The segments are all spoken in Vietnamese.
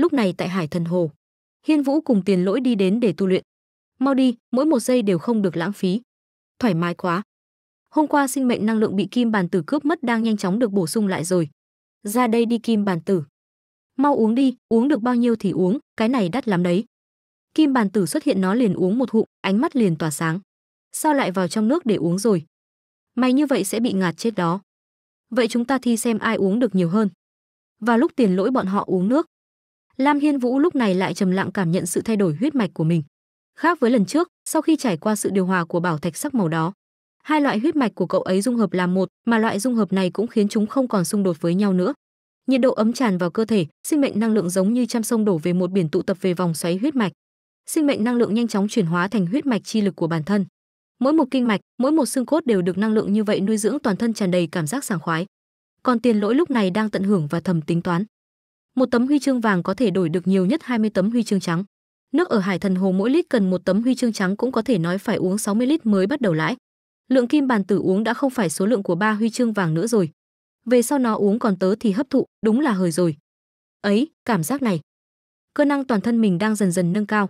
lúc này tại Hải Thần Hồ. Hiên Vũ cùng Tiền Lỗi đi đến để tu luyện. Mau đi, mỗi một giây đều không được lãng phí. Thoải mái quá. Hôm qua sinh mệnh năng lượng bị Kim Bàn Tử cướp mất đang nhanh chóng được bổ sung lại rồi. Ra đây đi Kim Bàn Tử. Mau uống đi, uống được bao nhiêu thì uống, cái này đắt lắm đấy. Kim Bàn Tử xuất hiện nó liền uống một hụm, ánh mắt liền tỏa sáng. Sao lại vào trong nước để uống rồi? Mày như vậy sẽ bị ngạt chết đó. Vậy chúng ta thi xem ai uống được nhiều hơn. và lúc tiền lỗi bọn họ uống nước, Lam Hiên Vũ lúc này lại trầm lặng cảm nhận sự thay đổi huyết mạch của mình. Khác với lần trước, sau khi trải qua sự điều hòa của bảo thạch sắc màu đó, hai loại huyết mạch của cậu ấy dung hợp làm một, mà loại dung hợp này cũng khiến chúng không còn xung đột với nhau nữa. Nhiệt độ ấm tràn vào cơ thể, sinh mệnh năng lượng giống như trăm sông đổ về một biển tụ tập về vòng xoáy huyết mạch. Sinh mệnh năng lượng nhanh chóng chuyển hóa thành huyết mạch chi lực của bản thân. Mỗi một kinh mạch, mỗi một xương cốt đều được năng lượng như vậy nuôi dưỡng toàn thân tràn đầy cảm giác sảng khoái. Còn Tiền Lỗi lúc này đang tận hưởng và thầm tính toán, một tấm huy chương vàng có thể đổi được nhiều nhất 20 tấm huy chương trắng. Nước ở Hải Thần Hồ mỗi lít cần một tấm huy chương trắng cũng có thể nói phải uống 60 lít mới bắt đầu lãi. Lượng kim bàn tử uống đã không phải số lượng của ba huy chương vàng nữa rồi. Về sau nó uống còn tớ thì hấp thụ, đúng là hời rồi. Ấy, cảm giác này. Cơ năng toàn thân mình đang dần dần nâng cao.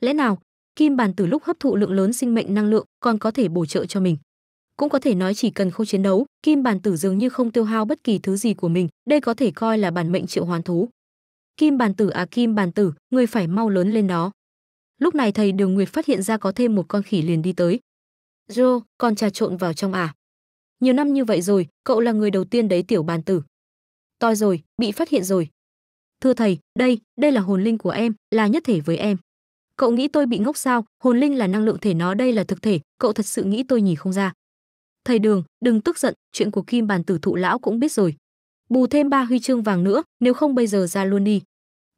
Lẽ nào, kim bàn tử lúc hấp thụ lượng lớn sinh mệnh năng lượng còn có thể bổ trợ cho mình? cũng có thể nói chỉ cần không chiến đấu kim bàn tử dường như không tiêu hao bất kỳ thứ gì của mình đây có thể coi là bản mệnh triệu hoán thú kim bàn tử à kim bàn tử người phải mau lớn lên đó lúc này thầy đường nguyệt phát hiện ra có thêm một con khỉ liền đi tới joe còn trà trộn vào trong à nhiều năm như vậy rồi cậu là người đầu tiên đấy tiểu bàn tử toi rồi bị phát hiện rồi thưa thầy đây đây là hồn linh của em là nhất thể với em cậu nghĩ tôi bị ngốc sao hồn linh là năng lượng thể nó đây là thực thể cậu thật sự nghĩ tôi nhìn không ra thầy đường đừng tức giận chuyện của kim bàn tử thụ lão cũng biết rồi bù thêm ba huy chương vàng nữa nếu không bây giờ ra luôn đi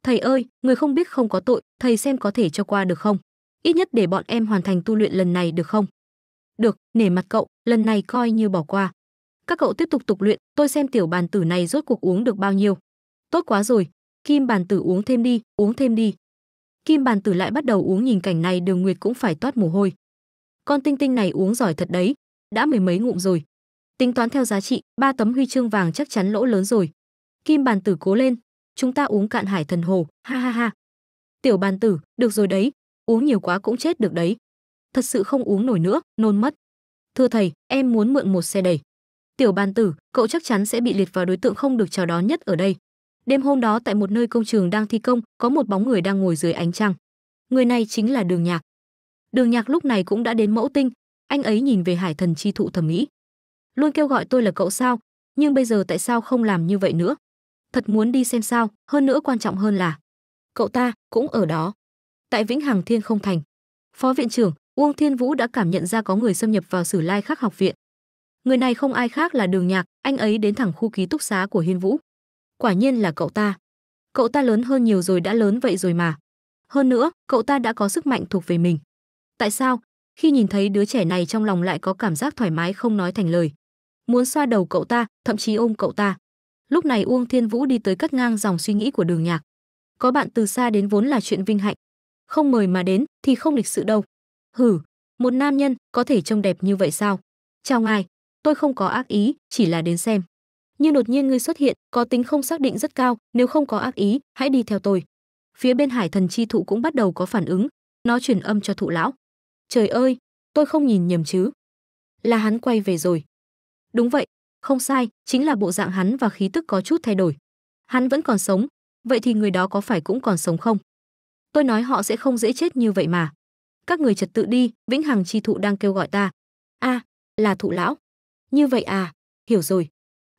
thầy ơi người không biết không có tội thầy xem có thể cho qua được không ít nhất để bọn em hoàn thành tu luyện lần này được không được nể mặt cậu lần này coi như bỏ qua các cậu tiếp tục tục luyện tôi xem tiểu bàn tử này rốt cuộc uống được bao nhiêu tốt quá rồi kim bàn tử uống thêm đi uống thêm đi kim bàn tử lại bắt đầu uống nhìn cảnh này đường nguyệt cũng phải toát mồ hôi con tinh tinh này uống giỏi thật đấy đã mười mấy ngụm rồi. Tính toán theo giá trị, ba tấm huy chương vàng chắc chắn lỗ lớn rồi. Kim bàn tử cố lên, chúng ta uống cạn hải thần hồ, ha ha ha. Tiểu bàn tử, được rồi đấy, uống nhiều quá cũng chết được đấy. Thật sự không uống nổi nữa, nôn mất. Thưa thầy, em muốn mượn một xe đẩy. Tiểu bàn tử, cậu chắc chắn sẽ bị liệt vào đối tượng không được chào đón nhất ở đây. Đêm hôm đó tại một nơi công trường đang thi công, có một bóng người đang ngồi dưới ánh trăng. Người này chính là Đường Nhạc. Đường Nhạc lúc này cũng đã đến mẫu tinh, anh ấy nhìn về Hải Thần chi thụ thầm nghĩ, luôn kêu gọi tôi là cậu sao, nhưng bây giờ tại sao không làm như vậy nữa? Thật muốn đi xem sao, hơn nữa quan trọng hơn là cậu ta cũng ở đó. Tại Vĩnh Hằng Thiên không thành, Phó viện trưởng Uông Thiên Vũ đã cảm nhận ra có người xâm nhập vào Sử Lai Khắc học viện. Người này không ai khác là Đường Nhạc, anh ấy đến thẳng khu ký túc xá của Hiên Vũ. Quả nhiên là cậu ta. Cậu ta lớn hơn nhiều rồi đã lớn vậy rồi mà. Hơn nữa, cậu ta đã có sức mạnh thuộc về mình. Tại sao, khi nhìn thấy đứa trẻ này trong lòng lại có cảm giác thoải mái không nói thành lời. Muốn xoa đầu cậu ta, thậm chí ôm cậu ta. Lúc này Uông Thiên Vũ đi tới cắt ngang dòng suy nghĩ của Đường Nhạc. Có bạn từ xa đến vốn là chuyện vinh hạnh. Không mời mà đến thì không lịch sự đâu. Hử, một nam nhân có thể trông đẹp như vậy sao? Chào ngài, tôi không có ác ý, chỉ là đến xem. Như đột nhiên ngươi xuất hiện, có tính không xác định rất cao, nếu không có ác ý, hãy đi theo tôi. Phía bên Hải Thần chi thụ cũng bắt đầu có phản ứng, nó truyền âm cho thụ lão. Trời ơi, tôi không nhìn nhầm chứ? Là hắn quay về rồi. Đúng vậy, không sai, chính là bộ dạng hắn và khí tức có chút thay đổi. Hắn vẫn còn sống, vậy thì người đó có phải cũng còn sống không? Tôi nói họ sẽ không dễ chết như vậy mà. Các người trật tự đi, Vĩnh Hằng chi thụ đang kêu gọi ta. A, à, là thụ lão. Như vậy à, hiểu rồi.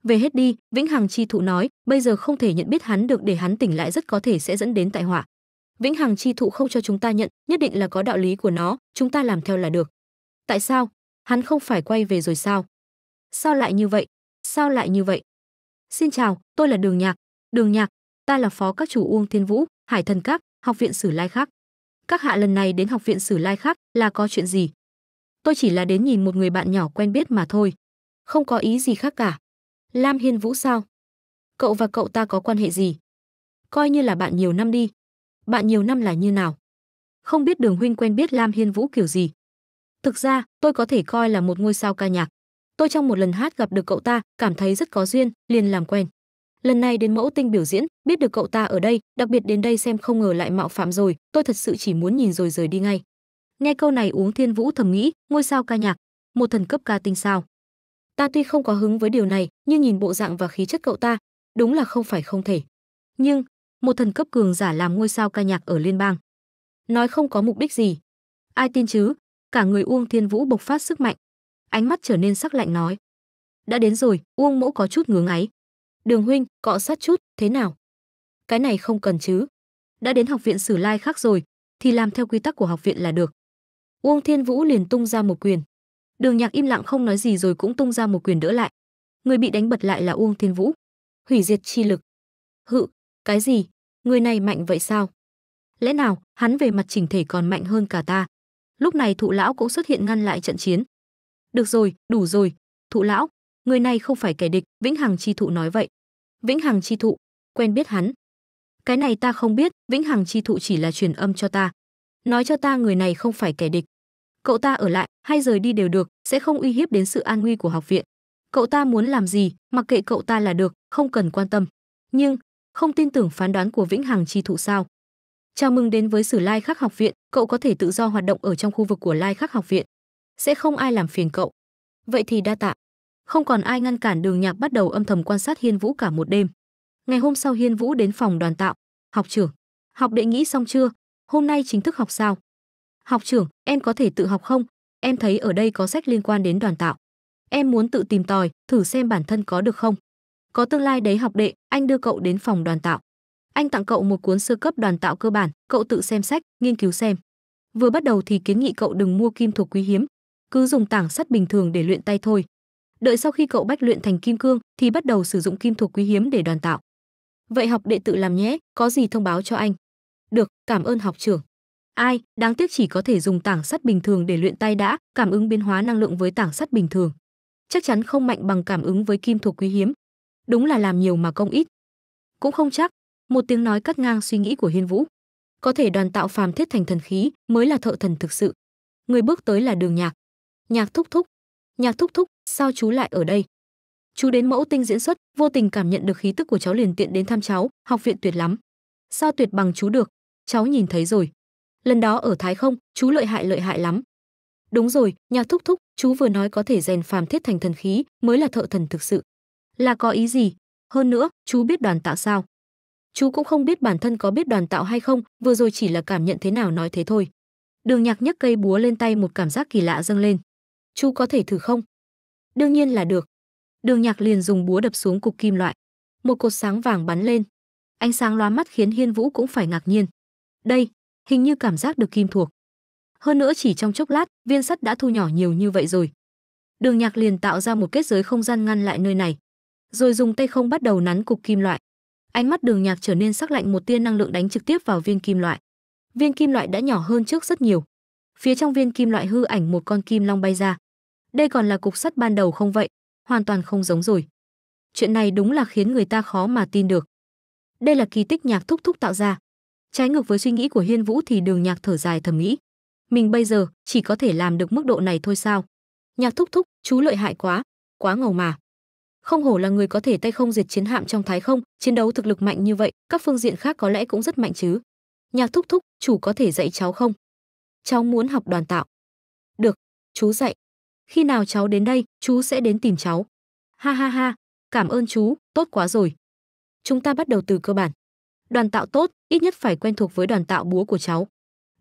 Về hết đi, Vĩnh Hằng chi thụ nói, bây giờ không thể nhận biết hắn được để hắn tỉnh lại rất có thể sẽ dẫn đến tại họa vĩnh hằng chi thụ không cho chúng ta nhận nhất định là có đạo lý của nó chúng ta làm theo là được tại sao hắn không phải quay về rồi sao sao lại như vậy sao lại như vậy xin chào tôi là đường nhạc đường nhạc ta là phó các chủ uông thiên vũ hải thần các học viện sử lai khác các hạ lần này đến học viện sử lai khác là có chuyện gì tôi chỉ là đến nhìn một người bạn nhỏ quen biết mà thôi không có ý gì khác cả lam hiên vũ sao cậu và cậu ta có quan hệ gì coi như là bạn nhiều năm đi bạn nhiều năm là như nào? Không biết Đường huynh quen biết Lam Hiên Vũ kiểu gì? Thực ra, tôi có thể coi là một ngôi sao ca nhạc. Tôi trong một lần hát gặp được cậu ta, cảm thấy rất có duyên, liền làm quen. Lần này đến mẫu tinh biểu diễn, biết được cậu ta ở đây, đặc biệt đến đây xem không ngờ lại mạo phạm rồi, tôi thật sự chỉ muốn nhìn rồi rời đi ngay. Nghe câu này Uống Thiên Vũ thầm nghĩ, ngôi sao ca nhạc, một thần cấp ca tinh sao. Ta tuy không có hứng với điều này, nhưng nhìn bộ dạng và khí chất cậu ta, đúng là không phải không thể. Nhưng, một thần cấp cường giả làm ngôi sao ca nhạc ở liên bang. Nói không có mục đích gì. Ai tin chứ, cả người Uông Thiên Vũ bộc phát sức mạnh. Ánh mắt trở nên sắc lạnh nói. Đã đến rồi, Uông Mỗ có chút ngứa ngáy. Đường huynh, cọ sát chút, thế nào? Cái này không cần chứ. Đã đến học viện sử lai khác rồi, thì làm theo quy tắc của học viện là được. Uông Thiên Vũ liền tung ra một quyền. Đường Nhạc im lặng không nói gì rồi cũng tung ra một quyền đỡ lại. Người bị đánh bật lại là Uông Thiên Vũ. Hủy diệt chi lực. Hự, cái gì? Người này mạnh vậy sao? Lẽ nào hắn về mặt chỉnh thể còn mạnh hơn cả ta? Lúc này thụ lão cũng xuất hiện ngăn lại trận chiến. Được rồi, đủ rồi, thụ lão, người này không phải kẻ địch, Vĩnh Hằng chi thụ nói vậy. Vĩnh Hằng chi thụ, quen biết hắn. Cái này ta không biết, Vĩnh Hằng chi thụ chỉ là truyền âm cho ta. Nói cho ta người này không phải kẻ địch. Cậu ta ở lại hay rời đi đều được, sẽ không uy hiếp đến sự an nguy của học viện. Cậu ta muốn làm gì, mặc kệ cậu ta là được, không cần quan tâm. Nhưng không tin tưởng phán đoán của Vĩnh Hằng chi thụ sao? Chào mừng đến với Sử Lai Khắc Học Viện, cậu có thể tự do hoạt động ở trong khu vực của Lai Khắc Học Viện. Sẽ không ai làm phiền cậu. Vậy thì đa tạ. Không còn ai ngăn cản Đường Nhạc bắt đầu âm thầm quan sát Hiên Vũ cả một đêm. Ngày hôm sau Hiên Vũ đến phòng đoàn tạo, "Học trưởng, học đệ nghĩ xong chưa? Hôm nay chính thức học sao?" "Học trưởng, em có thể tự học không? Em thấy ở đây có sách liên quan đến đoàn tạo. Em muốn tự tìm tòi, thử xem bản thân có được không?" Có tương lai đấy học đệ, anh đưa cậu đến phòng đoàn tạo. Anh tặng cậu một cuốn sơ cấp đoàn tạo cơ bản, cậu tự xem sách, nghiên cứu xem. Vừa bắt đầu thì kiến nghị cậu đừng mua kim thuộc quý hiếm, cứ dùng tảng sắt bình thường để luyện tay thôi. Đợi sau khi cậu bách luyện thành kim cương thì bắt đầu sử dụng kim thuộc quý hiếm để đoàn tạo. Vậy học đệ tự làm nhé, có gì thông báo cho anh. Được, cảm ơn học trưởng. Ai, đáng tiếc chỉ có thể dùng tảng sắt bình thường để luyện tay đã, cảm ứng biến hóa năng lượng với tảng sắt bình thường. Chắc chắn không mạnh bằng cảm ứng với kim thuộc quý hiếm, Đúng là làm nhiều mà công ít. Cũng không chắc, một tiếng nói cắt ngang suy nghĩ của Hiên Vũ. Có thể đoàn tạo phàm thiết thành thần khí mới là thợ thần thực sự. Người bước tới là Đường Nhạc. Nhạc thúc thúc, nhạc thúc thúc, sao chú lại ở đây? Chú đến mẫu tinh diễn xuất, vô tình cảm nhận được khí tức của cháu liền tiện đến thăm cháu, học viện tuyệt lắm. Sao tuyệt bằng chú được? Cháu nhìn thấy rồi. Lần đó ở Thái Không, chú lợi hại lợi hại lắm. Đúng rồi, nhạc thúc thúc, chú vừa nói có thể rèn phàm thiết thành thần khí, mới là thợ thần thực sự là có ý gì hơn nữa chú biết đoàn tạo sao chú cũng không biết bản thân có biết đoàn tạo hay không vừa rồi chỉ là cảm nhận thế nào nói thế thôi đường nhạc nhấc cây búa lên tay một cảm giác kỳ lạ dâng lên chú có thể thử không đương nhiên là được đường nhạc liền dùng búa đập xuống cục kim loại một cột sáng vàng bắn lên ánh sáng loa mắt khiến hiên vũ cũng phải ngạc nhiên đây hình như cảm giác được kim thuộc hơn nữa chỉ trong chốc lát viên sắt đã thu nhỏ nhiều như vậy rồi đường nhạc liền tạo ra một kết giới không gian ngăn lại nơi này rồi dùng tay không bắt đầu nắn cục kim loại. Ánh mắt Đường Nhạc trở nên sắc lạnh một tia năng lượng đánh trực tiếp vào viên kim loại. Viên kim loại đã nhỏ hơn trước rất nhiều. Phía trong viên kim loại hư ảnh một con kim long bay ra. Đây còn là cục sắt ban đầu không vậy, hoàn toàn không giống rồi. Chuyện này đúng là khiến người ta khó mà tin được. Đây là kỳ tích nhạc thúc thúc tạo ra. Trái ngược với suy nghĩ của Hiên Vũ thì Đường Nhạc thở dài thầm nghĩ, mình bây giờ chỉ có thể làm được mức độ này thôi sao? Nhạc thúc thúc, chú lợi hại quá, quá ngầu mà không hổ là người có thể tay không diệt chiến hạm trong thái không chiến đấu thực lực mạnh như vậy các phương diện khác có lẽ cũng rất mạnh chứ nhạc thúc thúc chủ có thể dạy cháu không cháu muốn học đoàn tạo được chú dạy khi nào cháu đến đây chú sẽ đến tìm cháu ha ha ha cảm ơn chú tốt quá rồi chúng ta bắt đầu từ cơ bản đoàn tạo tốt ít nhất phải quen thuộc với đoàn tạo búa của cháu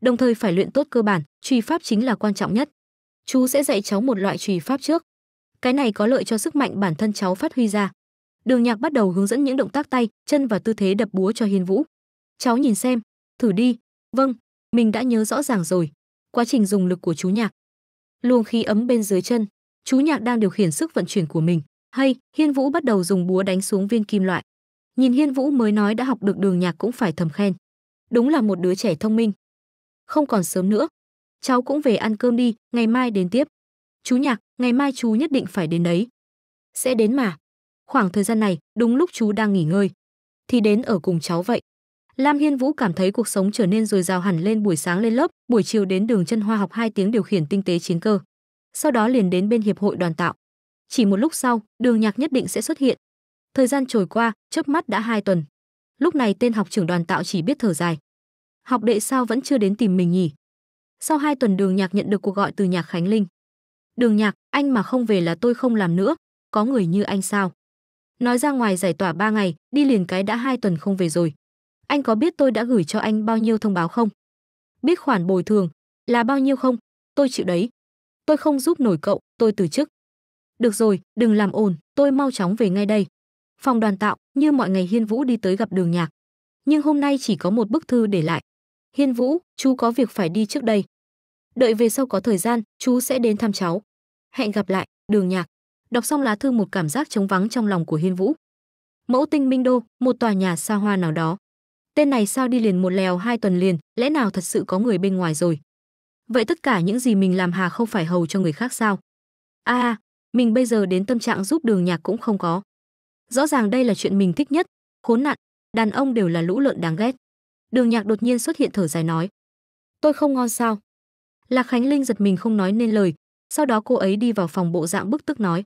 đồng thời phải luyện tốt cơ bản truy pháp chính là quan trọng nhất chú sẽ dạy cháu một loại truy pháp trước cái này có lợi cho sức mạnh bản thân cháu phát huy ra. Đường Nhạc bắt đầu hướng dẫn những động tác tay, chân và tư thế đập búa cho Hiên Vũ. "Cháu nhìn xem, thử đi." "Vâng, mình đã nhớ rõ ràng rồi." Quá trình dùng lực của chú Nhạc. Luồng khí ấm bên dưới chân, chú Nhạc đang điều khiển sức vận chuyển của mình. Hay, Hiên Vũ bắt đầu dùng búa đánh xuống viên kim loại. Nhìn Hiên Vũ mới nói đã học được Đường Nhạc cũng phải thầm khen. Đúng là một đứa trẻ thông minh. Không còn sớm nữa, cháu cũng về ăn cơm đi, ngày mai đến tiếp. Chú Nhạc, ngày mai chú nhất định phải đến đấy. Sẽ đến mà. Khoảng thời gian này, đúng lúc chú đang nghỉ ngơi. Thì đến ở cùng cháu vậy. Lam Hiên Vũ cảm thấy cuộc sống trở nên rồi rào hẳn lên buổi sáng lên lớp, buổi chiều đến đường chân hoa học 2 tiếng điều khiển tinh tế chiến cơ. Sau đó liền đến bên hiệp hội đoàn tạo. Chỉ một lúc sau, đường nhạc nhất định sẽ xuất hiện. Thời gian trôi qua, chớp mắt đã hai tuần. Lúc này tên học trưởng đoàn tạo chỉ biết thở dài. Học đệ sao vẫn chưa đến tìm mình nhỉ? Sau hai tuần đường nhạc nhận được cuộc gọi từ nhạc Khánh Linh. Đường nhạc, anh mà không về là tôi không làm nữa, có người như anh sao? Nói ra ngoài giải tỏa 3 ngày, đi liền cái đã 2 tuần không về rồi. Anh có biết tôi đã gửi cho anh bao nhiêu thông báo không? Biết khoản bồi thường là bao nhiêu không? Tôi chịu đấy. Tôi không giúp nổi cậu, tôi từ chức. Được rồi, đừng làm ồn, tôi mau chóng về ngay đây. Phòng đoàn tạo, như mọi ngày Hiên Vũ đi tới gặp đường nhạc. Nhưng hôm nay chỉ có một bức thư để lại. Hiên Vũ, chú có việc phải đi trước đây đợi về sau có thời gian chú sẽ đến thăm cháu hẹn gặp lại đường nhạc đọc xong lá thư một cảm giác trống vắng trong lòng của hiên vũ mẫu tinh minh đô một tòa nhà xa hoa nào đó tên này sao đi liền một lèo hai tuần liền lẽ nào thật sự có người bên ngoài rồi vậy tất cả những gì mình làm hà không phải hầu cho người khác sao a à, mình bây giờ đến tâm trạng giúp đường nhạc cũng không có rõ ràng đây là chuyện mình thích nhất khốn nạn đàn ông đều là lũ lợn đáng ghét đường nhạc đột nhiên xuất hiện thở dài nói tôi không ngon sao Lạc Khánh Linh giật mình không nói nên lời, sau đó cô ấy đi vào phòng bộ dạng bức tức nói: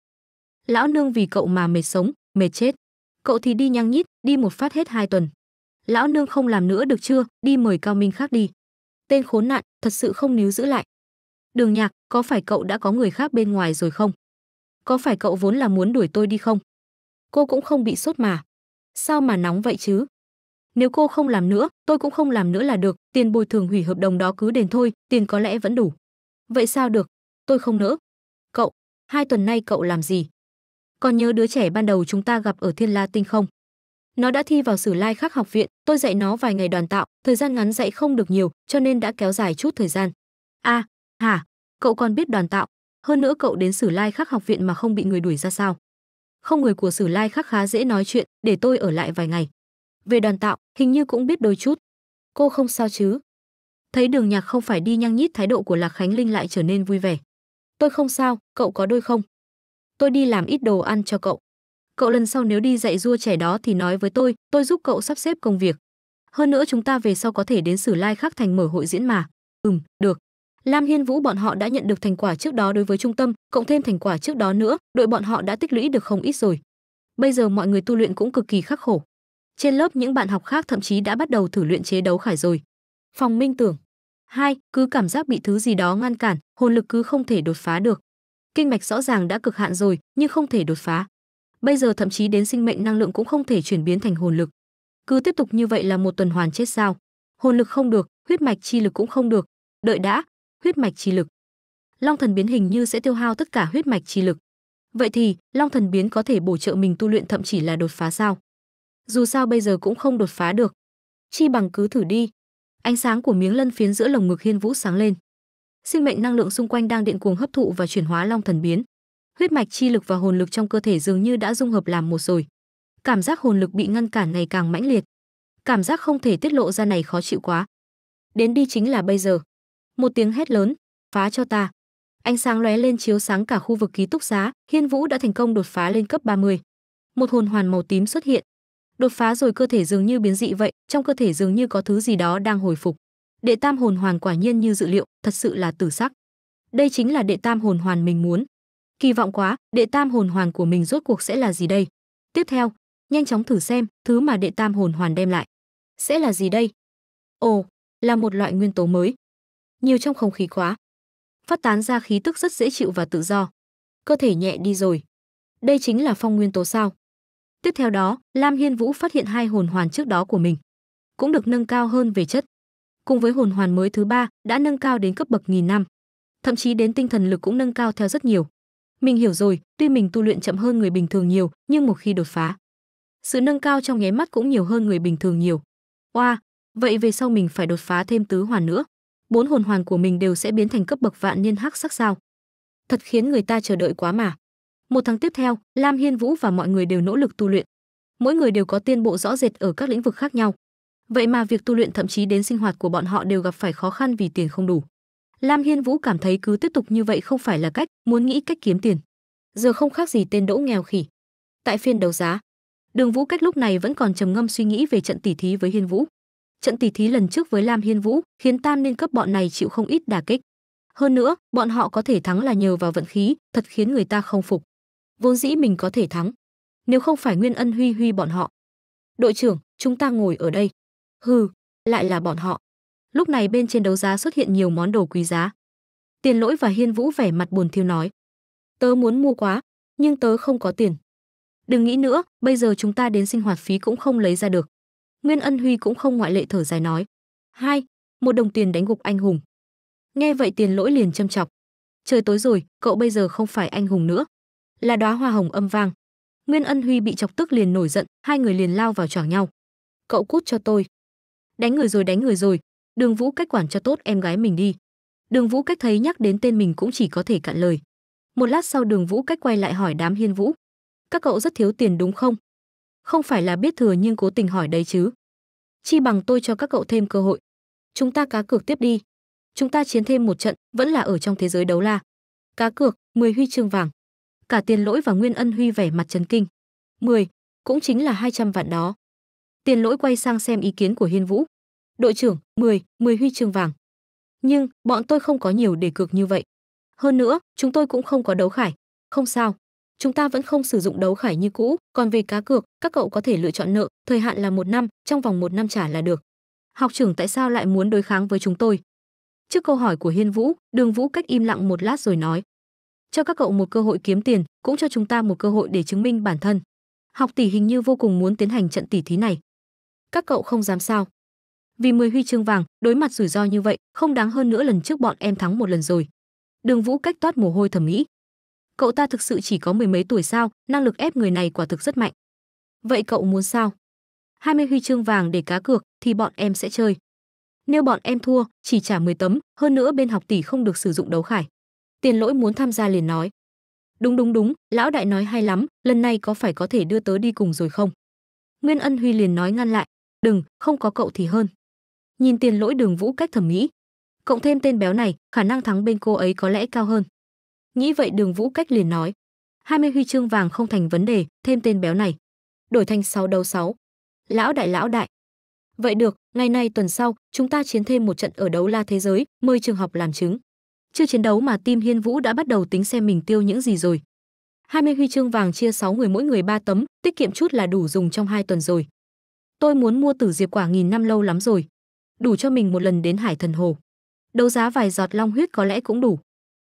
"Lão nương vì cậu mà mệt sống, mệt chết. Cậu thì đi nhăng nhít, đi một phát hết hai tuần. Lão nương không làm nữa được chưa, đi mời Cao Minh khác đi." Tên khốn nạn, thật sự không níu giữ lại. "Đường Nhạc, có phải cậu đã có người khác bên ngoài rồi không? Có phải cậu vốn là muốn đuổi tôi đi không?" Cô cũng không bị sốt mà. Sao mà nóng vậy chứ? nếu cô không làm nữa tôi cũng không làm nữa là được tiền bồi thường hủy hợp đồng đó cứ đền thôi tiền có lẽ vẫn đủ vậy sao được tôi không nỡ cậu hai tuần nay cậu làm gì còn nhớ đứa trẻ ban đầu chúng ta gặp ở thiên la tinh không nó đã thi vào sử lai khắc học viện tôi dạy nó vài ngày đoàn tạo thời gian ngắn dạy không được nhiều cho nên đã kéo dài chút thời gian a à, hả cậu còn biết đoàn tạo hơn nữa cậu đến sử lai khắc học viện mà không bị người đuổi ra sao không người của sử lai khắc khá dễ nói chuyện để tôi ở lại vài ngày về đoàn tạo hình như cũng biết đôi chút cô không sao chứ thấy đường nhạc không phải đi nhăng nhít thái độ của lạc khánh linh lại trở nên vui vẻ tôi không sao cậu có đôi không tôi đi làm ít đồ ăn cho cậu cậu lần sau nếu đi dạy dua trẻ đó thì nói với tôi tôi giúp cậu sắp xếp công việc hơn nữa chúng ta về sau có thể đến sử lai khắc thành mở hội diễn mà ừm được lam hiên vũ bọn họ đã nhận được thành quả trước đó đối với trung tâm cộng thêm thành quả trước đó nữa đội bọn họ đã tích lũy được không ít rồi bây giờ mọi người tu luyện cũng cực kỳ khắc khổ trên lớp những bạn học khác thậm chí đã bắt đầu thử luyện chế đấu khải rồi. Phòng Minh tưởng. hai Cứ cảm giác bị thứ gì đó ngăn cản, hồn lực cứ không thể đột phá được. Kinh mạch rõ ràng đã cực hạn rồi, nhưng không thể đột phá. Bây giờ thậm chí đến sinh mệnh năng lượng cũng không thể chuyển biến thành hồn lực. Cứ tiếp tục như vậy là một tuần hoàn chết sao? Hồn lực không được, huyết mạch chi lực cũng không được. Đợi đã, huyết mạch chi lực. Long thần biến hình như sẽ tiêu hao tất cả huyết mạch chi lực. Vậy thì, Long thần biến có thể bổ trợ mình tu luyện thậm chí là đột phá sao? dù sao bây giờ cũng không đột phá được. Chi bằng cứ thử đi. Ánh sáng của miếng lân phiến giữa lồng ngực Hiên Vũ sáng lên. Sinh mệnh năng lượng xung quanh đang điện cuồng hấp thụ và chuyển hóa long thần biến. Huyết mạch chi lực và hồn lực trong cơ thể dường như đã dung hợp làm một rồi. Cảm giác hồn lực bị ngăn cản ngày càng mãnh liệt. Cảm giác không thể tiết lộ ra này khó chịu quá. Đến đi chính là bây giờ. Một tiếng hét lớn, phá cho ta. Ánh sáng lóe lên chiếu sáng cả khu vực ký túc xá, Hiên Vũ đã thành công đột phá lên cấp 30. Một hồn hoàn màu tím xuất hiện, đột phá rồi cơ thể dường như biến dị vậy trong cơ thể dường như có thứ gì đó đang hồi phục đệ tam hồn hoàn quả nhiên như dự liệu thật sự là tử sắc đây chính là đệ tam hồn hoàn mình muốn kỳ vọng quá đệ tam hồn hoàn của mình rốt cuộc sẽ là gì đây tiếp theo nhanh chóng thử xem thứ mà đệ tam hồn hoàn đem lại sẽ là gì đây ồ là một loại nguyên tố mới nhiều trong không khí quá phát tán ra khí tức rất dễ chịu và tự do cơ thể nhẹ đi rồi đây chính là phong nguyên tố sao Tiếp theo đó, Lam Hiên Vũ phát hiện hai hồn hoàn trước đó của mình cũng được nâng cao hơn về chất. Cùng với hồn hoàn mới thứ ba đã nâng cao đến cấp bậc nghìn năm, thậm chí đến tinh thần lực cũng nâng cao theo rất nhiều. Mình hiểu rồi, tuy mình tu luyện chậm hơn người bình thường nhiều, nhưng một khi đột phá, sự nâng cao trong nháy mắt cũng nhiều hơn người bình thường nhiều. Oa, wow, vậy về sau mình phải đột phá thêm tứ hoàn nữa. Bốn hồn hoàn của mình đều sẽ biến thành cấp bậc vạn niên hắc sắc sao? Thật khiến người ta chờ đợi quá mà. Một tháng tiếp theo, Lam Hiên Vũ và mọi người đều nỗ lực tu luyện. Mỗi người đều có tiến bộ rõ rệt ở các lĩnh vực khác nhau. Vậy mà việc tu luyện thậm chí đến sinh hoạt của bọn họ đều gặp phải khó khăn vì tiền không đủ. Lam Hiên Vũ cảm thấy cứ tiếp tục như vậy không phải là cách, muốn nghĩ cách kiếm tiền. Giờ không khác gì tên đỗ nghèo khỉ. Tại phiên đấu giá, Đường Vũ Cách lúc này vẫn còn trầm ngâm suy nghĩ về trận tỷ thí với Hiên Vũ. Trận tỷ thí lần trước với Lam Hiên Vũ khiến tam niên cấp bọn này chịu không ít đả kích. Hơn nữa, bọn họ có thể thắng là nhờ vào vận khí, thật khiến người ta không phục vốn dĩ mình có thể thắng nếu không phải nguyên ân huy huy bọn họ đội trưởng chúng ta ngồi ở đây hừ lại là bọn họ lúc này bên trên đấu giá xuất hiện nhiều món đồ quý giá tiền lỗi và hiên vũ vẻ mặt buồn thiêu nói tớ muốn mua quá nhưng tớ không có tiền đừng nghĩ nữa bây giờ chúng ta đến sinh hoạt phí cũng không lấy ra được nguyên ân huy cũng không ngoại lệ thở dài nói hai một đồng tiền đánh gục anh hùng nghe vậy tiền lỗi liền châm chọc trời tối rồi cậu bây giờ không phải anh hùng nữa là đóa hoa hồng âm vang nguyên ân huy bị chọc tức liền nổi giận hai người liền lao vào choảng nhau cậu cút cho tôi đánh người rồi đánh người rồi đường vũ cách quản cho tốt em gái mình đi đường vũ cách thấy nhắc đến tên mình cũng chỉ có thể cạn lời một lát sau đường vũ cách quay lại hỏi đám hiên vũ các cậu rất thiếu tiền đúng không không phải là biết thừa nhưng cố tình hỏi đấy chứ chi bằng tôi cho các cậu thêm cơ hội chúng ta cá cược tiếp đi chúng ta chiến thêm một trận vẫn là ở trong thế giới đấu la cá cược 10 huy chương vàng cả Tiền Lỗi và Nguyên Ân Huy vẻ mặt chấn kinh. 10, cũng chính là 200 vạn đó. Tiền Lỗi quay sang xem ý kiến của Hiên Vũ. "Đội trưởng, 10, 10 huy chương vàng. Nhưng bọn tôi không có nhiều để cược như vậy. Hơn nữa, chúng tôi cũng không có đấu khải. Không sao, chúng ta vẫn không sử dụng đấu khải như cũ, còn về cá cược, các cậu có thể lựa chọn nợ, thời hạn là một năm, trong vòng một năm trả là được. Học trưởng tại sao lại muốn đối kháng với chúng tôi? Trước câu hỏi của Hiên Vũ, Đường Vũ cách im lặng một lát rồi nói cho các cậu một cơ hội kiếm tiền, cũng cho chúng ta một cơ hội để chứng minh bản thân. Học tỷ hình như vô cùng muốn tiến hành trận tỷ thí này. Các cậu không dám sao? Vì 10 huy chương vàng, đối mặt rủi ro như vậy, không đáng hơn nữa lần trước bọn em thắng một lần rồi. Đường Vũ cách toát mồ hôi thầm nghĩ. Cậu ta thực sự chỉ có mười mấy tuổi sao, năng lực ép người này quả thực rất mạnh. Vậy cậu muốn sao? 20 huy chương vàng để cá cược thì bọn em sẽ chơi. Nếu bọn em thua, chỉ trả 10 tấm, hơn nữa bên học tỷ không được sử dụng đấu khải. Tiền lỗi muốn tham gia liền nói. Đúng đúng đúng, lão đại nói hay lắm, lần này có phải có thể đưa tớ đi cùng rồi không? Nguyên Ân Huy liền nói ngăn lại, đừng, không có cậu thì hơn. Nhìn tiền lỗi đường vũ cách thẩm mỹ. Cộng thêm tên béo này, khả năng thắng bên cô ấy có lẽ cao hơn. Nghĩ vậy đường vũ cách liền nói. 20 huy chương vàng không thành vấn đề, thêm tên béo này. Đổi thành 6 đấu 6. Lão đại lão đại. Vậy được, ngày nay tuần sau, chúng ta chiến thêm một trận ở đấu la thế giới, mời trường học làm chứng. Chưa chiến đấu mà Tim Hiên Vũ đã bắt đầu tính xem mình tiêu những gì rồi. 20 huy chương vàng chia 6 người mỗi người 3 tấm, tiết kiệm chút là đủ dùng trong 2 tuần rồi. Tôi muốn mua tử diệp quả nghìn năm lâu lắm rồi. Đủ cho mình một lần đến Hải Thần Hồ. Đấu giá vài giọt long huyết có lẽ cũng đủ.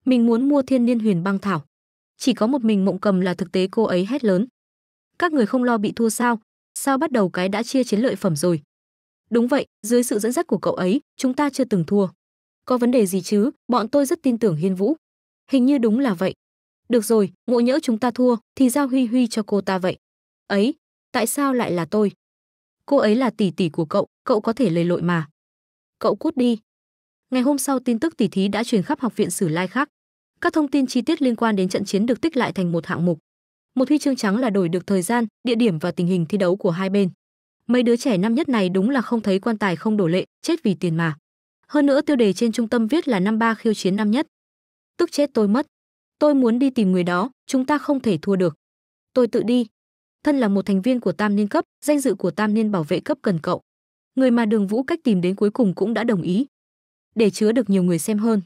Mình muốn mua thiên niên huyền băng thảo. Chỉ có một mình mộng cầm là thực tế cô ấy hét lớn. Các người không lo bị thua sao, sao bắt đầu cái đã chia chiến lợi phẩm rồi. Đúng vậy, dưới sự dẫn dắt của cậu ấy, chúng ta chưa từng thua có vấn đề gì chứ bọn tôi rất tin tưởng hiên vũ hình như đúng là vậy được rồi ngộ nhỡ chúng ta thua thì giao huy huy cho cô ta vậy ấy tại sao lại là tôi cô ấy là tỷ tỷ của cậu cậu có thể lầy lội mà cậu cút đi ngày hôm sau tin tức tỷ thí đã truyền khắp học viện sử lai khác các thông tin chi tiết liên quan đến trận chiến được tích lại thành một hạng mục một huy chương trắng là đổi được thời gian địa điểm và tình hình thi đấu của hai bên mấy đứa trẻ năm nhất này đúng là không thấy quan tài không đổ lệ chết vì tiền mà hơn nữa tiêu đề trên trung tâm viết là năm ba khiêu chiến năm nhất. Tức chết tôi mất. Tôi muốn đi tìm người đó, chúng ta không thể thua được. Tôi tự đi. Thân là một thành viên của Tam Niên cấp, danh dự của Tam Niên bảo vệ cấp cần cậu. Người mà Đường Vũ cách tìm đến cuối cùng cũng đã đồng ý. Để chứa được nhiều người xem hơn,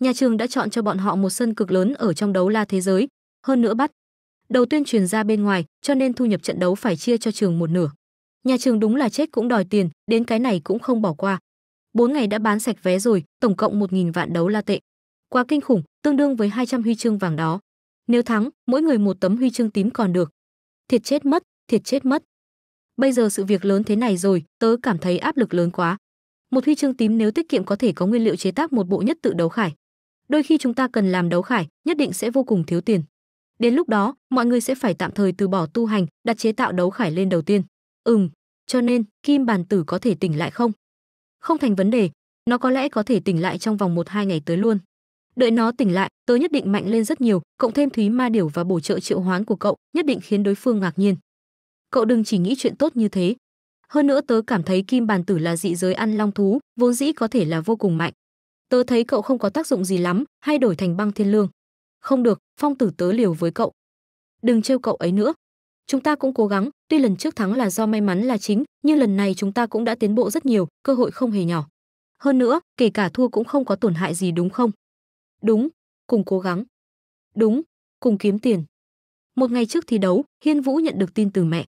nhà trường đã chọn cho bọn họ một sân cực lớn ở trong đấu la thế giới, hơn nữa bắt đầu tuyên truyền ra bên ngoài, cho nên thu nhập trận đấu phải chia cho trường một nửa. Nhà trường đúng là chết cũng đòi tiền, đến cái này cũng không bỏ qua. 4 ngày đã bán sạch vé rồi, tổng cộng 1.000 vạn đấu la tệ. Quá kinh khủng, tương đương với 200 huy chương vàng đó. Nếu thắng, mỗi người một tấm huy chương tím còn được. Thiệt chết mất, thiệt chết mất. Bây giờ sự việc lớn thế này rồi, tớ cảm thấy áp lực lớn quá. Một huy chương tím nếu tiết kiệm có thể có nguyên liệu chế tác một bộ nhất tự đấu khải. Đôi khi chúng ta cần làm đấu khải, nhất định sẽ vô cùng thiếu tiền. Đến lúc đó, mọi người sẽ phải tạm thời từ bỏ tu hành, đặt chế tạo đấu khải lên đầu tiên. Ừm, cho nên, Kim Bàn Tử có thể tỉnh lại không? không thành vấn đề, nó có lẽ có thể tỉnh lại trong vòng một hai ngày tới luôn. Đợi nó tỉnh lại, tớ nhất định mạnh lên rất nhiều, cộng thêm Thúy Ma điểu và bổ trợ triệu hoán của cậu, nhất định khiến đối phương ngạc nhiên. Cậu đừng chỉ nghĩ chuyện tốt như thế. Hơn nữa tớ cảm thấy Kim Bàn Tử là dị giới ăn long thú, vốn dĩ có thể là vô cùng mạnh. Tớ thấy cậu không có tác dụng gì lắm, hay đổi thành băng thiên lương. Không được, phong tử tớ liều với cậu. Đừng trêu cậu ấy nữa. Chúng ta cũng cố gắng, tuy lần trước thắng là do may mắn là chính nhưng lần này chúng ta cũng đã tiến bộ rất nhiều cơ hội không hề nhỏ hơn nữa kể cả thua cũng không có tổn hại gì đúng không đúng cùng cố gắng đúng cùng kiếm tiền một ngày trước thi đấu hiên vũ nhận được tin từ mẹ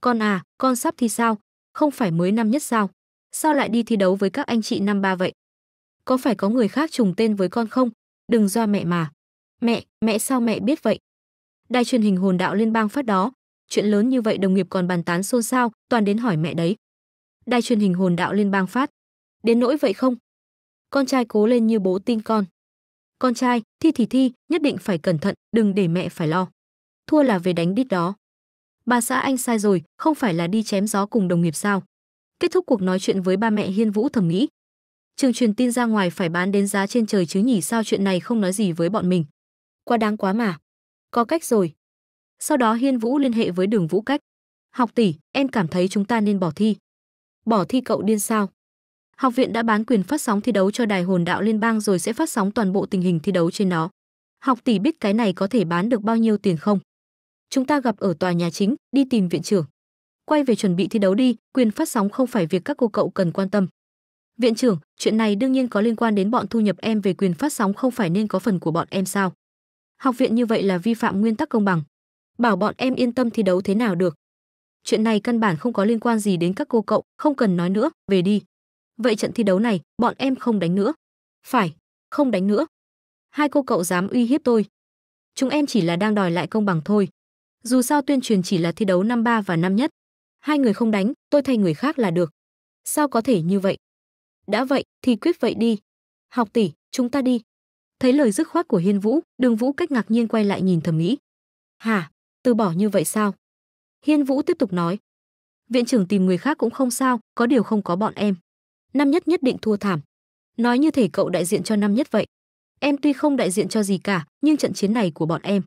con à con sắp thi sao không phải mới năm nhất sao sao lại đi thi đấu với các anh chị năm ba vậy có phải có người khác trùng tên với con không đừng do mẹ mà mẹ mẹ sao mẹ biết vậy đài truyền hình hồn đạo liên bang phát đó chuyện lớn như vậy đồng nghiệp còn bàn tán xôn xao, toàn đến hỏi mẹ đấy. Đài truyền hình hồn đạo liên bang phát. Đến nỗi vậy không? Con trai cố lên như bố tin con. Con trai, thi thì thi, nhất định phải cẩn thận, đừng để mẹ phải lo. Thua là về đánh đít đó. Bà xã anh sai rồi, không phải là đi chém gió cùng đồng nghiệp sao? Kết thúc cuộc nói chuyện với ba mẹ Hiên Vũ thầm nghĩ. Trường truyền tin ra ngoài phải bán đến giá trên trời chứ nhỉ sao chuyện này không nói gì với bọn mình. Quá đáng quá mà. Có cách rồi, sau đó Hiên Vũ liên hệ với Đường Vũ Cách. "Học tỷ, em cảm thấy chúng ta nên bỏ thi." "Bỏ thi cậu điên sao?" Học viện đã bán quyền phát sóng thi đấu cho Đài Hồn Đạo Liên bang rồi sẽ phát sóng toàn bộ tình hình thi đấu trên nó. Học tỷ biết cái này có thể bán được bao nhiêu tiền không? Chúng ta gặp ở tòa nhà chính, đi tìm viện trưởng. Quay về chuẩn bị thi đấu đi, quyền phát sóng không phải việc các cô cậu cần quan tâm. Viện trưởng, chuyện này đương nhiên có liên quan đến bọn thu nhập em về quyền phát sóng không phải nên có phần của bọn em sao? Học viện như vậy là vi phạm nguyên tắc công bằng bảo bọn em yên tâm thi đấu thế nào được. Chuyện này căn bản không có liên quan gì đến các cô cậu, không cần nói nữa, về đi. Vậy trận thi đấu này, bọn em không đánh nữa. Phải, không đánh nữa. Hai cô cậu dám uy hiếp tôi. Chúng em chỉ là đang đòi lại công bằng thôi. Dù sao tuyên truyền chỉ là thi đấu năm ba và năm nhất. Hai người không đánh, tôi thay người khác là được. Sao có thể như vậy? Đã vậy, thì quyết vậy đi. Học tỷ, chúng ta đi. Thấy lời dứt khoát của Hiên Vũ, Đường Vũ cách ngạc nhiên quay lại nhìn thẩm mỹ. hà từ bỏ như vậy sao? Hiên Vũ tiếp tục nói, viện trưởng tìm người khác cũng không sao, có điều không có bọn em. Năm nhất nhất định thua thảm. Nói như thể cậu đại diện cho năm nhất vậy. Em tuy không đại diện cho gì cả, nhưng trận chiến này của bọn em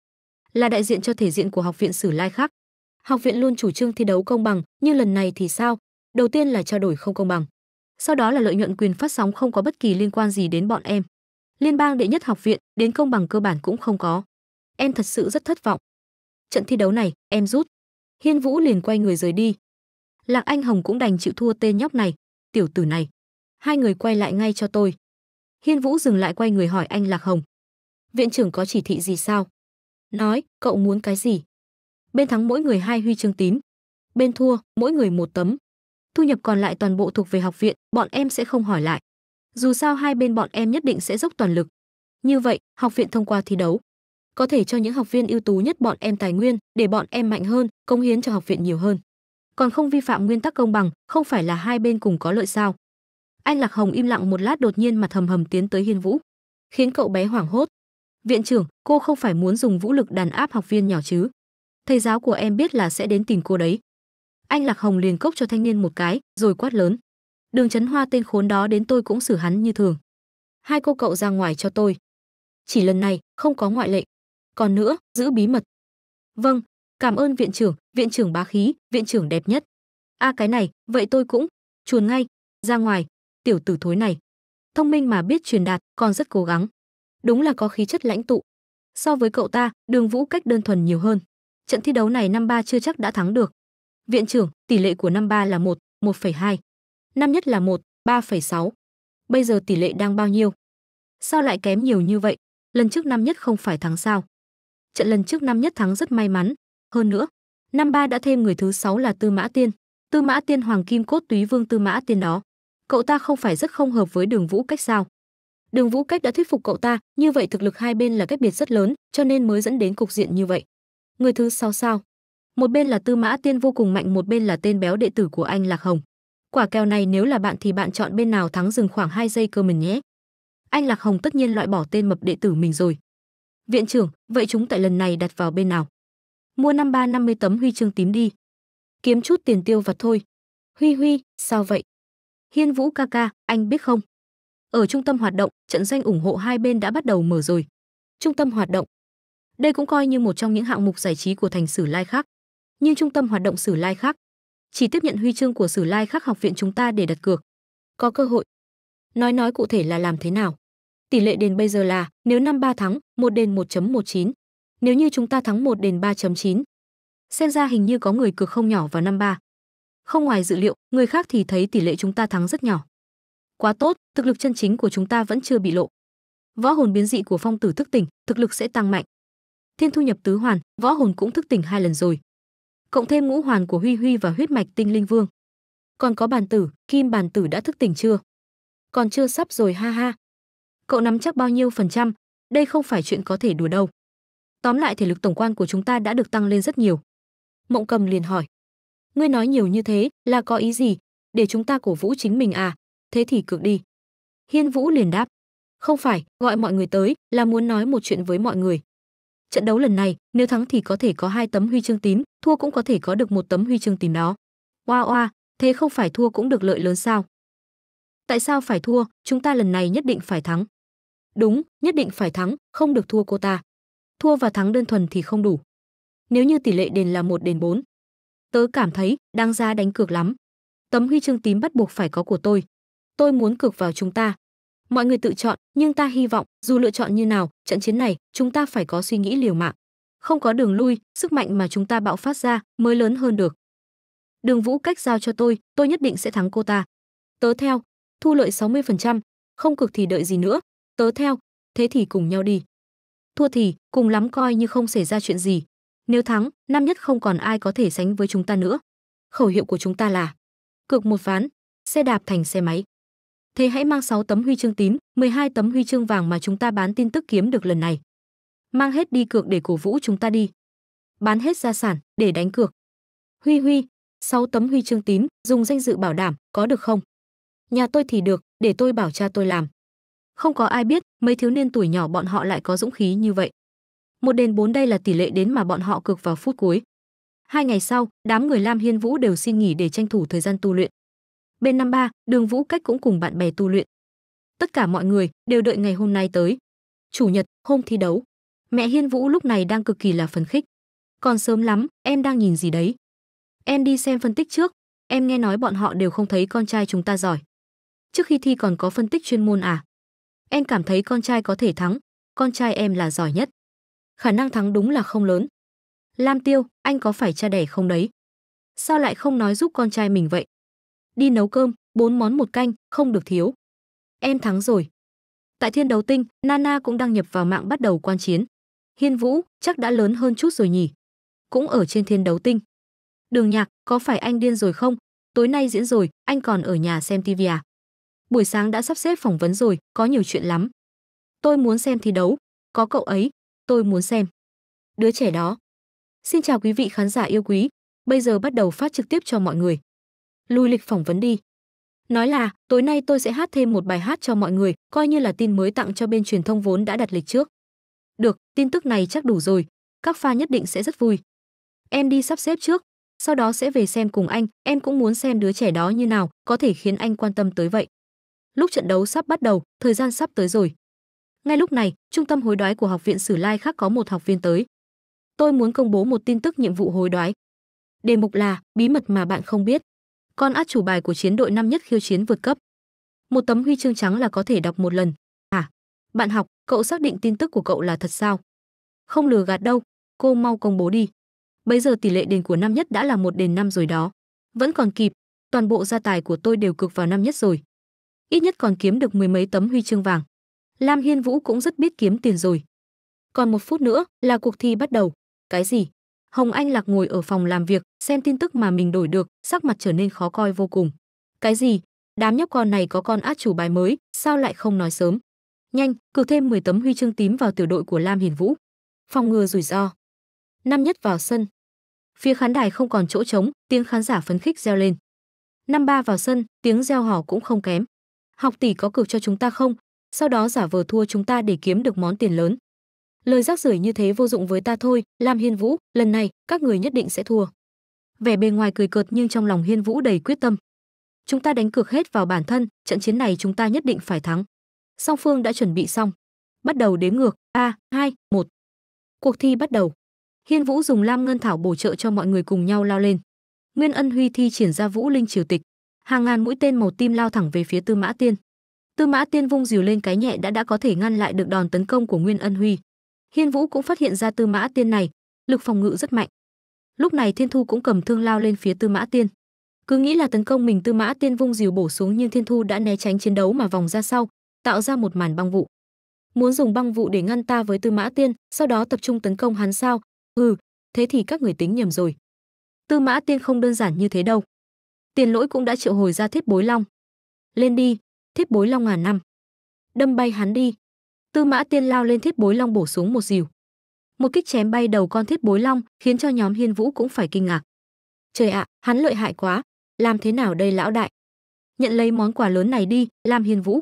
là đại diện cho thể diện của học viện Sử Lai khác. Học viện luôn chủ trương thi đấu công bằng, nhưng lần này thì sao? Đầu tiên là trao đổi không công bằng. Sau đó là lợi nhuận quyền phát sóng không có bất kỳ liên quan gì đến bọn em. Liên bang đệ nhất học viện, đến công bằng cơ bản cũng không có. Em thật sự rất thất vọng trận thi đấu này em rút hiên vũ liền quay người rời đi lạc anh hồng cũng đành chịu thua tên nhóc này tiểu tử này hai người quay lại ngay cho tôi hiên vũ dừng lại quay người hỏi anh lạc hồng viện trưởng có chỉ thị gì sao nói cậu muốn cái gì bên thắng mỗi người hai huy chương tím bên thua mỗi người một tấm thu nhập còn lại toàn bộ thuộc về học viện bọn em sẽ không hỏi lại dù sao hai bên bọn em nhất định sẽ dốc toàn lực như vậy học viện thông qua thi đấu có thể cho những học viên ưu tú nhất bọn em tài nguyên để bọn em mạnh hơn, công hiến cho học viện nhiều hơn. Còn không vi phạm nguyên tắc công bằng, không phải là hai bên cùng có lợi sao? Anh Lạc Hồng im lặng một lát đột nhiên mặt hầm hầm tiến tới Hiên Vũ, khiến cậu bé hoảng hốt. "Viện trưởng, cô không phải muốn dùng vũ lực đàn áp học viên nhỏ chứ? Thầy giáo của em biết là sẽ đến tìm cô đấy." Anh Lạc Hồng liền cốc cho thanh niên một cái, rồi quát lớn. "Đường Chấn Hoa tên khốn đó đến tôi cũng xử hắn như thường. Hai cô cậu ra ngoài cho tôi." Chỉ lần này, không có ngoại lệ còn nữa, giữ bí mật. Vâng, cảm ơn viện trưởng, viện trưởng bá khí, viện trưởng đẹp nhất. A à, cái này, vậy tôi cũng chuồn ngay ra ngoài, tiểu tử thối này. Thông minh mà biết truyền đạt, còn rất cố gắng. Đúng là có khí chất lãnh tụ. So với cậu ta, Đường Vũ cách đơn thuần nhiều hơn. Trận thi đấu này năm ba chưa chắc đã thắng được. Viện trưởng, tỷ lệ của năm ba là một 1, hai Năm nhất là một 1, sáu Bây giờ tỷ lệ đang bao nhiêu? Sao lại kém nhiều như vậy? Lần trước năm nhất không phải thắng sao? trận lần trước năm nhất thắng rất may mắn, hơn nữa, năm ba đã thêm người thứ sáu là Tư Mã Tiên, Tư Mã Tiên Hoàng Kim Cốt Túy Vương Tư Mã Tiên đó. Cậu ta không phải rất không hợp với Đường Vũ Cách sao? Đường Vũ Cách đã thuyết phục cậu ta, như vậy thực lực hai bên là cách biệt rất lớn, cho nên mới dẫn đến cục diện như vậy. Người thứ sáu sao? Một bên là Tư Mã Tiên vô cùng mạnh, một bên là tên béo đệ tử của anh Lạc Hồng. Quả kèo này nếu là bạn thì bạn chọn bên nào thắng dừng khoảng 2 giây cơ mình nhé. Anh Lạc Hồng tất nhiên loại bỏ tên mập đệ tử mình rồi viện trưởng vậy chúng tại lần này đặt vào bên nào mua năm ba năm mươi tấm huy chương tím đi kiếm chút tiền tiêu vặt thôi huy huy sao vậy hiên vũ ca ca anh biết không ở trung tâm hoạt động trận doanh ủng hộ hai bên đã bắt đầu mở rồi trung tâm hoạt động đây cũng coi như một trong những hạng mục giải trí của thành sử lai khác nhưng trung tâm hoạt động sử lai khác chỉ tiếp nhận huy chương của sử lai khác học viện chúng ta để đặt cược có cơ hội nói nói cụ thể là làm thế nào Tỷ lệ đền bây giờ là nếu năm ba thắng, một đền 1.19. Nếu như chúng ta thắng một đền 3.9. Xem ra hình như có người cực không nhỏ vào năm ba. Không ngoài dự liệu, người khác thì thấy tỷ lệ chúng ta thắng rất nhỏ. Quá tốt, thực lực chân chính của chúng ta vẫn chưa bị lộ. Võ hồn biến dị của phong tử thức tỉnh, thực lực sẽ tăng mạnh. Thiên thu nhập tứ hoàn, võ hồn cũng thức tỉnh hai lần rồi. Cộng thêm ngũ hoàn của Huy Huy và huyết mạch tinh linh vương. Còn có bàn tử, kim bàn tử đã thức tỉnh chưa? Còn chưa sắp rồi ha ha, cậu nắm chắc bao nhiêu phần trăm, đây không phải chuyện có thể đùa đâu. Tóm lại thể lực tổng quan của chúng ta đã được tăng lên rất nhiều. Mộng Cầm liền hỏi: "Ngươi nói nhiều như thế là có ý gì? Để chúng ta cổ vũ chính mình à? Thế thì cược đi." Hiên Vũ liền đáp: "Không phải, gọi mọi người tới là muốn nói một chuyện với mọi người. Trận đấu lần này, nếu thắng thì có thể có hai tấm huy chương tím, thua cũng có thể có được một tấm huy chương tím đó." Oa wow, oa, thế không phải thua cũng được lợi lớn sao? Tại sao phải thua, chúng ta lần này nhất định phải thắng đúng nhất định phải thắng không được thua cô ta thua và thắng đơn thuần thì không đủ nếu như tỷ lệ đền là một đền bốn tớ cảm thấy đang ra đánh cược lắm tấm huy chương tím bắt buộc phải có của tôi tôi muốn cược vào chúng ta mọi người tự chọn nhưng ta hy vọng dù lựa chọn như nào trận chiến này chúng ta phải có suy nghĩ liều mạng không có đường lui sức mạnh mà chúng ta bạo phát ra mới lớn hơn được đường vũ cách giao cho tôi tôi nhất định sẽ thắng cô ta tớ theo thu lợi 60%, không cực thì đợi gì nữa Tớ theo, thế thì cùng nhau đi. Thua thì, cùng lắm coi như không xảy ra chuyện gì. Nếu thắng, năm nhất không còn ai có thể sánh với chúng ta nữa. Khẩu hiệu của chúng ta là Cược một ván, xe đạp thành xe máy. Thế hãy mang 6 tấm huy chương tím, 12 tấm huy chương vàng mà chúng ta bán tin tức kiếm được lần này. Mang hết đi cược để cổ vũ chúng ta đi. Bán hết gia sản để đánh cược. Huy huy, 6 tấm huy chương tím, dùng danh dự bảo đảm, có được không? Nhà tôi thì được, để tôi bảo cha tôi làm. Không có ai biết, mấy thiếu niên tuổi nhỏ bọn họ lại có dũng khí như vậy. Một đền bốn đây là tỷ lệ đến mà bọn họ cực vào phút cuối. Hai ngày sau, đám người Lam Hiên Vũ đều xin nghỉ để tranh thủ thời gian tu luyện. Bên năm ba, Đường Vũ Cách cũng cùng bạn bè tu luyện. Tất cả mọi người đều đợi ngày hôm nay tới. Chủ nhật, hôm thi đấu. Mẹ Hiên Vũ lúc này đang cực kỳ là phấn khích. Còn sớm lắm, em đang nhìn gì đấy? Em đi xem phân tích trước, em nghe nói bọn họ đều không thấy con trai chúng ta giỏi. Trước khi thi còn có phân tích chuyên môn à? Em cảm thấy con trai có thể thắng, con trai em là giỏi nhất. Khả năng thắng đúng là không lớn. Lam Tiêu, anh có phải cha đẻ không đấy? Sao lại không nói giúp con trai mình vậy? Đi nấu cơm, bốn món một canh, không được thiếu. Em thắng rồi. Tại thiên đấu tinh, Nana cũng đăng nhập vào mạng bắt đầu quan chiến. Hiên Vũ, chắc đã lớn hơn chút rồi nhỉ? Cũng ở trên thiên đấu tinh. Đường nhạc, có phải anh điên rồi không? Tối nay diễn rồi, anh còn ở nhà xem tivi à? buổi sáng đã sắp xếp phỏng vấn rồi có nhiều chuyện lắm tôi muốn xem thi đấu có cậu ấy tôi muốn xem đứa trẻ đó xin chào quý vị khán giả yêu quý bây giờ bắt đầu phát trực tiếp cho mọi người lùi lịch phỏng vấn đi nói là tối nay tôi sẽ hát thêm một bài hát cho mọi người coi như là tin mới tặng cho bên truyền thông vốn đã đặt lịch trước được tin tức này chắc đủ rồi các pha nhất định sẽ rất vui em đi sắp xếp trước sau đó sẽ về xem cùng anh em cũng muốn xem đứa trẻ đó như nào có thể khiến anh quan tâm tới vậy lúc trận đấu sắp bắt đầu, thời gian sắp tới rồi. Ngay lúc này, trung tâm hối đoái của học viện Sử Lai khác có một học viên tới. Tôi muốn công bố một tin tức nhiệm vụ hối đoái. Đề mục là bí mật mà bạn không biết. Con át chủ bài của chiến đội năm nhất khiêu chiến vượt cấp. Một tấm huy chương trắng là có thể đọc một lần. À, bạn học, cậu xác định tin tức của cậu là thật sao? Không lừa gạt đâu, cô mau công bố đi. Bây giờ tỷ lệ đền của năm nhất đã là một đền năm rồi đó. Vẫn còn kịp, toàn bộ gia tài của tôi đều cược vào năm nhất rồi ít nhất còn kiếm được mười mấy tấm huy chương vàng. Lam Hiên Vũ cũng rất biết kiếm tiền rồi. Còn một phút nữa là cuộc thi bắt đầu. Cái gì? Hồng Anh Lạc ngồi ở phòng làm việc, xem tin tức mà mình đổi được, sắc mặt trở nên khó coi vô cùng. Cái gì? Đám nhóc con này có con át chủ bài mới, sao lại không nói sớm? Nhanh, cược thêm 10 tấm huy chương tím vào tiểu đội của Lam Hiền Vũ. Phòng ngừa rủi ro. Năm nhất vào sân. Phía khán đài không còn chỗ trống, tiếng khán giả phấn khích reo lên. Năm ba vào sân, tiếng reo hò cũng không kém học tỷ có cược cho chúng ta không sau đó giả vờ thua chúng ta để kiếm được món tiền lớn lời rác rưởi như thế vô dụng với ta thôi lam hiên vũ lần này các người nhất định sẽ thua vẻ bề ngoài cười cợt nhưng trong lòng hiên vũ đầy quyết tâm chúng ta đánh cược hết vào bản thân trận chiến này chúng ta nhất định phải thắng song phương đã chuẩn bị xong bắt đầu đếm ngược ba hai một cuộc thi bắt đầu hiên vũ dùng lam ngân thảo bổ trợ cho mọi người cùng nhau lao lên nguyên ân huy thi triển ra vũ linh triều tịch hàng ngàn mũi tên màu tim lao thẳng về phía Tư Mã Tiên. Tư Mã Tiên vung dìu lên cái nhẹ đã đã có thể ngăn lại được đòn tấn công của Nguyên Ân Huy. Hiên Vũ cũng phát hiện ra Tư Mã Tiên này, lực phòng ngự rất mạnh. Lúc này Thiên Thu cũng cầm thương lao lên phía Tư Mã Tiên. Cứ nghĩ là tấn công mình Tư Mã Tiên vung dìu bổ xuống nhưng Thiên Thu đã né tránh chiến đấu mà vòng ra sau, tạo ra một màn băng vụ. Muốn dùng băng vụ để ngăn ta với Tư Mã Tiên, sau đó tập trung tấn công hắn sao? Ừ, thế thì các người tính nhầm rồi. Tư Mã Tiên không đơn giản như thế đâu. Tiền lỗi cũng đã triệu hồi ra thiết bối long. Lên đi, thiết bối long ngàn năm. Đâm bay hắn đi. Tư mã tiên lao lên thiết bối long bổ xuống một dìu. Một kích chém bay đầu con thiết bối long khiến cho nhóm hiên vũ cũng phải kinh ngạc. Trời ạ, hắn lợi hại quá. Làm thế nào đây lão đại? Nhận lấy món quà lớn này đi, Lam Hiên Vũ.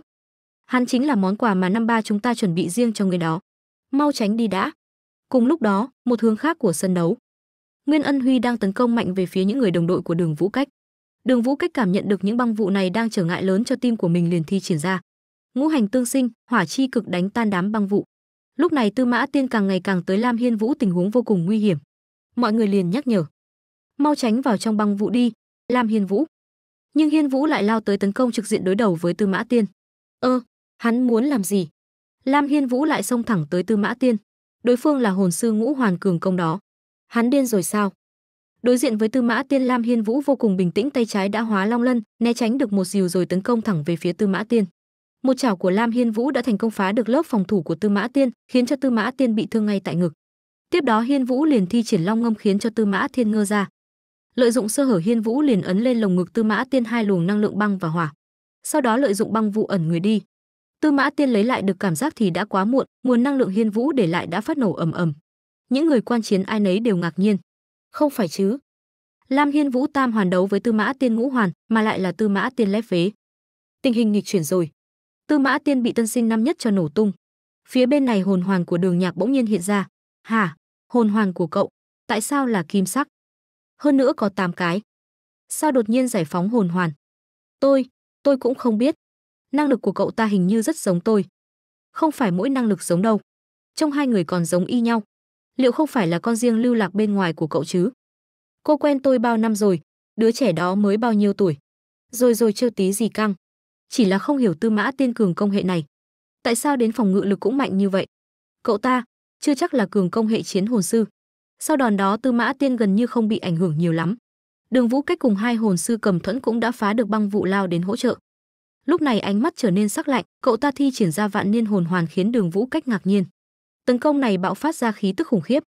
Hắn chính là món quà mà năm ba chúng ta chuẩn bị riêng cho người đó. Mau tránh đi đã. Cùng lúc đó, một hướng khác của sân đấu. Nguyên Ân Huy đang tấn công mạnh về phía những người đồng đội của Đường Vũ Cách. Đường Vũ Cách cảm nhận được những băng vụ này đang trở ngại lớn cho tim của mình liền thi triển ra. Ngũ hành tương sinh, hỏa chi cực đánh tan đám băng vụ. Lúc này Tư Mã Tiên càng ngày càng tới Lam Hiên Vũ tình huống vô cùng nguy hiểm. Mọi người liền nhắc nhở: "Mau tránh vào trong băng vụ đi, Lam Hiên Vũ." Nhưng Hiên Vũ lại lao tới tấn công trực diện đối đầu với Tư Mã Tiên. "Ơ, ờ, hắn muốn làm gì?" Lam Hiên Vũ lại xông thẳng tới Tư Mã Tiên. Đối phương là hồn sư ngũ hoàn cường công đó. Hắn điên rồi sao? đối diện với tư mã tiên lam hiên vũ vô cùng bình tĩnh tay trái đã hóa long lân né tránh được một dìu rồi tấn công thẳng về phía tư mã tiên một chảo của lam hiên vũ đã thành công phá được lớp phòng thủ của tư mã tiên khiến cho tư mã tiên bị thương ngay tại ngực tiếp đó hiên vũ liền thi triển long ngâm khiến cho tư mã thiên ngơ ra lợi dụng sơ hở hiên vũ liền ấn lên lồng ngực tư mã tiên hai luồng năng lượng băng và hỏa sau đó lợi dụng băng vụ ẩn người đi tư mã tiên lấy lại được cảm giác thì đã quá muộn nguồn năng lượng hiên vũ để lại đã phát nổ ầm ầm những người quan chiến ai nấy đều ngạc nhiên không phải chứ? Lam Hiên Vũ Tam hoàn đấu với Tư Mã Tiên ngũ hoàn, mà lại là Tư Mã Tiên lép vế. Tình hình nghịch chuyển rồi. Tư Mã Tiên bị tân sinh năm nhất cho nổ tung. Phía bên này hồn Hoàng của Đường Nhạc bỗng nhiên hiện ra. "Hả? Hồn Hoàng của cậu, tại sao là kim sắc? Hơn nữa có 8 cái. Sao đột nhiên giải phóng hồn hoàn?" "Tôi, tôi cũng không biết. Năng lực của cậu ta hình như rất giống tôi." "Không phải mỗi năng lực giống đâu. Trong hai người còn giống y nhau, liệu không phải là con riêng lưu lạc bên ngoài của cậu chứ? Cô quen tôi bao năm rồi, đứa trẻ đó mới bao nhiêu tuổi? Rồi rồi chưa tí gì căng. Chỉ là không hiểu tư mã tiên cường công hệ này. Tại sao đến phòng ngự lực cũng mạnh như vậy? Cậu ta, chưa chắc là cường công hệ chiến hồn sư. Sau đòn đó tư mã tiên gần như không bị ảnh hưởng nhiều lắm. Đường vũ cách cùng hai hồn sư cầm thuẫn cũng đã phá được băng vụ lao đến hỗ trợ. Lúc này ánh mắt trở nên sắc lạnh, cậu ta thi triển ra vạn niên hồn hoàn khiến đường vũ cách ngạc nhiên. Tấn công này bạo phát ra khí tức khủng khiếp,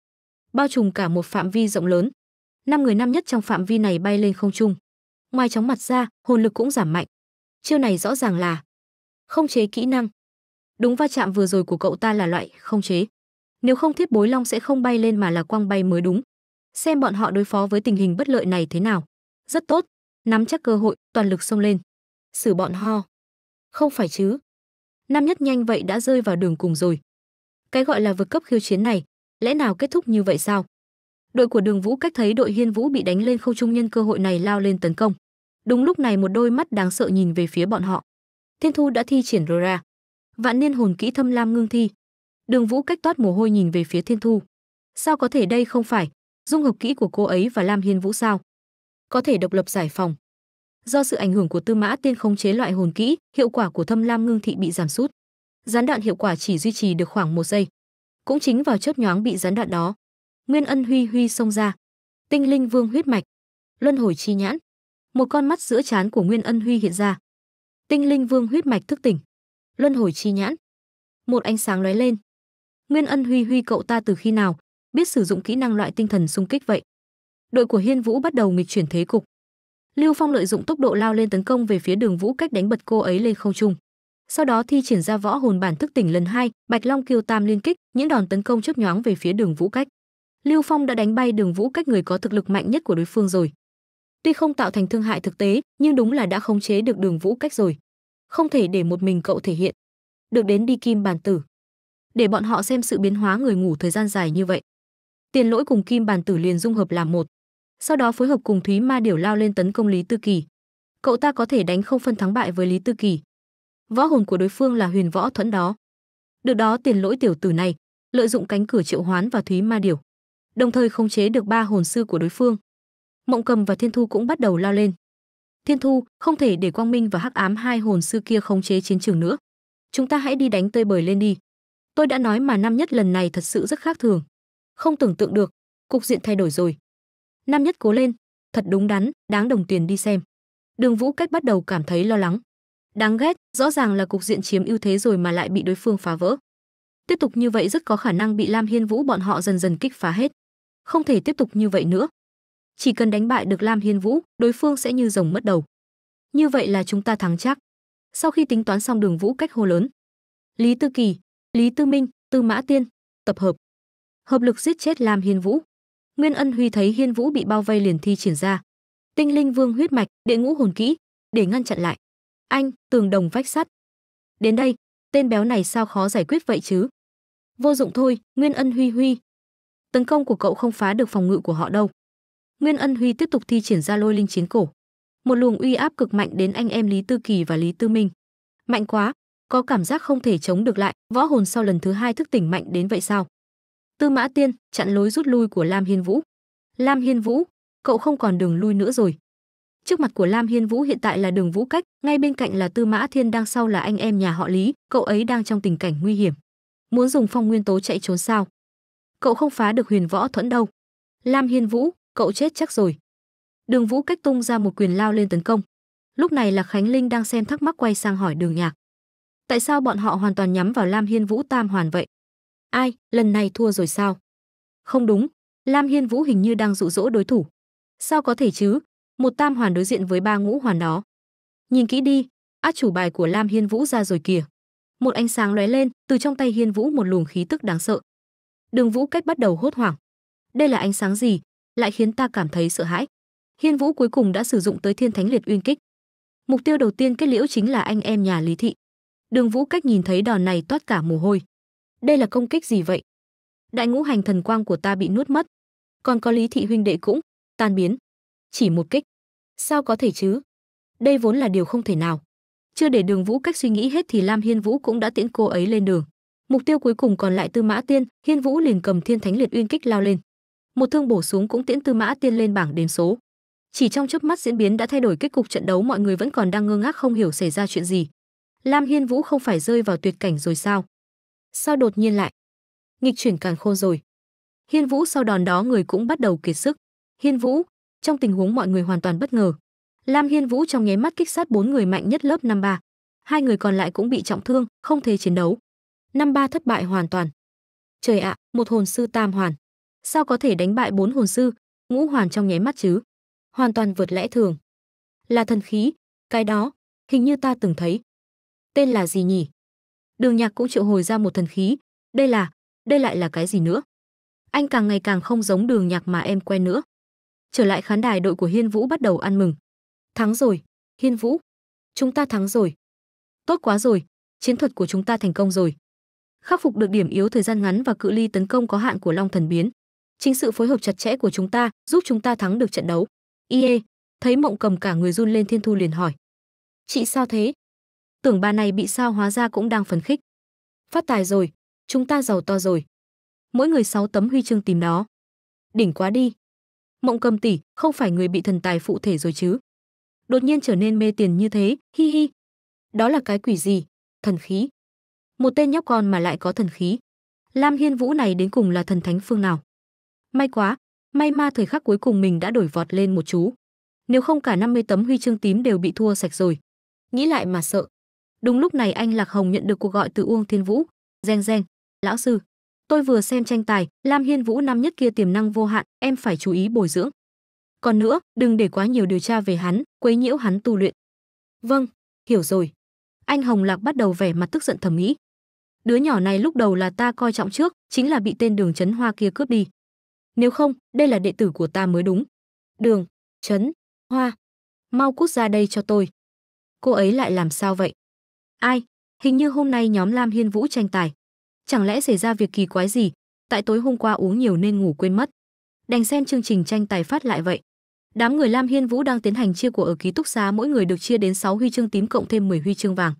bao trùm cả một phạm vi rộng lớn. Năm người năm nhất trong phạm vi này bay lên không trung. Ngoài chóng mặt ra, hồn lực cũng giảm mạnh. Chiêu này rõ ràng là không chế kỹ năng. Đúng va chạm vừa rồi của cậu ta là loại không chế. Nếu không thiết bối long sẽ không bay lên mà là quang bay mới đúng. Xem bọn họ đối phó với tình hình bất lợi này thế nào. Rất tốt, nắm chắc cơ hội, toàn lực xông lên. Xử bọn ho. Không phải chứ. Năm nhất nhanh vậy đã rơi vào đường cùng rồi. Cái gọi là vượt cấp khiêu chiến này, lẽ nào kết thúc như vậy sao? Đội của Đường Vũ cách thấy đội Hiên Vũ bị đánh lên không trung nhân cơ hội này lao lên tấn công. Đúng lúc này một đôi mắt đáng sợ nhìn về phía bọn họ. Thiên Thu đã thi triển Rora. Vạn niên hồn kỹ thâm lam ngưng thi. Đường Vũ cách toát mồ hôi nhìn về phía Thiên Thu. Sao có thể đây không phải dung hợp kỹ của cô ấy và Lam Hiên Vũ sao? Có thể độc lập giải phòng. Do sự ảnh hưởng của Tư Mã Tiên khống chế loại hồn kỹ, hiệu quả của Thâm Lam Ngưng Thị bị giảm sút gián đoạn hiệu quả chỉ duy trì được khoảng một giây. Cũng chính vào chớp nhoáng bị gián đoạn đó, Nguyên Ân Huy Huy xông ra. Tinh Linh Vương huyết mạch, Luân hồi chi nhãn. Một con mắt giữa trán của Nguyên Ân Huy hiện ra. Tinh Linh Vương huyết mạch thức tỉnh, Luân hồi chi nhãn. Một ánh sáng lóe lên. Nguyên Ân Huy Huy cậu ta từ khi nào biết sử dụng kỹ năng loại tinh thần xung kích vậy? Đội của Hiên Vũ bắt đầu nghịch chuyển thế cục. Lưu Phong lợi dụng tốc độ lao lên tấn công về phía Đường Vũ cách đánh bật cô ấy lên không trung sau đó thi triển ra võ hồn bản thức tỉnh lần hai bạch long kiêu tam liên kích những đòn tấn công chớp nhoáng về phía đường vũ cách lưu phong đã đánh bay đường vũ cách người có thực lực mạnh nhất của đối phương rồi tuy không tạo thành thương hại thực tế nhưng đúng là đã khống chế được đường vũ cách rồi không thể để một mình cậu thể hiện được đến đi kim bàn tử để bọn họ xem sự biến hóa người ngủ thời gian dài như vậy tiền lỗi cùng kim bàn tử liền dung hợp làm một sau đó phối hợp cùng thúy ma điểu lao lên tấn công lý tư kỳ cậu ta có thể đánh không phân thắng bại với lý tư kỳ võ hồn của đối phương là huyền võ thuẫn đó. Được đó tiền lỗi tiểu tử này, lợi dụng cánh cửa triệu hoán và thúy ma điểu, đồng thời khống chế được ba hồn sư của đối phương. Mộng Cầm và Thiên Thu cũng bắt đầu lo lên. Thiên Thu, không thể để Quang Minh và Hắc Ám hai hồn sư kia khống chế chiến trường nữa. Chúng ta hãy đi đánh tơi bời lên đi. Tôi đã nói mà năm nhất lần này thật sự rất khác thường. Không tưởng tượng được, cục diện thay đổi rồi. Năm nhất cố lên, thật đúng đắn, đáng đồng tiền đi xem. Đường Vũ Cách bắt đầu cảm thấy lo lắng. Đáng ghét, rõ ràng là cục diện chiếm ưu thế rồi mà lại bị đối phương phá vỡ. Tiếp tục như vậy rất có khả năng bị Lam Hiên Vũ bọn họ dần dần kích phá hết. Không thể tiếp tục như vậy nữa. Chỉ cần đánh bại được Lam Hiên Vũ, đối phương sẽ như rồng mất đầu. Như vậy là chúng ta thắng chắc. Sau khi tính toán xong Đường Vũ cách hô lớn. Lý Tư Kỳ, Lý Tư Minh, Tư Mã Tiên, tập hợp. Hợp lực giết chết Lam Hiên Vũ. Nguyên Ân Huy thấy Hiên Vũ bị bao vây liền thi triển ra. Tinh Linh Vương huyết mạch, địa Ngũ hồn kỹ để ngăn chặn lại. Anh, tường đồng vách sắt. Đến đây, tên béo này sao khó giải quyết vậy chứ? Vô dụng thôi, Nguyên Ân Huy Huy. Tấn công của cậu không phá được phòng ngự của họ đâu. Nguyên Ân Huy tiếp tục thi triển ra lôi linh chiến cổ. Một luồng uy áp cực mạnh đến anh em Lý Tư Kỳ và Lý Tư Minh. Mạnh quá, có cảm giác không thể chống được lại, võ hồn sau lần thứ hai thức tỉnh mạnh đến vậy sao? Tư Mã Tiên chặn lối rút lui của Lam Hiên Vũ. Lam Hiên Vũ, cậu không còn đường lui nữa rồi. Trước mặt của Lam Hiên Vũ hiện tại là Đường Vũ Cách, ngay bên cạnh là Tư Mã Thiên đang sau là anh em nhà họ Lý, cậu ấy đang trong tình cảnh nguy hiểm. Muốn dùng phong nguyên tố chạy trốn sao? Cậu không phá được Huyền Võ Thuẫn đâu. Lam Hiên Vũ, cậu chết chắc rồi. Đường Vũ Cách tung ra một quyền lao lên tấn công. Lúc này là Khánh Linh đang xem thắc mắc quay sang hỏi Đường Nhạc. Tại sao bọn họ hoàn toàn nhắm vào Lam Hiên Vũ tam hoàn vậy? Ai, lần này thua rồi sao? Không đúng, Lam Hiên Vũ hình như đang dụ dỗ đối thủ. Sao có thể chứ, một tam hoàn đối diện với ba ngũ hoàn đó. Nhìn kỹ đi, át chủ bài của Lam Hiên Vũ ra rồi kìa. Một ánh sáng lóe lên, từ trong tay Hiên Vũ một luồng khí tức đáng sợ. Đường Vũ cách bắt đầu hốt hoảng. Đây là ánh sáng gì, lại khiến ta cảm thấy sợ hãi. Hiên Vũ cuối cùng đã sử dụng tới Thiên Thánh Liệt Uyên Kích. Mục tiêu đầu tiên kết liễu chính là anh em nhà Lý thị. Đường Vũ cách nhìn thấy đòn này toát cả mồ hôi. Đây là công kích gì vậy? Đại ngũ hành thần quang của ta bị nuốt mất, còn có Lý thị huynh đệ cũng tan biến chỉ một kích. Sao có thể chứ? Đây vốn là điều không thể nào. Chưa để Đường Vũ cách suy nghĩ hết thì Lam Hiên Vũ cũng đã tiễn cô ấy lên đường. Mục tiêu cuối cùng còn lại Tư Mã Tiên, Hiên Vũ liền cầm Thiên Thánh Liệt Uyên kích lao lên. Một thương bổ xuống cũng tiễn Tư Mã Tiên lên bảng đếm số. Chỉ trong chớp mắt diễn biến đã thay đổi kết cục trận đấu, mọi người vẫn còn đang ngơ ngác không hiểu xảy ra chuyện gì. Lam Hiên Vũ không phải rơi vào tuyệt cảnh rồi sao? Sao đột nhiên lại nghịch chuyển càng khôn rồi? Hiên Vũ sau đòn đó người cũng bắt đầu kiệt sức. Hiên Vũ, trong tình huống mọi người hoàn toàn bất ngờ. Lam Hiên Vũ trong nháy mắt kích sát bốn người mạnh nhất lớp năm ba, hai người còn lại cũng bị trọng thương, không thể chiến đấu. Năm ba thất bại hoàn toàn. Trời ạ, một hồn sư tam hoàn, sao có thể đánh bại bốn hồn sư, ngũ hoàn trong nháy mắt chứ? Hoàn toàn vượt lẽ thường. Là thần khí, cái đó, hình như ta từng thấy. Tên là gì nhỉ? Đường Nhạc cũng triệu hồi ra một thần khí, đây là, đây lại là cái gì nữa? Anh càng ngày càng không giống Đường Nhạc mà em quen nữa. Trở lại khán đài đội của Hiên Vũ bắt đầu ăn mừng. Thắng rồi, Hiên Vũ. Chúng ta thắng rồi. Tốt quá rồi, chiến thuật của chúng ta thành công rồi. Khắc phục được điểm yếu thời gian ngắn và cự ly tấn công có hạn của Long Thần Biến. Chính sự phối hợp chặt chẽ của chúng ta giúp chúng ta thắng được trận đấu. IE, thấy Mộng Cầm cả người run lên Thiên Thu liền hỏi. Chị sao thế? Tưởng bà này bị sao hóa ra cũng đang phấn khích. Phát tài rồi, chúng ta giàu to rồi. Mỗi người sáu tấm huy chương tìm nó. Đỉnh quá đi mộng cầm tỷ không phải người bị thần tài phụ thể rồi chứ đột nhiên trở nên mê tiền như thế hi hi đó là cái quỷ gì thần khí một tên nhóc con mà lại có thần khí lam hiên vũ này đến cùng là thần thánh phương nào may quá may ma thời khắc cuối cùng mình đã đổi vọt lên một chú nếu không cả 50 tấm huy chương tím đều bị thua sạch rồi nghĩ lại mà sợ đúng lúc này anh lạc hồng nhận được cuộc gọi từ uông thiên vũ reng reng lão sư tôi vừa xem tranh tài lam hiên vũ năm nhất kia tiềm năng vô hạn em phải chú ý bồi dưỡng còn nữa đừng để quá nhiều điều tra về hắn quấy nhiễu hắn tu luyện vâng hiểu rồi anh hồng lạc bắt đầu vẻ mặt tức giận thầm nghĩ đứa nhỏ này lúc đầu là ta coi trọng trước chính là bị tên đường Chấn hoa kia cướp đi nếu không đây là đệ tử của ta mới đúng đường Chấn hoa mau cút ra đây cho tôi cô ấy lại làm sao vậy ai hình như hôm nay nhóm lam hiên vũ tranh tài chẳng lẽ xảy ra việc kỳ quái gì tại tối hôm qua uống nhiều nên ngủ quên mất đành xem chương trình tranh tài phát lại vậy đám người lam hiên vũ đang tiến hành chia của ở ký túc xá mỗi người được chia đến 6 huy chương tím cộng thêm 10 huy chương vàng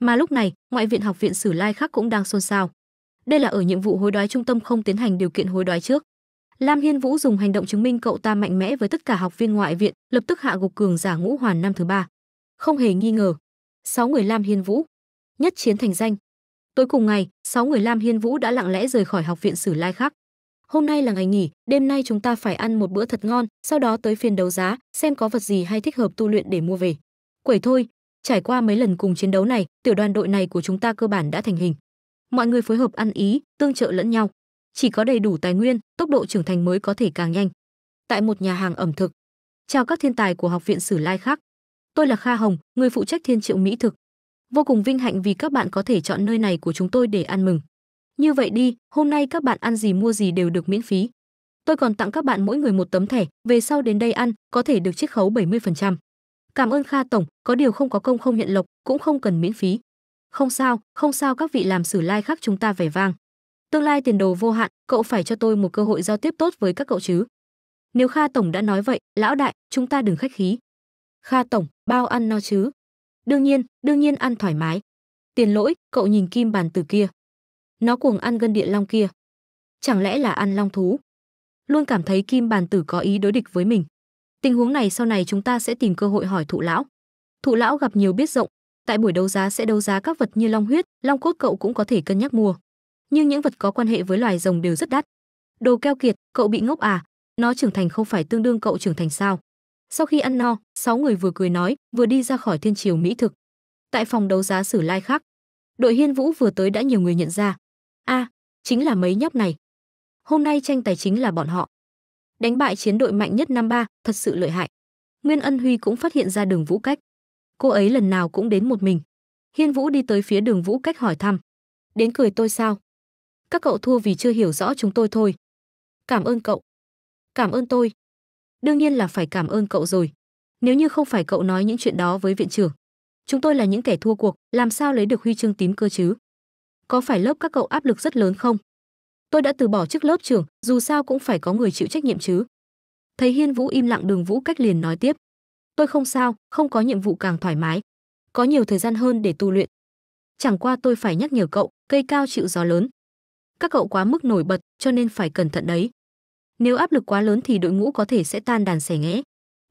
mà lúc này ngoại viện học viện sử lai khác cũng đang xôn xao đây là ở nhiệm vụ hối đoái trung tâm không tiến hành điều kiện hối đoái trước lam hiên vũ dùng hành động chứng minh cậu ta mạnh mẽ với tất cả học viên ngoại viện lập tức hạ gục cường giả ngũ hoàn năm thứ ba không hề nghi ngờ sáu người lam hiên vũ nhất chiến thành danh Tối cùng ngày, 6 người Lam Hiên Vũ đã lặng lẽ rời khỏi học viện Sử Lai Khắc. Hôm nay là ngày nghỉ, đêm nay chúng ta phải ăn một bữa thật ngon, sau đó tới phiên đấu giá, xem có vật gì hay thích hợp tu luyện để mua về. Quẩy thôi, trải qua mấy lần cùng chiến đấu này, tiểu đoàn đội này của chúng ta cơ bản đã thành hình. Mọi người phối hợp ăn ý, tương trợ lẫn nhau. Chỉ có đầy đủ tài nguyên, tốc độ trưởng thành mới có thể càng nhanh. Tại một nhà hàng ẩm thực. Chào các thiên tài của học viện Sử Lai Khắc. Tôi là Kha Hồng, người phụ trách Thiên Triệu Mỹ thực. Vô cùng vinh hạnh vì các bạn có thể chọn nơi này của chúng tôi để ăn mừng. Như vậy đi, hôm nay các bạn ăn gì mua gì đều được miễn phí. Tôi còn tặng các bạn mỗi người một tấm thẻ, về sau đến đây ăn, có thể được chiết khấu 70%. Cảm ơn Kha Tổng, có điều không có công không nhận lộc, cũng không cần miễn phí. Không sao, không sao các vị làm sử lai like khác chúng ta vẻ vang. Tương lai tiền đồ vô hạn, cậu phải cho tôi một cơ hội giao tiếp tốt với các cậu chứ. Nếu Kha Tổng đã nói vậy, lão đại, chúng ta đừng khách khí. Kha Tổng, bao ăn no chứ. Đương nhiên, đương nhiên ăn thoải mái. Tiền lỗi, cậu nhìn kim bàn từ kia. Nó cuồng ăn gân điện long kia. Chẳng lẽ là ăn long thú? Luôn cảm thấy kim bàn tử có ý đối địch với mình. Tình huống này sau này chúng ta sẽ tìm cơ hội hỏi thụ lão. Thụ lão gặp nhiều biết rộng, tại buổi đấu giá sẽ đấu giá các vật như long huyết, long cốt cậu cũng có thể cân nhắc mua. Nhưng những vật có quan hệ với loài rồng đều rất đắt. Đồ keo kiệt, cậu bị ngốc à? Nó trưởng thành không phải tương đương cậu trưởng thành sao? Sau khi ăn no, sáu người vừa cười nói, vừa đi ra khỏi thiên triều mỹ thực. Tại phòng đấu giá Sử Lai khác, đội Hiên Vũ vừa tới đã nhiều người nhận ra. A, à, chính là mấy nhóc này. Hôm nay tranh tài chính là bọn họ. Đánh bại chiến đội mạnh nhất năm ba, thật sự lợi hại. Nguyên Ân Huy cũng phát hiện ra Đường Vũ Cách. Cô ấy lần nào cũng đến một mình. Hiên Vũ đi tới phía Đường Vũ Cách hỏi thăm. Đến cười tôi sao? Các cậu thua vì chưa hiểu rõ chúng tôi thôi. Cảm ơn cậu. Cảm ơn tôi, đương nhiên là phải cảm ơn cậu rồi. Nếu như không phải cậu nói những chuyện đó với viện trưởng, chúng tôi là những kẻ thua cuộc, làm sao lấy được huy chương tím cơ chứ? Có phải lớp các cậu áp lực rất lớn không? Tôi đã từ bỏ chức lớp trưởng, dù sao cũng phải có người chịu trách nhiệm chứ. Thấy Hiên Vũ im lặng Đường Vũ Cách liền nói tiếp. Tôi không sao, không có nhiệm vụ càng thoải mái. Có nhiều thời gian hơn để tu luyện. Chẳng qua tôi phải nhắc nhở cậu, cây cao chịu gió lớn. Các cậu quá mức nổi bật, cho nên phải cẩn thận đấy. Nếu áp lực quá lớn thì đội ngũ có thể sẽ tan đàn xẻ nghẽ.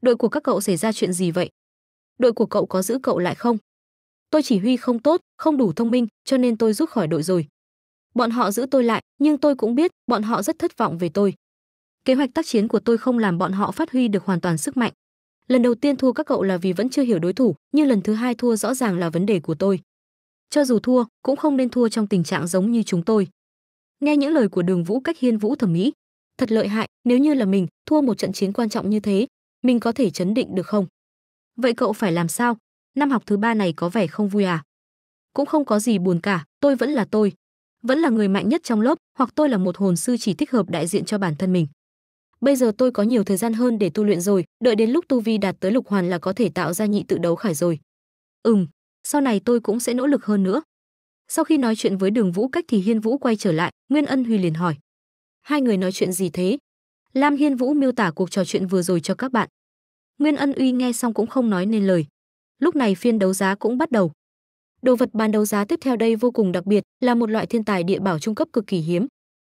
Đội của các cậu xảy ra chuyện gì vậy? Đội của cậu có giữ cậu lại không? Tôi chỉ huy không tốt, không đủ thông minh, cho nên tôi rút khỏi đội rồi. Bọn họ giữ tôi lại, nhưng tôi cũng biết bọn họ rất thất vọng về tôi. Kế hoạch tác chiến của tôi không làm bọn họ phát huy được hoàn toàn sức mạnh. Lần đầu tiên thua các cậu là vì vẫn chưa hiểu đối thủ, nhưng lần thứ hai thua rõ ràng là vấn đề của tôi. Cho dù thua, cũng không nên thua trong tình trạng giống như chúng tôi. Nghe những lời của Đường Vũ cách Hiên Vũ thẩm mỹ, thật lợi hại nếu như là mình thua một trận chiến quan trọng như thế mình có thể chấn định được không vậy cậu phải làm sao năm học thứ ba này có vẻ không vui à cũng không có gì buồn cả tôi vẫn là tôi vẫn là người mạnh nhất trong lớp hoặc tôi là một hồn sư chỉ thích hợp đại diện cho bản thân mình bây giờ tôi có nhiều thời gian hơn để tu luyện rồi đợi đến lúc tu vi đạt tới lục hoàn là có thể tạo ra nhị tự đấu khải rồi ừm sau này tôi cũng sẽ nỗ lực hơn nữa sau khi nói chuyện với đường vũ cách thì hiên vũ quay trở lại nguyên ân huy liền hỏi Hai người nói chuyện gì thế? Lam Hiên Vũ miêu tả cuộc trò chuyện vừa rồi cho các bạn. Nguyên Ân Uy nghe xong cũng không nói nên lời. Lúc này phiên đấu giá cũng bắt đầu. Đồ vật bán đấu giá tiếp theo đây vô cùng đặc biệt, là một loại thiên tài địa bảo trung cấp cực kỳ hiếm.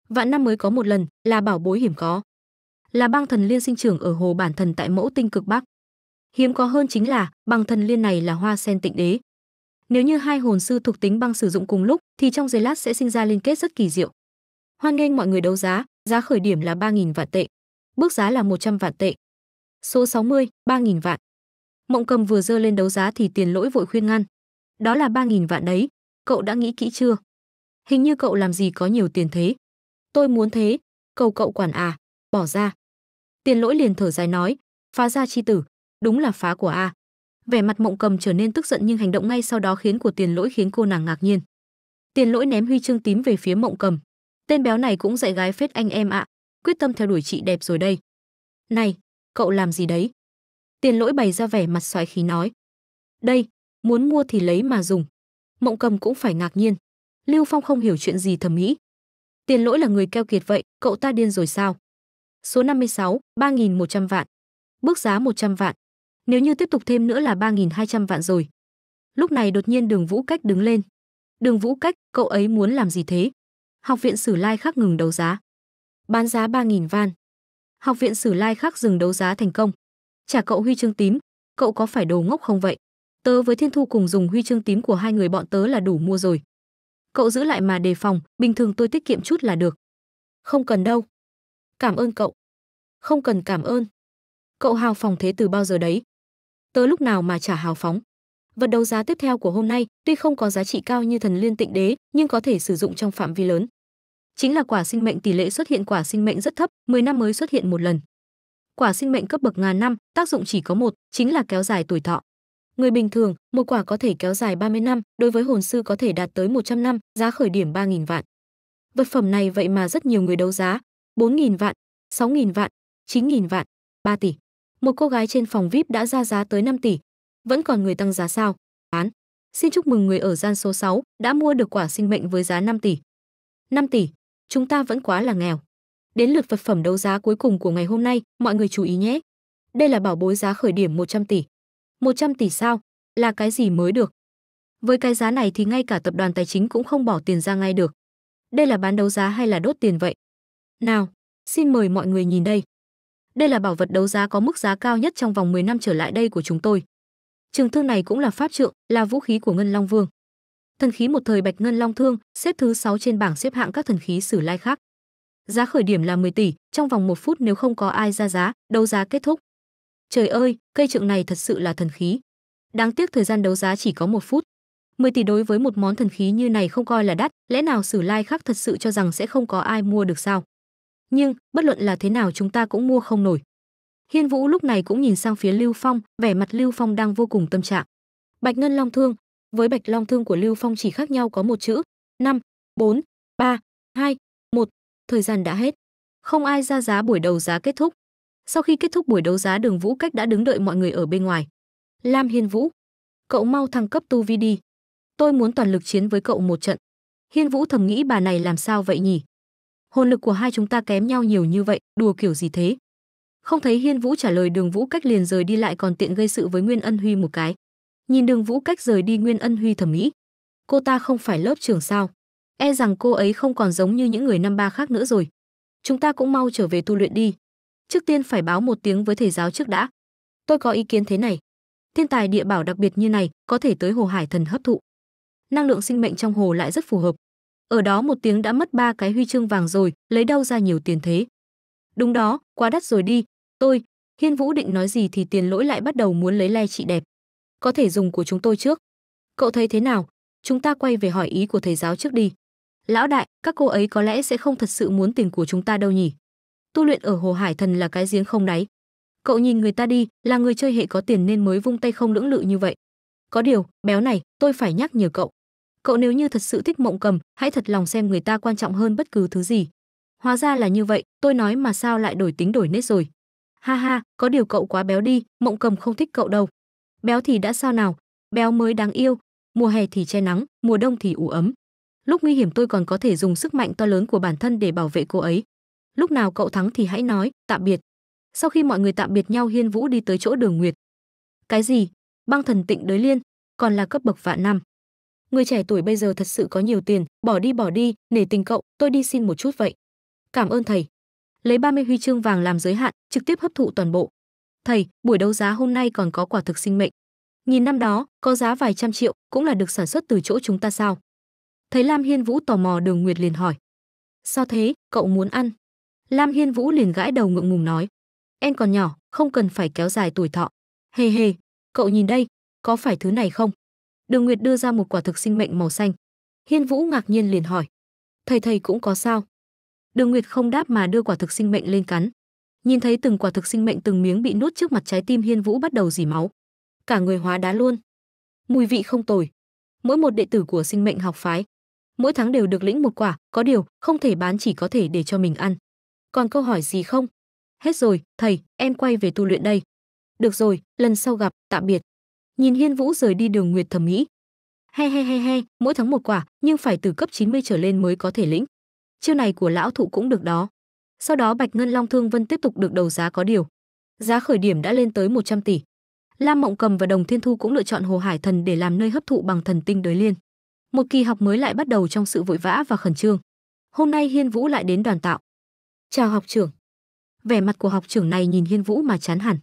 Vạn năm mới có một lần, là bảo bối hiểm có. Là băng thần liên sinh trưởng ở hồ bản thần tại mẫu tinh cực bắc. Hiếm có hơn chính là, băng thần liên này là hoa sen tịnh đế. Nếu như hai hồn sư thuộc tính băng sử dụng cùng lúc, thì trong giây lát sẽ sinh ra liên kết rất kỳ diệu. Hoan nghênh mọi người đấu giá, giá khởi điểm là 3.000 vạn tệ. Bước giá là 100 vạn tệ. Số 60, 3.000 vạn. Mộng cầm vừa dơ lên đấu giá thì tiền lỗi vội khuyên ngăn. Đó là 3.000 vạn đấy, cậu đã nghĩ kỹ chưa? Hình như cậu làm gì có nhiều tiền thế. Tôi muốn thế, cầu cậu quản à, bỏ ra. Tiền lỗi liền thở dài nói, phá ra chi tử, đúng là phá của A. Vẻ mặt mộng cầm trở nên tức giận nhưng hành động ngay sau đó khiến của tiền lỗi khiến cô nàng ngạc nhiên. Tiền lỗi ném huy chương tím về phía mộng cầm, tên béo này cũng dạy gái phết anh em ạ à. quyết tâm theo đuổi chị đẹp rồi đây này cậu làm gì đấy tiền lỗi bày ra vẻ mặt xoáy khí nói đây muốn mua thì lấy mà dùng mộng cầm cũng phải ngạc nhiên lưu phong không hiểu chuyện gì thầm nghĩ tiền lỗi là người keo kiệt vậy cậu ta điên rồi sao số 56, 3.100 vạn bước giá 100 vạn nếu như tiếp tục thêm nữa là 3.200 vạn rồi lúc này đột nhiên đường vũ cách đứng lên đường vũ cách cậu ấy muốn làm gì thế Học viện Sử Lai Khắc ngừng đấu giá. Bán giá 3.000 van. Học viện Sử Lai Khắc dừng đấu giá thành công. Trả cậu huy chương tím, cậu có phải đồ ngốc không vậy? Tớ với Thiên Thu cùng dùng huy chương tím của hai người bọn tớ là đủ mua rồi. Cậu giữ lại mà đề phòng, bình thường tôi tiết kiệm chút là được. Không cần đâu. Cảm ơn cậu. Không cần cảm ơn. Cậu hào phóng thế từ bao giờ đấy? Tớ lúc nào mà trả hào phóng. Vật đấu giá tiếp theo của hôm nay tuy không có giá trị cao như thần liên tịnh đế, nhưng có thể sử dụng trong phạm vi lớn. Chính là quả sinh mệnh tỷ lệ xuất hiện quả sinh mệnh rất thấp, 10 năm mới xuất hiện một lần. Quả sinh mệnh cấp bậc ngàn năm, tác dụng chỉ có một, chính là kéo dài tuổi thọ. Người bình thường, một quả có thể kéo dài 30 năm, đối với hồn sư có thể đạt tới 100 năm, giá khởi điểm 3.000 vạn. Vật phẩm này vậy mà rất nhiều người đấu giá, 4.000 vạn, 6.000 vạn, 9.000 vạn, 3 tỷ. Một cô gái trên phòng VIP đã ra giá tới 5 tỷ, vẫn còn người tăng giá sao? Bán. Xin chúc mừng người ở gian số 6 đã mua được quả sinh mệnh với giá 5 tỷ. 5 tỷ, chúng ta vẫn quá là nghèo. Đến lượt vật phẩm đấu giá cuối cùng của ngày hôm nay, mọi người chú ý nhé. Đây là bảo bối giá khởi điểm 100 tỷ. 100 tỷ sao? Là cái gì mới được? Với cái giá này thì ngay cả tập đoàn tài chính cũng không bỏ tiền ra ngay được. Đây là bán đấu giá hay là đốt tiền vậy? Nào, xin mời mọi người nhìn đây. Đây là bảo vật đấu giá có mức giá cao nhất trong vòng 10 năm trở lại đây của chúng tôi trường thương này cũng là pháp trượng, là vũ khí của Ngân Long Vương. Thần khí một thời Bạch Ngân Long Thương, xếp thứ 6 trên bảng xếp hạng các thần khí sử lai khác. Giá khởi điểm là 10 tỷ, trong vòng một phút nếu không có ai ra giá, đấu giá kết thúc. Trời ơi, cây trượng này thật sự là thần khí. Đáng tiếc thời gian đấu giá chỉ có một phút. 10 tỷ đối với một món thần khí như này không coi là đắt, lẽ nào Sử Lai khác thật sự cho rằng sẽ không có ai mua được sao? Nhưng, bất luận là thế nào chúng ta cũng mua không nổi. Hiên Vũ lúc này cũng nhìn sang phía Lưu Phong, vẻ mặt Lưu Phong đang vô cùng tâm trạng. Bạch Ngân Long Thương, với Bạch Long Thương của Lưu Phong chỉ khác nhau có một chữ, 5, 4, 3, 2, 1, thời gian đã hết. Không ai ra giá buổi đấu giá kết thúc. Sau khi kết thúc buổi đấu giá Đường Vũ Cách đã đứng đợi mọi người ở bên ngoài. Lam Hiên Vũ, cậu mau thăng cấp tu vi đi. Tôi muốn toàn lực chiến với cậu một trận. Hiên Vũ thầm nghĩ bà này làm sao vậy nhỉ? Hồn lực của hai chúng ta kém nhau nhiều như vậy, đùa kiểu gì thế? Không thấy Hiên Vũ trả lời Đường Vũ Cách liền rời đi lại còn tiện gây sự với Nguyên Ân Huy một cái. Nhìn Đường Vũ Cách rời đi Nguyên Ân Huy thẩm nghĩ, cô ta không phải lớp trường sao? E rằng cô ấy không còn giống như những người năm ba khác nữa rồi. Chúng ta cũng mau trở về tu luyện đi. Trước tiên phải báo một tiếng với thầy giáo trước đã. Tôi có ý kiến thế này. Thiên tài địa bảo đặc biệt như này có thể tới hồ hải thần hấp thụ. Năng lượng sinh mệnh trong hồ lại rất phù hợp. Ở đó một tiếng đã mất ba cái huy chương vàng rồi, lấy đâu ra nhiều tiền thế? Đúng đó, quá đắt rồi đi, Tôi, Hiên Vũ định nói gì thì tiền lỗi lại bắt đầu muốn lấy le chị đẹp. Có thể dùng của chúng tôi trước. Cậu thấy thế nào? Chúng ta quay về hỏi ý của thầy giáo trước đi. Lão đại, các cô ấy có lẽ sẽ không thật sự muốn tiền của chúng ta đâu nhỉ? Tu luyện ở Hồ Hải Thần là cái giếng không đáy. Cậu nhìn người ta đi, là người chơi hệ có tiền nên mới vung tay không lưỡng lự như vậy. Có điều, béo này, tôi phải nhắc nhở cậu. Cậu nếu như thật sự thích mộng cầm, hãy thật lòng xem người ta quan trọng hơn bất cứ thứ gì. Hóa ra là như vậy, tôi nói mà sao lại đổi tính đổi nết rồi ha ha có điều cậu quá béo đi mộng cầm không thích cậu đâu béo thì đã sao nào béo mới đáng yêu mùa hè thì che nắng mùa đông thì ủ ấm lúc nguy hiểm tôi còn có thể dùng sức mạnh to lớn của bản thân để bảo vệ cô ấy lúc nào cậu thắng thì hãy nói tạm biệt sau khi mọi người tạm biệt nhau hiên vũ đi tới chỗ đường nguyệt cái gì băng thần tịnh đới liên còn là cấp bậc vạn năm người trẻ tuổi bây giờ thật sự có nhiều tiền bỏ đi bỏ đi nể tình cậu tôi đi xin một chút vậy cảm ơn thầy lấy 30 huy chương vàng làm giới hạn, trực tiếp hấp thụ toàn bộ. Thầy, buổi đấu giá hôm nay còn có quả thực sinh mệnh. Nhìn năm đó, có giá vài trăm triệu, cũng là được sản xuất từ chỗ chúng ta sao? Thấy Lam Hiên Vũ tò mò Đường Nguyệt liền hỏi. Sao thế, cậu muốn ăn? Lam Hiên Vũ liền gãi đầu ngượng ngùng nói. Em còn nhỏ, không cần phải kéo dài tuổi thọ. Hề hề, cậu nhìn đây, có phải thứ này không? Đường Nguyệt đưa ra một quả thực sinh mệnh màu xanh. Hiên Vũ ngạc nhiên liền hỏi. Thầy thầy cũng có sao? Đường Nguyệt không đáp mà đưa quả thực sinh mệnh lên cắn. Nhìn thấy từng quả thực sinh mệnh từng miếng bị nuốt trước mặt trái tim Hiên Vũ bắt đầu dỉ máu. Cả người hóa đá luôn. Mùi vị không tồi. Mỗi một đệ tử của sinh mệnh học phái, mỗi tháng đều được lĩnh một quả, có điều không thể bán chỉ có thể để cho mình ăn. Còn câu hỏi gì không? Hết rồi, thầy, em quay về tu luyện đây. Được rồi, lần sau gặp, tạm biệt. Nhìn Hiên Vũ rời đi Đường Nguyệt thầm nghĩ, he he he he, mỗi tháng một quả, nhưng phải từ cấp 90 trở lên mới có thể lĩnh chiêu này của lão thụ cũng được đó. Sau đó Bạch Ngân Long Thương Vân tiếp tục được đầu giá có điều. Giá khởi điểm đã lên tới 100 tỷ. Lam Mộng Cầm và Đồng Thiên Thu cũng lựa chọn Hồ Hải Thần để làm nơi hấp thụ bằng thần tinh đới liên. Một kỳ học mới lại bắt đầu trong sự vội vã và khẩn trương. Hôm nay Hiên Vũ lại đến đoàn tạo. "Chào học trưởng." Vẻ mặt của học trưởng này nhìn Hiên Vũ mà chán hẳn.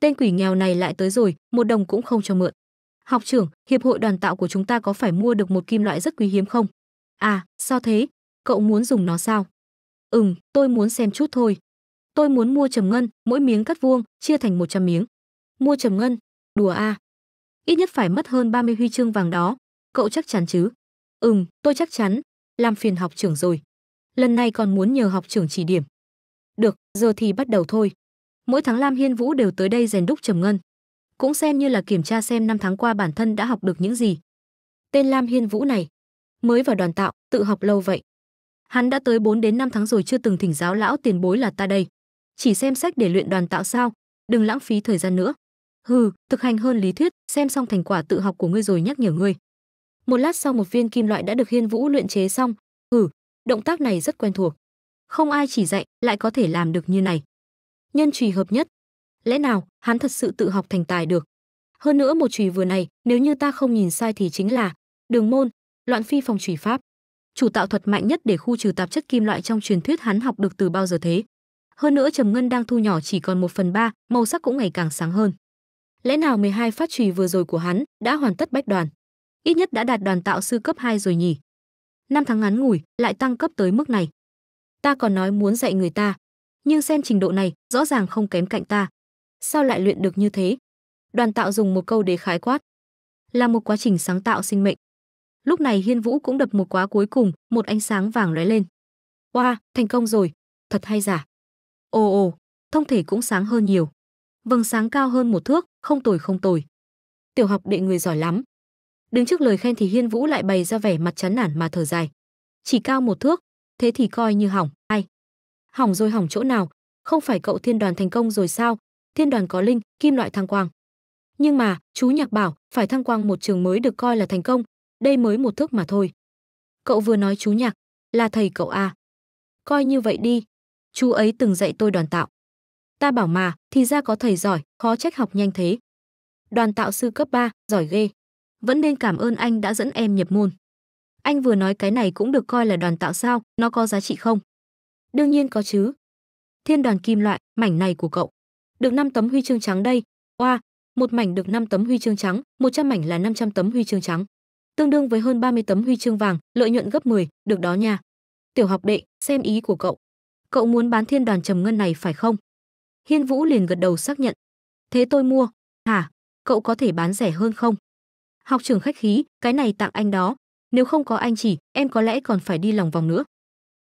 Tên quỷ nghèo này lại tới rồi, một đồng cũng không cho mượn. "Học trưởng, hiệp hội đoàn tạo của chúng ta có phải mua được một kim loại rất quý hiếm không?" "À, sao thế?" cậu muốn dùng nó sao? Ừm, tôi muốn xem chút thôi. Tôi muốn mua trầm ngân, mỗi miếng cắt vuông, chia thành 100 miếng. Mua trầm ngân, đùa a. À. Ít nhất phải mất hơn 30 huy chương vàng đó, cậu chắc chắn chứ? Ừm, tôi chắc chắn, làm phiền học trưởng rồi. Lần này còn muốn nhờ học trưởng chỉ điểm. Được, giờ thì bắt đầu thôi. Mỗi tháng Lam Hiên Vũ đều tới đây rèn đúc trầm ngân, cũng xem như là kiểm tra xem năm tháng qua bản thân đã học được những gì. Tên Lam Hiên Vũ này, mới vào đoàn tạo, tự học lâu vậy hắn đã tới 4 đến 5 tháng rồi chưa từng thỉnh giáo lão tiền bối là ta đây. Chỉ xem sách để luyện đoàn tạo sao, đừng lãng phí thời gian nữa. Hừ, thực hành hơn lý thuyết, xem xong thành quả tự học của ngươi rồi nhắc nhở ngươi. Một lát sau một viên kim loại đã được Hiên Vũ luyện chế xong, hừ, động tác này rất quen thuộc. Không ai chỉ dạy, lại có thể làm được như này. Nhân chùy hợp nhất. Lẽ nào, hắn thật sự tự học thành tài được? Hơn nữa một chùy vừa này, nếu như ta không nhìn sai thì chính là Đường môn, Loạn Phi phòng chùy pháp chủ tạo thuật mạnh nhất để khu trừ tạp chất kim loại trong truyền thuyết hắn học được từ bao giờ thế. Hơn nữa Trầm Ngân đang thu nhỏ chỉ còn 1 phần 3, màu sắc cũng ngày càng sáng hơn. Lẽ nào 12 phát chùy vừa rồi của hắn đã hoàn tất bách đoàn? Ít nhất đã đạt đoàn tạo sư cấp 2 rồi nhỉ? Năm tháng ngắn ngủi, lại tăng cấp tới mức này. Ta còn nói muốn dạy người ta, nhưng xem trình độ này, rõ ràng không kém cạnh ta. Sao lại luyện được như thế? Đoàn tạo dùng một câu để khái quát. Là một quá trình sáng tạo sinh mệnh lúc này hiên vũ cũng đập một quá cuối cùng một ánh sáng vàng lóe lên oa wow, thành công rồi thật hay giả ồ ồ thông thể cũng sáng hơn nhiều vầng sáng cao hơn một thước không tồi không tồi tiểu học đệ người giỏi lắm đứng trước lời khen thì hiên vũ lại bày ra vẻ mặt chán nản mà thở dài chỉ cao một thước thế thì coi như hỏng ai hỏng rồi hỏng chỗ nào không phải cậu thiên đoàn thành công rồi sao thiên đoàn có linh kim loại thăng quang nhưng mà chú nhạc bảo phải thăng quang một trường mới được coi là thành công đây mới một thước mà thôi. Cậu vừa nói chú nhạc, là thầy cậu à. Coi như vậy đi, chú ấy từng dạy tôi đoàn tạo. Ta bảo mà, thì ra có thầy giỏi, khó trách học nhanh thế. Đoàn tạo sư cấp 3, giỏi ghê. Vẫn nên cảm ơn anh đã dẫn em nhập môn. Anh vừa nói cái này cũng được coi là đoàn tạo sao, nó có giá trị không? Đương nhiên có chứ. Thiên đoàn kim loại, mảnh này của cậu. Được 5 tấm huy chương trắng đây. Oa, wow, một mảnh được 5 tấm huy chương trắng, 100 mảnh là 500 tấm huy chương trắng tương đương với hơn 30 tấm huy chương vàng, lợi nhuận gấp 10, được đó nha. Tiểu học đệ, xem ý của cậu. Cậu muốn bán thiên đoàn trầm ngân này phải không? Hiên Vũ liền gật đầu xác nhận. Thế tôi mua, hả? Cậu có thể bán rẻ hơn không? Học trưởng khách khí, cái này tặng anh đó. Nếu không có anh chỉ, em có lẽ còn phải đi lòng vòng nữa.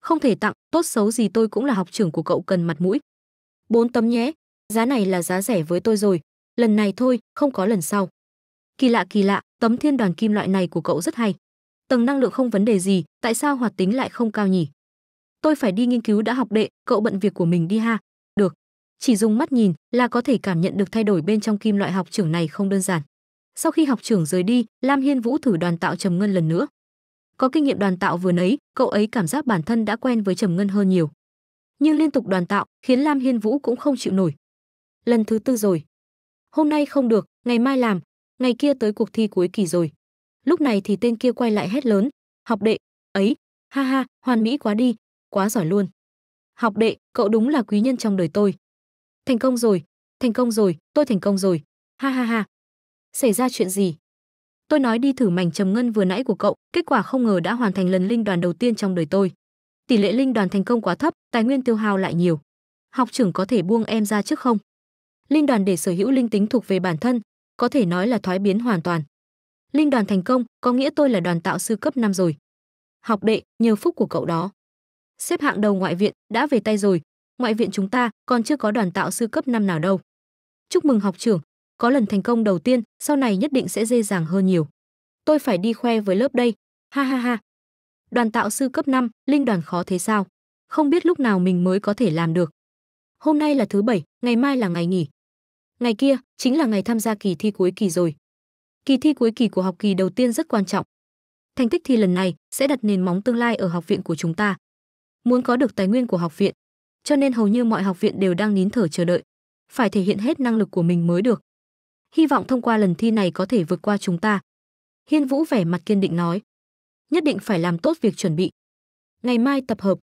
Không thể tặng, tốt xấu gì tôi cũng là học trưởng của cậu cần mặt mũi. Bốn tấm nhé, giá này là giá rẻ với tôi rồi. Lần này thôi, không có lần sau kỳ lạ kỳ lạ tấm thiên đoàn kim loại này của cậu rất hay tầng năng lượng không vấn đề gì tại sao hoạt tính lại không cao nhỉ tôi phải đi nghiên cứu đã học đệ cậu bận việc của mình đi ha được chỉ dùng mắt nhìn là có thể cảm nhận được thay đổi bên trong kim loại học trưởng này không đơn giản sau khi học trưởng rời đi lam hiên vũ thử đoàn tạo trầm ngân lần nữa có kinh nghiệm đoàn tạo vừa nấy cậu ấy cảm giác bản thân đã quen với trầm ngân hơn nhiều nhưng liên tục đoàn tạo khiến lam hiên vũ cũng không chịu nổi lần thứ tư rồi hôm nay không được ngày mai làm ngày kia tới cuộc thi cuối kỳ rồi. Lúc này thì tên kia quay lại hét lớn, học đệ, ấy, ha ha, hoàn mỹ quá đi, quá giỏi luôn. Học đệ, cậu đúng là quý nhân trong đời tôi. Thành công rồi, thành công rồi, tôi thành công rồi, ha ha ha. Xảy ra chuyện gì? Tôi nói đi thử mảnh trầm ngân vừa nãy của cậu, kết quả không ngờ đã hoàn thành lần linh đoàn đầu tiên trong đời tôi. Tỷ lệ linh đoàn thành công quá thấp, tài nguyên tiêu hao lại nhiều. Học trưởng có thể buông em ra trước không? Linh đoàn để sở hữu linh tính thuộc về bản thân, có thể nói là thoái biến hoàn toàn. Linh đoàn thành công, có nghĩa tôi là đoàn tạo sư cấp 5 rồi. Học đệ, nhờ phúc của cậu đó. Xếp hạng đầu ngoại viện đã về tay rồi, ngoại viện chúng ta còn chưa có đoàn tạo sư cấp 5 nào đâu. Chúc mừng học trưởng, có lần thành công đầu tiên, sau này nhất định sẽ dễ dàng hơn nhiều. Tôi phải đi khoe với lớp đây, ha ha ha. Đoàn tạo sư cấp 5, linh đoàn khó thế sao? Không biết lúc nào mình mới có thể làm được. Hôm nay là thứ bảy, ngày mai là ngày nghỉ, Ngày kia chính là ngày tham gia kỳ thi cuối kỳ rồi. Kỳ thi cuối kỳ của học kỳ đầu tiên rất quan trọng. Thành tích thi lần này sẽ đặt nền móng tương lai ở học viện của chúng ta. Muốn có được tài nguyên của học viện, cho nên hầu như mọi học viện đều đang nín thở chờ đợi, phải thể hiện hết năng lực của mình mới được. Hy vọng thông qua lần thi này có thể vượt qua chúng ta. Hiên Vũ vẻ mặt kiên định nói, nhất định phải làm tốt việc chuẩn bị. Ngày mai tập hợp.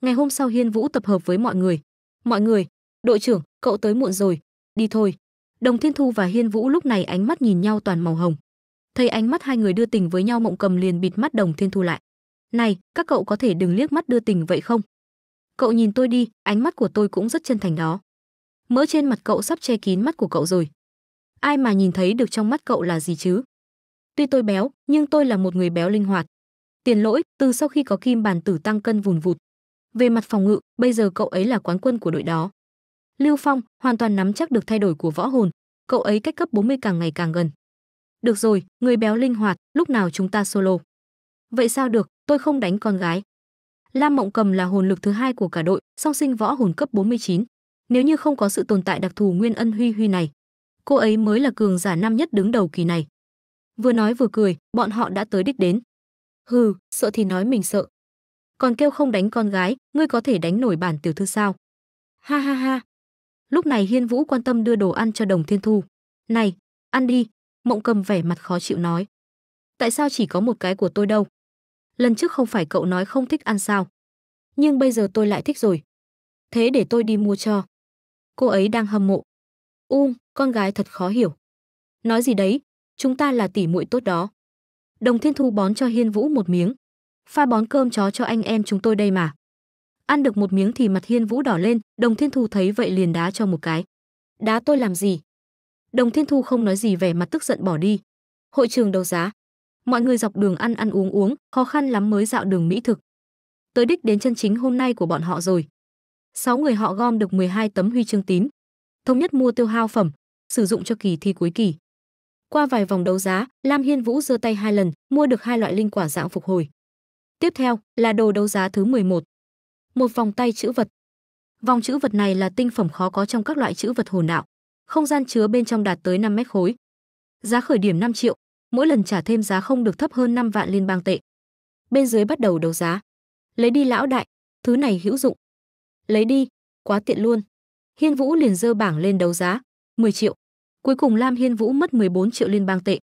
Ngày hôm sau Hiên Vũ tập hợp với mọi người. Mọi người, đội trưởng, cậu tới muộn rồi, đi thôi đồng thiên thu và hiên vũ lúc này ánh mắt nhìn nhau toàn màu hồng thấy ánh mắt hai người đưa tình với nhau mộng cầm liền bịt mắt đồng thiên thu lại này các cậu có thể đừng liếc mắt đưa tình vậy không cậu nhìn tôi đi ánh mắt của tôi cũng rất chân thành đó mỡ trên mặt cậu sắp che kín mắt của cậu rồi ai mà nhìn thấy được trong mắt cậu là gì chứ tuy tôi béo nhưng tôi là một người béo linh hoạt tiền lỗi từ sau khi có kim bàn tử tăng cân vùn vụt về mặt phòng ngự bây giờ cậu ấy là quán quân của đội đó Lưu Phong hoàn toàn nắm chắc được thay đổi của võ hồn, cậu ấy cách cấp 40 càng ngày càng gần. Được rồi, người béo linh hoạt, lúc nào chúng ta solo. Vậy sao được, tôi không đánh con gái. Lam Mộng Cầm là hồn lực thứ hai của cả đội, song sinh võ hồn cấp 49. Nếu như không có sự tồn tại đặc thù Nguyên Ân Huy Huy này, cô ấy mới là cường giả nam nhất đứng đầu kỳ này. Vừa nói vừa cười, bọn họ đã tới đích đến. Hừ, sợ thì nói mình sợ. Còn kêu không đánh con gái, ngươi có thể đánh nổi bản tiểu thư sao? Ha ha ha, Lúc này Hiên Vũ quan tâm đưa đồ ăn cho Đồng Thiên Thu. "Này, ăn đi." Mộng Cầm vẻ mặt khó chịu nói. "Tại sao chỉ có một cái của tôi đâu? Lần trước không phải cậu nói không thích ăn sao? Nhưng bây giờ tôi lại thích rồi. Thế để tôi đi mua cho." Cô ấy đang hâm mộ. "Ung, um, con gái thật khó hiểu." "Nói gì đấy, chúng ta là tỷ muội tốt đó." Đồng Thiên Thu bón cho Hiên Vũ một miếng. "Pha bón cơm chó cho anh em chúng tôi đây mà." ăn được một miếng thì mặt hiên vũ đỏ lên đồng thiên thu thấy vậy liền đá cho một cái đá tôi làm gì đồng thiên thu không nói gì vẻ mặt tức giận bỏ đi hội trường đấu giá mọi người dọc đường ăn ăn uống uống khó khăn lắm mới dạo đường mỹ thực tới đích đến chân chính hôm nay của bọn họ rồi sáu người họ gom được 12 tấm huy chương tín thống nhất mua tiêu hao phẩm sử dụng cho kỳ thi cuối kỳ qua vài vòng đấu giá lam hiên vũ giơ tay hai lần mua được hai loại linh quả dạng phục hồi tiếp theo là đồ đấu giá thứ 11 một vòng tay chữ vật. Vòng chữ vật này là tinh phẩm khó có trong các loại chữ vật hồn đạo. Không gian chứa bên trong đạt tới 5 mét khối. Giá khởi điểm 5 triệu, mỗi lần trả thêm giá không được thấp hơn 5 vạn liên bang tệ. Bên dưới bắt đầu đấu giá. Lấy đi lão đại, thứ này hữu dụng. Lấy đi, quá tiện luôn. Hiên Vũ liền dơ bảng lên đấu giá, 10 triệu. Cuối cùng Lam Hiên Vũ mất 14 triệu liên bang tệ.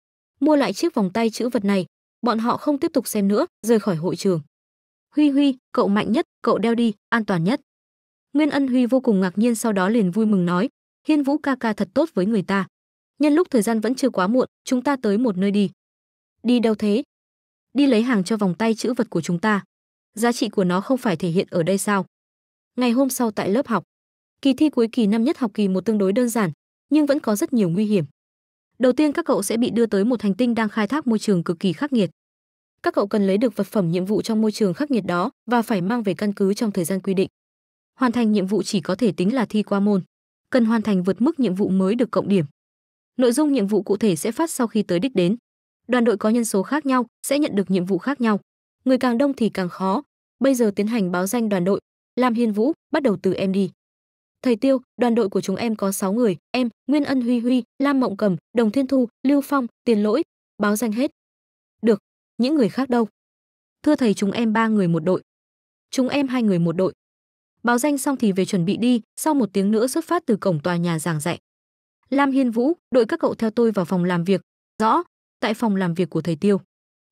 Mua lại chiếc vòng tay chữ vật này, bọn họ không tiếp tục xem nữa, rời khỏi hội trường. Huy Huy, cậu mạnh nhất, cậu đeo đi, an toàn nhất. Nguyên Ân Huy vô cùng ngạc nhiên sau đó liền vui mừng nói, Hiên Vũ ca ca thật tốt với người ta. Nhân lúc thời gian vẫn chưa quá muộn, chúng ta tới một nơi đi. Đi đâu thế? Đi lấy hàng cho vòng tay chữ vật của chúng ta. Giá trị của nó không phải thể hiện ở đây sao? Ngày hôm sau tại lớp học, kỳ thi cuối kỳ năm nhất học kỳ một tương đối đơn giản, nhưng vẫn có rất nhiều nguy hiểm. Đầu tiên các cậu sẽ bị đưa tới một hành tinh đang khai thác môi trường cực kỳ khắc nghiệt các cậu cần lấy được vật phẩm nhiệm vụ trong môi trường khắc nghiệt đó và phải mang về căn cứ trong thời gian quy định. Hoàn thành nhiệm vụ chỉ có thể tính là thi qua môn, cần hoàn thành vượt mức nhiệm vụ mới được cộng điểm. Nội dung nhiệm vụ cụ thể sẽ phát sau khi tới đích đến. Đoàn đội có nhân số khác nhau sẽ nhận được nhiệm vụ khác nhau. Người càng đông thì càng khó. Bây giờ tiến hành báo danh đoàn đội. làm Hiên Vũ, bắt đầu từ em đi. Thầy Tiêu, đoàn đội của chúng em có 6 người, em, Nguyên Ân Huy Huy, Lam Mộng Cầm, Đồng Thiên Thu, Lưu Phong, Tiền Lỗi, báo danh hết những người khác đâu thưa thầy chúng em ba người một đội chúng em hai người một đội báo danh xong thì về chuẩn bị đi sau một tiếng nữa xuất phát từ cổng tòa nhà giảng dạy lam hiên vũ đội các cậu theo tôi vào phòng làm việc rõ tại phòng làm việc của thầy tiêu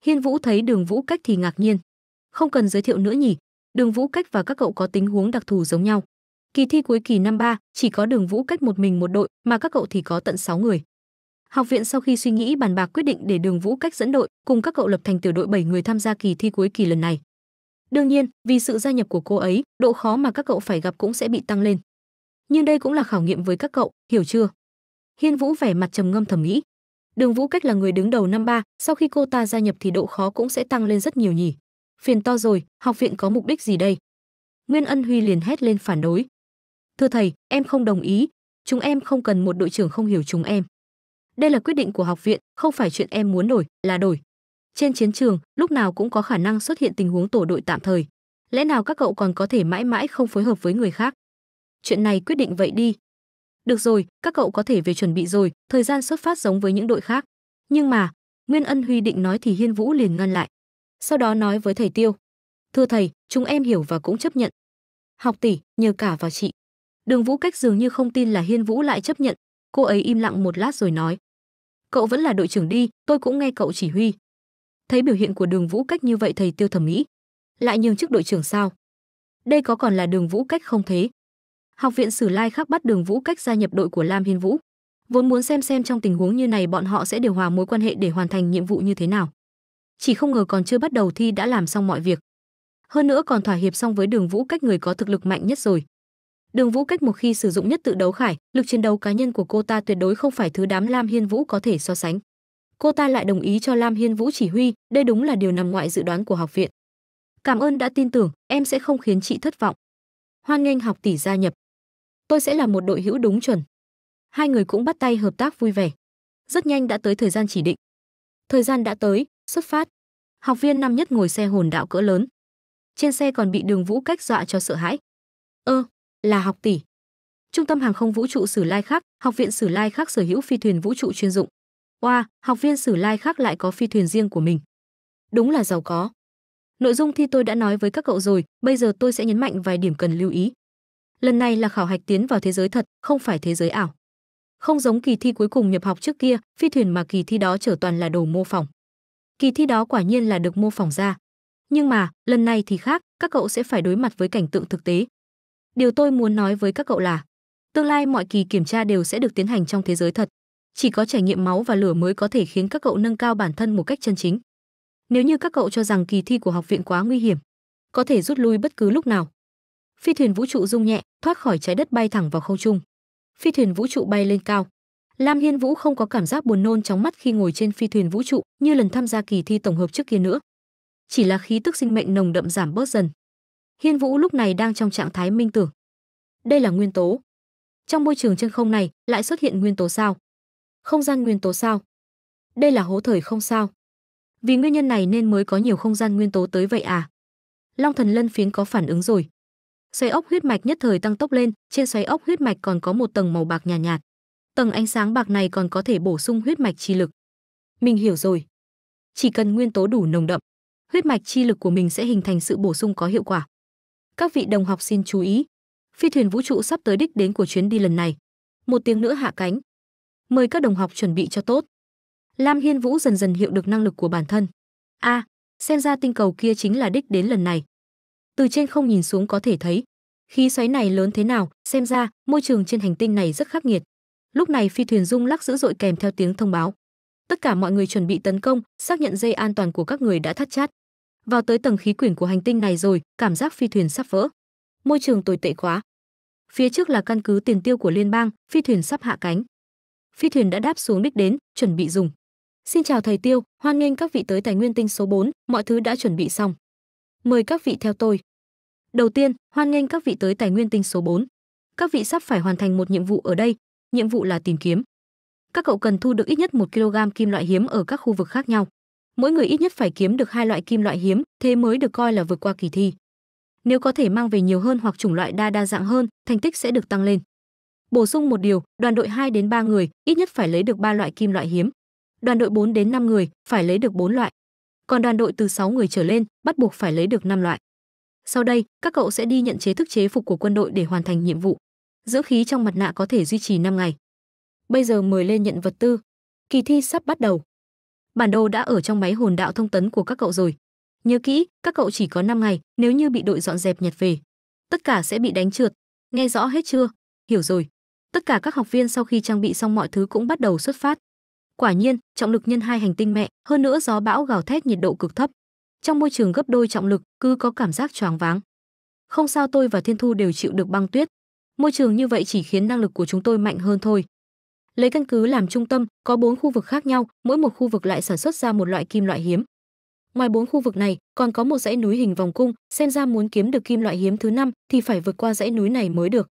hiên vũ thấy đường vũ cách thì ngạc nhiên không cần giới thiệu nữa nhỉ đường vũ cách và các cậu có tính huống đặc thù giống nhau kỳ thi cuối kỳ năm ba chỉ có đường vũ cách một mình một đội mà các cậu thì có tận 6 người Học viện sau khi suy nghĩ bàn bạc quyết định để Đường Vũ Cách dẫn đội cùng các cậu lập thành tiểu đội 7 người tham gia kỳ thi cuối kỳ lần này. Đương nhiên, vì sự gia nhập của cô ấy, độ khó mà các cậu phải gặp cũng sẽ bị tăng lên. Nhưng đây cũng là khảo nghiệm với các cậu, hiểu chưa? Hiên Vũ vẻ mặt trầm ngâm thẩm nghĩ. Đường Vũ Cách là người đứng đầu năm ba, sau khi cô ta gia nhập thì độ khó cũng sẽ tăng lên rất nhiều nhỉ. Phiền to rồi, học viện có mục đích gì đây? Nguyên Ân Huy liền hét lên phản đối. Thưa thầy, em không đồng ý, chúng em không cần một đội trưởng không hiểu chúng em. Đây là quyết định của học viện, không phải chuyện em muốn đổi là đổi. Trên chiến trường, lúc nào cũng có khả năng xuất hiện tình huống tổ đội tạm thời. Lẽ nào các cậu còn có thể mãi mãi không phối hợp với người khác? Chuyện này quyết định vậy đi. Được rồi, các cậu có thể về chuẩn bị rồi, thời gian xuất phát giống với những đội khác. Nhưng mà, Nguyên Ân Huy định nói thì Hiên Vũ liền ngăn lại. Sau đó nói với thầy Tiêu. Thưa thầy, chúng em hiểu và cũng chấp nhận. Học tỷ, nhờ cả vào chị. Đường Vũ Cách dường như không tin là Hiên Vũ lại chấp nhận. Cô ấy im lặng một lát rồi nói cậu vẫn là đội trưởng đi tôi cũng nghe cậu chỉ huy thấy biểu hiện của đường vũ cách như vậy thầy tiêu thẩm mỹ lại nhường chức đội trưởng sao đây có còn là đường vũ cách không thế học viện sử lai khắc bắt đường vũ cách gia nhập đội của lam hiên vũ vốn muốn xem xem trong tình huống như này bọn họ sẽ điều hòa mối quan hệ để hoàn thành nhiệm vụ như thế nào chỉ không ngờ còn chưa bắt đầu thi đã làm xong mọi việc hơn nữa còn thỏa hiệp xong với đường vũ cách người có thực lực mạnh nhất rồi Đường Vũ Cách một khi sử dụng nhất tự đấu khải, lực chiến đấu cá nhân của cô ta tuyệt đối không phải thứ đám Lam Hiên Vũ có thể so sánh. Cô ta lại đồng ý cho Lam Hiên Vũ chỉ huy, đây đúng là điều nằm ngoại dự đoán của học viện. Cảm ơn đã tin tưởng, em sẽ không khiến chị thất vọng. Hoan nghênh học tỷ gia nhập. Tôi sẽ là một đội hữu đúng chuẩn. Hai người cũng bắt tay hợp tác vui vẻ. Rất nhanh đã tới thời gian chỉ định. Thời gian đã tới, xuất phát. Học viên năm nhất ngồi xe hồn đạo cỡ lớn. Trên xe còn bị Đường Vũ Cách dọa cho sợ hãi. "Ơ, ờ, là học tỷ. Trung tâm hàng không vũ trụ Sử Lai Khắc, Học viện Sử Lai Khắc sở hữu phi thuyền vũ trụ chuyên dụng. Oa, wow, học viên Sử Lai Khắc lại có phi thuyền riêng của mình. Đúng là giàu có. Nội dung thi tôi đã nói với các cậu rồi, bây giờ tôi sẽ nhấn mạnh vài điểm cần lưu ý. Lần này là khảo hạch tiến vào thế giới thật, không phải thế giới ảo. Không giống kỳ thi cuối cùng nhập học trước kia, phi thuyền mà kỳ thi đó trở toàn là đồ mô phỏng. Kỳ thi đó quả nhiên là được mô phỏng ra. Nhưng mà, lần này thì khác, các cậu sẽ phải đối mặt với cảnh tượng thực tế, Điều tôi muốn nói với các cậu là, tương lai mọi kỳ kiểm tra đều sẽ được tiến hành trong thế giới thật. Chỉ có trải nghiệm máu và lửa mới có thể khiến các cậu nâng cao bản thân một cách chân chính. Nếu như các cậu cho rằng kỳ thi của học viện quá nguy hiểm, có thể rút lui bất cứ lúc nào. Phi thuyền vũ trụ rung nhẹ, thoát khỏi trái đất bay thẳng vào không trung. Phi thuyền vũ trụ bay lên cao. Lam Hiên Vũ không có cảm giác buồn nôn chóng mắt khi ngồi trên phi thuyền vũ trụ như lần tham gia kỳ thi tổng hợp trước kia nữa. Chỉ là khí tức sinh mệnh nồng đậm giảm bớt dần, Hiên Vũ lúc này đang trong trạng thái minh tưởng. Đây là nguyên tố. Trong môi trường chân không này lại xuất hiện nguyên tố sao? Không gian nguyên tố sao? Đây là hố thời không sao? Vì nguyên nhân này nên mới có nhiều không gian nguyên tố tới vậy à? Long thần lân phiến có phản ứng rồi. Xoáy ốc huyết mạch nhất thời tăng tốc lên, trên xoáy ốc huyết mạch còn có một tầng màu bạc nhạt, nhạt. Tầng ánh sáng bạc này còn có thể bổ sung huyết mạch chi lực. Mình hiểu rồi. Chỉ cần nguyên tố đủ nồng đậm, huyết mạch chi lực của mình sẽ hình thành sự bổ sung có hiệu quả. Các vị đồng học xin chú ý, phi thuyền vũ trụ sắp tới đích đến của chuyến đi lần này. Một tiếng nữa hạ cánh. Mời các đồng học chuẩn bị cho tốt. Lam Hiên Vũ dần dần hiểu được năng lực của bản thân. A, à, xem ra tinh cầu kia chính là đích đến lần này. Từ trên không nhìn xuống có thể thấy, khí xoáy này lớn thế nào, xem ra môi trường trên hành tinh này rất khắc nghiệt. Lúc này phi thuyền rung lắc dữ dội kèm theo tiếng thông báo. Tất cả mọi người chuẩn bị tấn công, xác nhận dây an toàn của các người đã thắt chát vào tới tầng khí quyển của hành tinh này rồi cảm giác phi thuyền sắp vỡ môi trường tồi tệ quá phía trước là căn cứ tiền tiêu của liên bang phi thuyền sắp hạ cánh phi thuyền đã đáp xuống đích đến chuẩn bị dùng xin chào thầy tiêu hoan nghênh các vị tới tài nguyên tinh số 4, mọi thứ đã chuẩn bị xong mời các vị theo tôi đầu tiên hoan nghênh các vị tới tài nguyên tinh số 4. các vị sắp phải hoàn thành một nhiệm vụ ở đây nhiệm vụ là tìm kiếm các cậu cần thu được ít nhất 1 kg kim loại hiếm ở các khu vực khác nhau mỗi người ít nhất phải kiếm được hai loại kim loại hiếm, thế mới được coi là vượt qua kỳ thi. Nếu có thể mang về nhiều hơn hoặc chủng loại đa đa dạng hơn, thành tích sẽ được tăng lên. Bổ sung một điều, đoàn đội 2 đến 3 người, ít nhất phải lấy được 3 loại kim loại hiếm. Đoàn đội 4 đến 5 người, phải lấy được 4 loại. Còn đoàn đội từ 6 người trở lên, bắt buộc phải lấy được 5 loại. Sau đây, các cậu sẽ đi nhận chế thức chế phục của quân đội để hoàn thành nhiệm vụ. Dưỡng khí trong mặt nạ có thể duy trì 5 ngày. Bây giờ mời lên nhận vật tư. Kỳ thi sắp bắt đầu bản đồ đã ở trong máy hồn đạo thông tấn của các cậu rồi. Nhớ kỹ, các cậu chỉ có 5 ngày, nếu như bị đội dọn dẹp nhặt về, tất cả sẽ bị đánh trượt. Nghe rõ hết chưa? Hiểu rồi. Tất cả các học viên sau khi trang bị xong mọi thứ cũng bắt đầu xuất phát. Quả nhiên, trọng lực nhân hai hành tinh mẹ, hơn nữa gió bão gào thét nhiệt độ cực thấp. Trong môi trường gấp đôi trọng lực, cứ có cảm giác choáng váng. Không sao tôi và Thiên Thu đều chịu được băng tuyết. Môi trường như vậy chỉ khiến năng lực của chúng tôi mạnh hơn thôi lấy căn cứ làm trung tâm có bốn khu vực khác nhau mỗi một khu vực lại sản xuất ra một loại kim loại hiếm ngoài bốn khu vực này còn có một dãy núi hình vòng cung xem ra muốn kiếm được kim loại hiếm thứ năm thì phải vượt qua dãy núi này mới được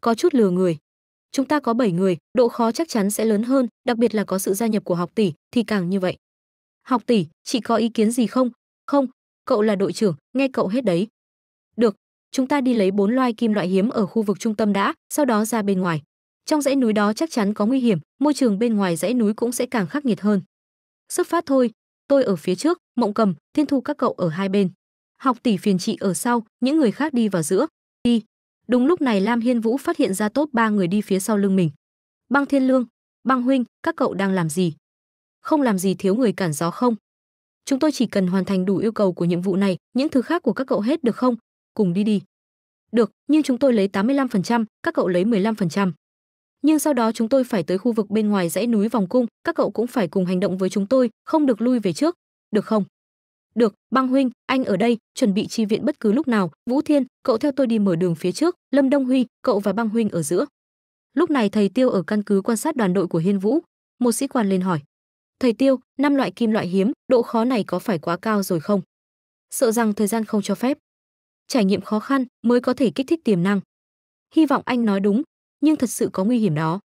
có chút lừa người chúng ta có 7 người độ khó chắc chắn sẽ lớn hơn đặc biệt là có sự gia nhập của học tỷ thì càng như vậy học tỷ chị có ý kiến gì không không cậu là đội trưởng nghe cậu hết đấy được chúng ta đi lấy bốn loài kim loại hiếm ở khu vực trung tâm đã sau đó ra bên ngoài trong dãy núi đó chắc chắn có nguy hiểm môi trường bên ngoài dãy núi cũng sẽ càng khắc nghiệt hơn xuất phát thôi tôi ở phía trước mộng cầm thiên thu các cậu ở hai bên học tỷ phiền chị ở sau những người khác đi vào giữa đi đúng lúc này lam hiên vũ phát hiện ra tốt ba người đi phía sau lưng mình băng thiên lương băng huynh các cậu đang làm gì không làm gì thiếu người cản gió không chúng tôi chỉ cần hoàn thành đủ yêu cầu của nhiệm vụ này những thứ khác của các cậu hết được không cùng đi đi được nhưng chúng tôi lấy 85%, các cậu lấy 15% nhưng sau đó chúng tôi phải tới khu vực bên ngoài dãy núi vòng cung, các cậu cũng phải cùng hành động với chúng tôi, không được lui về trước, được không? Được, băng huynh, anh ở đây, chuẩn bị chi viện bất cứ lúc nào, Vũ Thiên, cậu theo tôi đi mở đường phía trước, Lâm Đông Huy, cậu và băng huynh ở giữa. Lúc này thầy Tiêu ở căn cứ quan sát đoàn đội của Hiên Vũ, một sĩ quan lên hỏi. Thầy Tiêu, năm loại kim loại hiếm, độ khó này có phải quá cao rồi không? Sợ rằng thời gian không cho phép. Trải nghiệm khó khăn mới có thể kích thích tiềm năng. Hy vọng anh nói đúng, nhưng thật sự có nguy hiểm đó.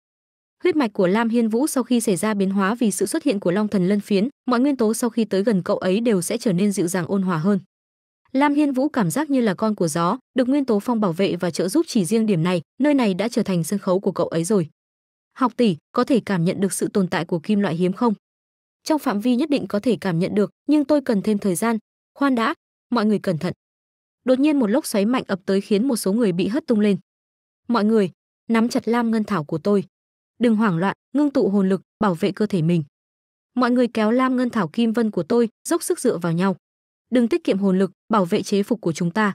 Huyết mạch của Lam Hiên Vũ sau khi xảy ra biến hóa vì sự xuất hiện của Long Thần Lân Phiến, mọi nguyên tố sau khi tới gần cậu ấy đều sẽ trở nên dịu dàng ôn hòa hơn. Lam Hiên Vũ cảm giác như là con của gió, được nguyên tố phong bảo vệ và trợ giúp chỉ riêng điểm này, nơi này đã trở thành sân khấu của cậu ấy rồi. Học tỷ có thể cảm nhận được sự tồn tại của kim loại hiếm không? Trong phạm vi nhất định có thể cảm nhận được, nhưng tôi cần thêm thời gian. Khoan đã, mọi người cẩn thận. Đột nhiên một lốc xoáy mạnh ập tới khiến một số người bị hất tung lên. Mọi người, nắm chặt lam ngân thảo của tôi đừng hoảng loạn ngưng tụ hồn lực bảo vệ cơ thể mình mọi người kéo lam ngân thảo kim vân của tôi dốc sức dựa vào nhau đừng tiết kiệm hồn lực bảo vệ chế phục của chúng ta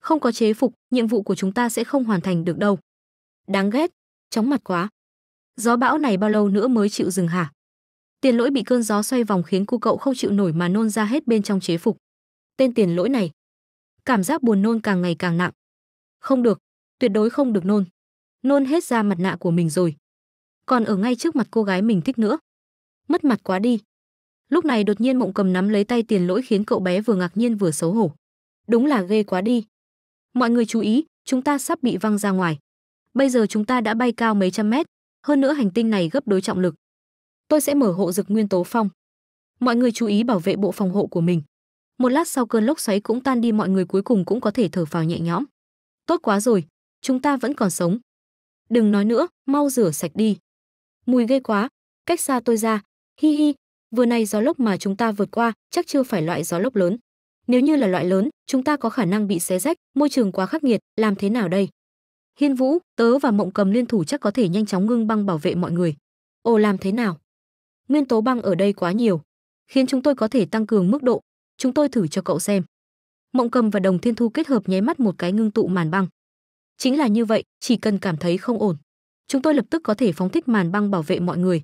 không có chế phục nhiệm vụ của chúng ta sẽ không hoàn thành được đâu đáng ghét chóng mặt quá gió bão này bao lâu nữa mới chịu dừng hả tiền lỗi bị cơn gió xoay vòng khiến cô cậu không chịu nổi mà nôn ra hết bên trong chế phục tên tiền lỗi này cảm giác buồn nôn càng ngày càng nặng không được tuyệt đối không được nôn nôn hết ra mặt nạ của mình rồi. Còn ở ngay trước mặt cô gái mình thích nữa. Mất mặt quá đi. Lúc này đột nhiên Mộng Cầm nắm lấy tay Tiền Lỗi khiến cậu bé vừa ngạc nhiên vừa xấu hổ. Đúng là ghê quá đi. Mọi người chú ý, chúng ta sắp bị văng ra ngoài. Bây giờ chúng ta đã bay cao mấy trăm mét, hơn nữa hành tinh này gấp đối trọng lực. Tôi sẽ mở hộ dực nguyên tố phong. Mọi người chú ý bảo vệ bộ phòng hộ của mình. Một lát sau cơn lốc xoáy cũng tan đi mọi người cuối cùng cũng có thể thở phào nhẹ nhõm. Tốt quá rồi, chúng ta vẫn còn sống đừng nói nữa, mau rửa sạch đi. Mùi ghê quá, cách xa tôi ra, hi hi, vừa nay gió lốc mà chúng ta vượt qua chắc chưa phải loại gió lốc lớn. Nếu như là loại lớn, chúng ta có khả năng bị xé rách, môi trường quá khắc nghiệt, làm thế nào đây? Hiên Vũ, tớ và Mộng Cầm liên thủ chắc có thể nhanh chóng ngưng băng bảo vệ mọi người. Ồ làm thế nào? Nguyên tố băng ở đây quá nhiều, khiến chúng tôi có thể tăng cường mức độ. Chúng tôi thử cho cậu xem. Mộng Cầm và Đồng Thiên Thu kết hợp nháy mắt một cái ngưng tụ màn băng. Chính là như vậy, chỉ cần cảm thấy không ổn, chúng tôi lập tức có thể phóng thích màn băng bảo vệ mọi người.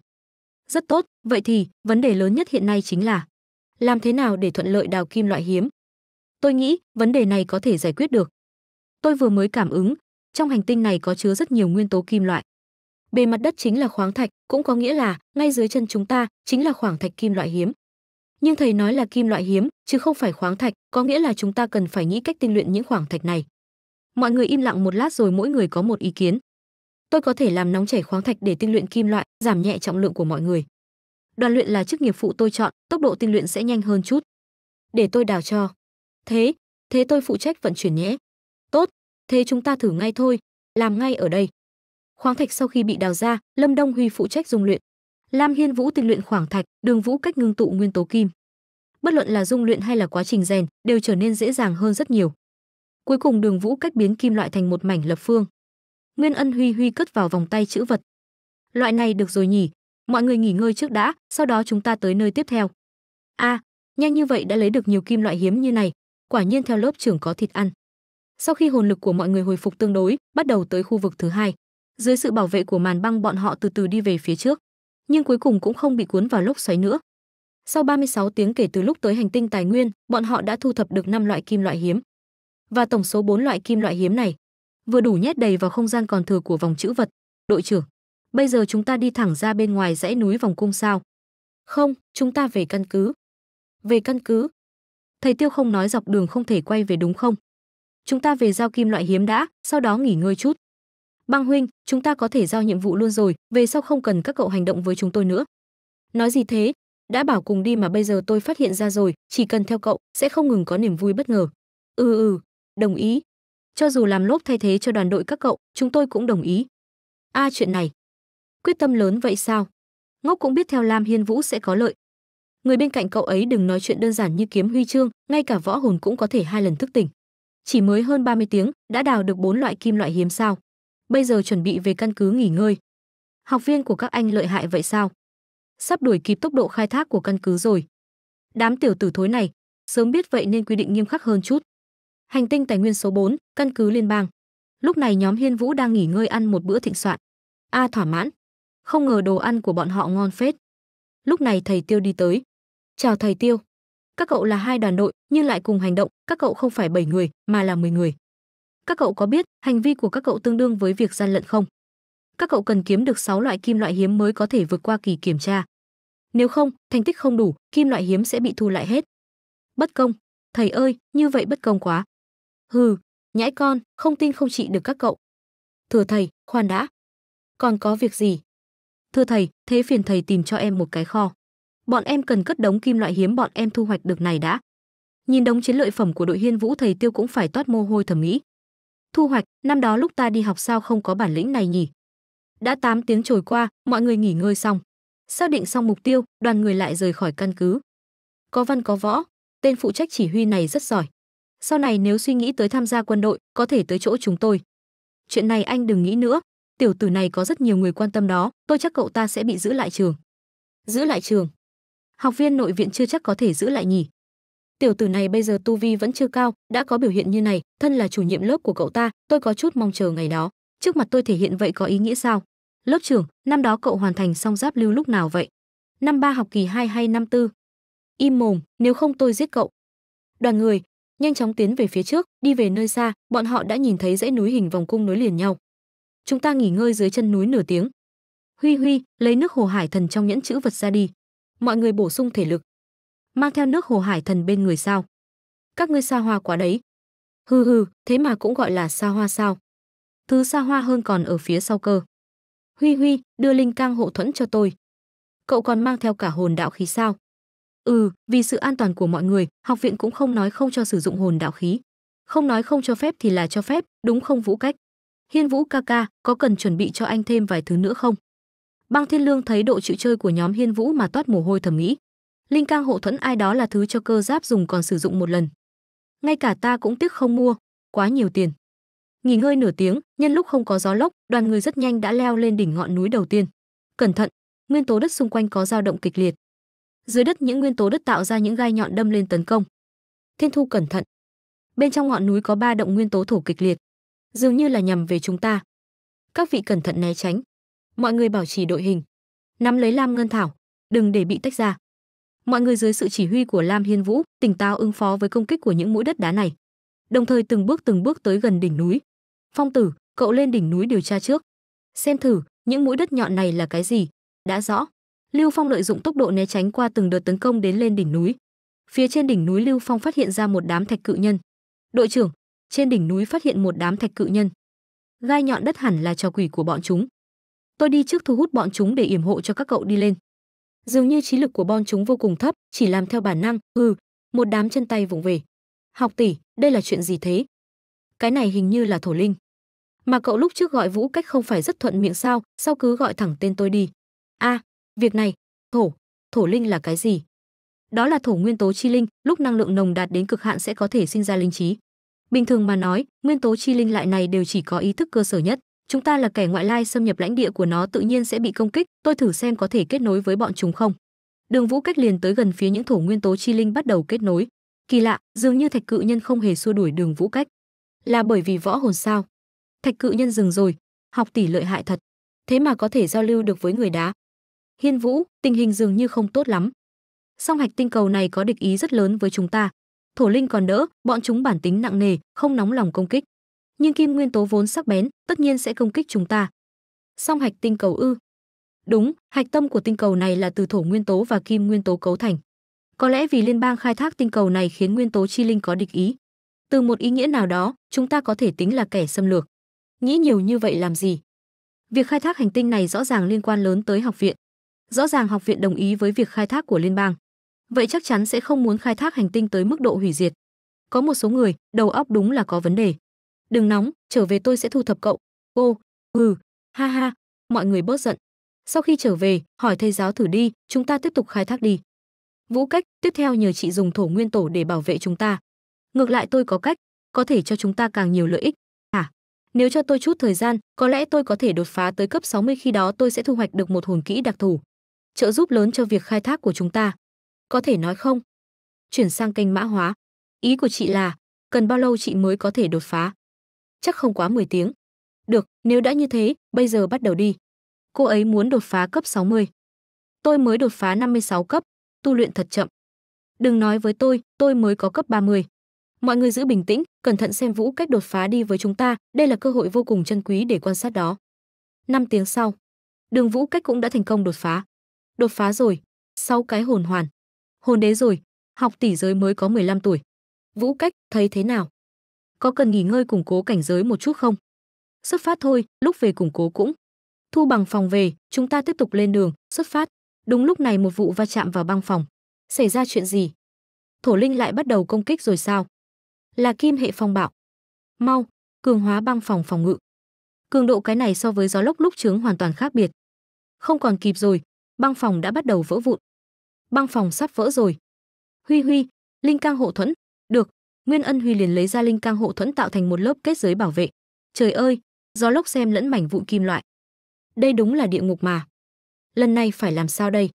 Rất tốt, vậy thì vấn đề lớn nhất hiện nay chính là làm thế nào để thuận lợi đào kim loại hiếm. Tôi nghĩ vấn đề này có thể giải quyết được. Tôi vừa mới cảm ứng, trong hành tinh này có chứa rất nhiều nguyên tố kim loại. Bề mặt đất chính là khoáng thạch, cũng có nghĩa là ngay dưới chân chúng ta chính là khoáng thạch kim loại hiếm. Nhưng thầy nói là kim loại hiếm, chứ không phải khoáng thạch, có nghĩa là chúng ta cần phải nghĩ cách tinh luyện những khoáng thạch này mọi người im lặng một lát rồi mỗi người có một ý kiến tôi có thể làm nóng chảy khoáng thạch để tinh luyện kim loại giảm nhẹ trọng lượng của mọi người đoàn luyện là chức nghiệp phụ tôi chọn tốc độ tinh luyện sẽ nhanh hơn chút để tôi đào cho thế thế tôi phụ trách vận chuyển nhé tốt thế chúng ta thử ngay thôi làm ngay ở đây khoáng thạch sau khi bị đào ra lâm đông huy phụ trách dung luyện lam hiên vũ tinh luyện khoáng thạch đường vũ cách ngưng tụ nguyên tố kim bất luận là dung luyện hay là quá trình rèn đều trở nên dễ dàng hơn rất nhiều Cuối cùng Đường Vũ cách biến kim loại thành một mảnh lập phương. Nguyên Ân Huy Huy cất vào vòng tay chữ vật. Loại này được rồi nhỉ, mọi người nghỉ ngơi trước đã, sau đó chúng ta tới nơi tiếp theo. A, à, nhanh như vậy đã lấy được nhiều kim loại hiếm như này, quả nhiên theo lớp trưởng có thịt ăn. Sau khi hồn lực của mọi người hồi phục tương đối, bắt đầu tới khu vực thứ hai. Dưới sự bảo vệ của màn băng bọn họ từ từ đi về phía trước, nhưng cuối cùng cũng không bị cuốn vào lốc xoáy nữa. Sau 36 tiếng kể từ lúc tới hành tinh tài nguyên, bọn họ đã thu thập được 5 loại kim loại hiếm và tổng số 4 loại kim loại hiếm này vừa đủ nhét đầy vào không gian còn thừa của vòng chữ vật. Đội trưởng, bây giờ chúng ta đi thẳng ra bên ngoài dãy núi vòng cung sao? Không, chúng ta về căn cứ. Về căn cứ? Thầy Tiêu không nói dọc đường không thể quay về đúng không? Chúng ta về giao kim loại hiếm đã, sau đó nghỉ ngơi chút. Băng huynh, chúng ta có thể giao nhiệm vụ luôn rồi, về sau không cần các cậu hành động với chúng tôi nữa. Nói gì thế? Đã bảo cùng đi mà bây giờ tôi phát hiện ra rồi, chỉ cần theo cậu, sẽ không ngừng có niềm vui bất ngờ. Ừ ừ, đồng ý cho dù làm lốp thay thế cho đoàn đội các cậu chúng tôi cũng đồng ý a à, chuyện này quyết tâm lớn vậy sao ngốc cũng biết theo lam hiên vũ sẽ có lợi người bên cạnh cậu ấy đừng nói chuyện đơn giản như kiếm huy chương ngay cả võ hồn cũng có thể hai lần thức tỉnh chỉ mới hơn 30 tiếng đã đào được bốn loại kim loại hiếm sao bây giờ chuẩn bị về căn cứ nghỉ ngơi học viên của các anh lợi hại vậy sao sắp đuổi kịp tốc độ khai thác của căn cứ rồi đám tiểu tử thối này sớm biết vậy nên quy định nghiêm khắc hơn chút hành tinh tài nguyên số 4, căn cứ liên bang. Lúc này nhóm Hiên Vũ đang nghỉ ngơi ăn một bữa thịnh soạn. A à, thỏa mãn. Không ngờ đồ ăn của bọn họ ngon phết. Lúc này thầy Tiêu đi tới. Chào thầy Tiêu. Các cậu là hai đoàn đội nhưng lại cùng hành động, các cậu không phải 7 người mà là 10 người. Các cậu có biết hành vi của các cậu tương đương với việc gian lận không? Các cậu cần kiếm được 6 loại kim loại hiếm mới có thể vượt qua kỳ kiểm tra. Nếu không, thành tích không đủ, kim loại hiếm sẽ bị thu lại hết. Bất công, thầy ơi, như vậy bất công quá. Hừ, nhãi con, không tin không trị được các cậu. Thưa thầy, khoan đã. Còn có việc gì? Thưa thầy, thế phiền thầy tìm cho em một cái kho. Bọn em cần cất đống kim loại hiếm bọn em thu hoạch được này đã. Nhìn đống chiến lợi phẩm của đội Hiên Vũ thầy Tiêu cũng phải toát mồ hôi thầm nghĩ. Thu hoạch, năm đó lúc ta đi học sao không có bản lĩnh này nhỉ? Đã 8 tiếng trôi qua, mọi người nghỉ ngơi xong. Xác định xong mục tiêu, đoàn người lại rời khỏi căn cứ. Có văn có võ, tên phụ trách chỉ huy này rất giỏi, sau này nếu suy nghĩ tới tham gia quân đội, có thể tới chỗ chúng tôi. Chuyện này anh đừng nghĩ nữa, tiểu tử này có rất nhiều người quan tâm đó, tôi chắc cậu ta sẽ bị giữ lại trường. Giữ lại trường? Học viên nội viện chưa chắc có thể giữ lại nhỉ? Tiểu tử này bây giờ tu vi vẫn chưa cao, đã có biểu hiện như này, thân là chủ nhiệm lớp của cậu ta, tôi có chút mong chờ ngày đó. Trước mặt tôi thể hiện vậy có ý nghĩa sao? Lớp trưởng, năm đó cậu hoàn thành xong giáp lưu lúc nào vậy? Năm ba học kỳ hai hay năm tư? Im mồm, nếu không tôi giết cậu. Đoàn người, nhanh chóng tiến về phía trước đi về nơi xa bọn họ đã nhìn thấy dãy núi hình vòng cung nối liền nhau chúng ta nghỉ ngơi dưới chân núi nửa tiếng huy huy lấy nước hồ hải thần trong nhẫn chữ vật ra đi mọi người bổ sung thể lực mang theo nước hồ hải thần bên người sao các ngươi xa hoa quá đấy hừ hừ thế mà cũng gọi là xa hoa sao thứ xa hoa hơn còn ở phía sau cơ huy huy đưa linh cang hộ thuẫn cho tôi cậu còn mang theo cả hồn đạo khí sao ừ vì sự an toàn của mọi người học viện cũng không nói không cho sử dụng hồn đạo khí không nói không cho phép thì là cho phép đúng không vũ cách hiên vũ ca ca có cần chuẩn bị cho anh thêm vài thứ nữa không băng thiên lương thấy độ chịu chơi của nhóm hiên vũ mà toát mồ hôi thầm nghĩ linh cang hộ thuẫn ai đó là thứ cho cơ giáp dùng còn sử dụng một lần ngay cả ta cũng tiếc không mua quá nhiều tiền nghỉ ngơi nửa tiếng nhân lúc không có gió lốc đoàn người rất nhanh đã leo lên đỉnh ngọn núi đầu tiên cẩn thận nguyên tố đất xung quanh có dao động kịch liệt dưới đất những nguyên tố đất tạo ra những gai nhọn đâm lên tấn công. Thiên Thu cẩn thận. Bên trong ngọn núi có ba động nguyên tố thổ kịch liệt, dường như là nhằm về chúng ta. Các vị cẩn thận né tránh. Mọi người bảo trì đội hình, nắm lấy Lam Ngân Thảo, đừng để bị tách ra. Mọi người dưới sự chỉ huy của Lam Hiên Vũ, tỉnh táo ứng phó với công kích của những mũi đất đá này, đồng thời từng bước từng bước tới gần đỉnh núi. Phong Tử, cậu lên đỉnh núi điều tra trước, xem thử những mũi đất nhọn này là cái gì. Đã rõ, Lưu Phong lợi dụng tốc độ né tránh qua từng đợt tấn công đến lên đỉnh núi. Phía trên đỉnh núi Lưu Phong phát hiện ra một đám thạch cự nhân. "Đội trưởng, trên đỉnh núi phát hiện một đám thạch cự nhân. Gai nhọn đất hẳn là trò quỷ của bọn chúng. Tôi đi trước thu hút bọn chúng để yểm hộ cho các cậu đi lên." Dường như trí lực của bọn chúng vô cùng thấp, chỉ làm theo bản năng, ừ, một đám chân tay vùng về. "Học tỷ, đây là chuyện gì thế?" "Cái này hình như là thổ linh." "Mà cậu lúc trước gọi Vũ Cách không phải rất thuận miệng sao, sao cứ gọi thẳng tên tôi đi?" "A, à, Việc này, thổ, thổ linh là cái gì? Đó là thổ nguyên tố chi linh, lúc năng lượng nồng đạt đến cực hạn sẽ có thể sinh ra linh trí. Bình thường mà nói, nguyên tố chi linh lại này đều chỉ có ý thức cơ sở nhất, chúng ta là kẻ ngoại lai xâm nhập lãnh địa của nó tự nhiên sẽ bị công kích, tôi thử xem có thể kết nối với bọn chúng không. Đường Vũ cách liền tới gần phía những thổ nguyên tố chi linh bắt đầu kết nối. Kỳ lạ, dường như thạch cự nhân không hề xua đuổi Đường Vũ cách. Là bởi vì võ hồn sao? Thạch cự nhân dừng rồi, học tỷ lợi hại thật, thế mà có thể giao lưu được với người đá, Hiên Vũ, tình hình dường như không tốt lắm. Song hạch tinh cầu này có địch ý rất lớn với chúng ta. Thổ linh còn đỡ, bọn chúng bản tính nặng nề, không nóng lòng công kích. Nhưng kim nguyên tố vốn sắc bén, tất nhiên sẽ công kích chúng ta. Song hạch tinh cầu ư? Đúng, hạch tâm của tinh cầu này là từ thổ nguyên tố và kim nguyên tố cấu thành. Có lẽ vì liên bang khai thác tinh cầu này khiến nguyên tố chi linh có địch ý. Từ một ý nghĩa nào đó, chúng ta có thể tính là kẻ xâm lược. Nghĩ nhiều như vậy làm gì? Việc khai thác hành tinh này rõ ràng liên quan lớn tới học viện, Rõ ràng học viện đồng ý với việc khai thác của liên bang. Vậy chắc chắn sẽ không muốn khai thác hành tinh tới mức độ hủy diệt. Có một số người, đầu óc đúng là có vấn đề. Đừng nóng, trở về tôi sẽ thu thập cậu. cô ừ, ha ha, mọi người bớt giận. Sau khi trở về, hỏi thầy giáo thử đi, chúng ta tiếp tục khai thác đi. Vũ cách, tiếp theo nhờ chị dùng thổ nguyên tổ để bảo vệ chúng ta. Ngược lại tôi có cách, có thể cho chúng ta càng nhiều lợi ích. Hả? Nếu cho tôi chút thời gian, có lẽ tôi có thể đột phá tới cấp 60 khi đó tôi sẽ thu hoạch được một hồn kỹ đặc thù trợ giúp lớn cho việc khai thác của chúng ta. Có thể nói không? Chuyển sang kênh mã hóa. Ý của chị là, cần bao lâu chị mới có thể đột phá? Chắc không quá 10 tiếng. Được, nếu đã như thế, bây giờ bắt đầu đi. Cô ấy muốn đột phá cấp 60. Tôi mới đột phá 56 cấp, tu luyện thật chậm. Đừng nói với tôi, tôi mới có cấp 30. Mọi người giữ bình tĩnh, cẩn thận xem Vũ cách đột phá đi với chúng ta, đây là cơ hội vô cùng chân quý để quan sát đó. 5 tiếng sau, Đường Vũ Cách cũng đã thành công đột phá đột phá rồi, sau cái hồn hoàn. Hồn đế rồi, học tỷ giới mới có 15 tuổi. Vũ Cách, thấy thế nào? Có cần nghỉ ngơi củng cố cảnh giới một chút không? Xuất phát thôi, lúc về củng cố cũng. Thu bằng phòng về, chúng ta tiếp tục lên đường, xuất phát. Đúng lúc này một vụ va chạm vào băng phòng. Xảy ra chuyện gì? Thổ Linh lại bắt đầu công kích rồi sao? Là kim hệ phong bạo. Mau, cường hóa băng phòng phòng ngự. Cường độ cái này so với gió lốc lúc trướng hoàn toàn khác biệt. Không còn kịp rồi, băng phòng đã bắt đầu vỡ vụn. Băng phòng sắp vỡ rồi. Huy Huy, linh cang hộ thuẫn, được, Nguyên Ân Huy liền lấy ra linh cang hộ thuẫn tạo thành một lớp kết giới bảo vệ. Trời ơi, gió lốc xem lẫn mảnh vụn kim loại. Đây đúng là địa ngục mà. Lần này phải làm sao đây?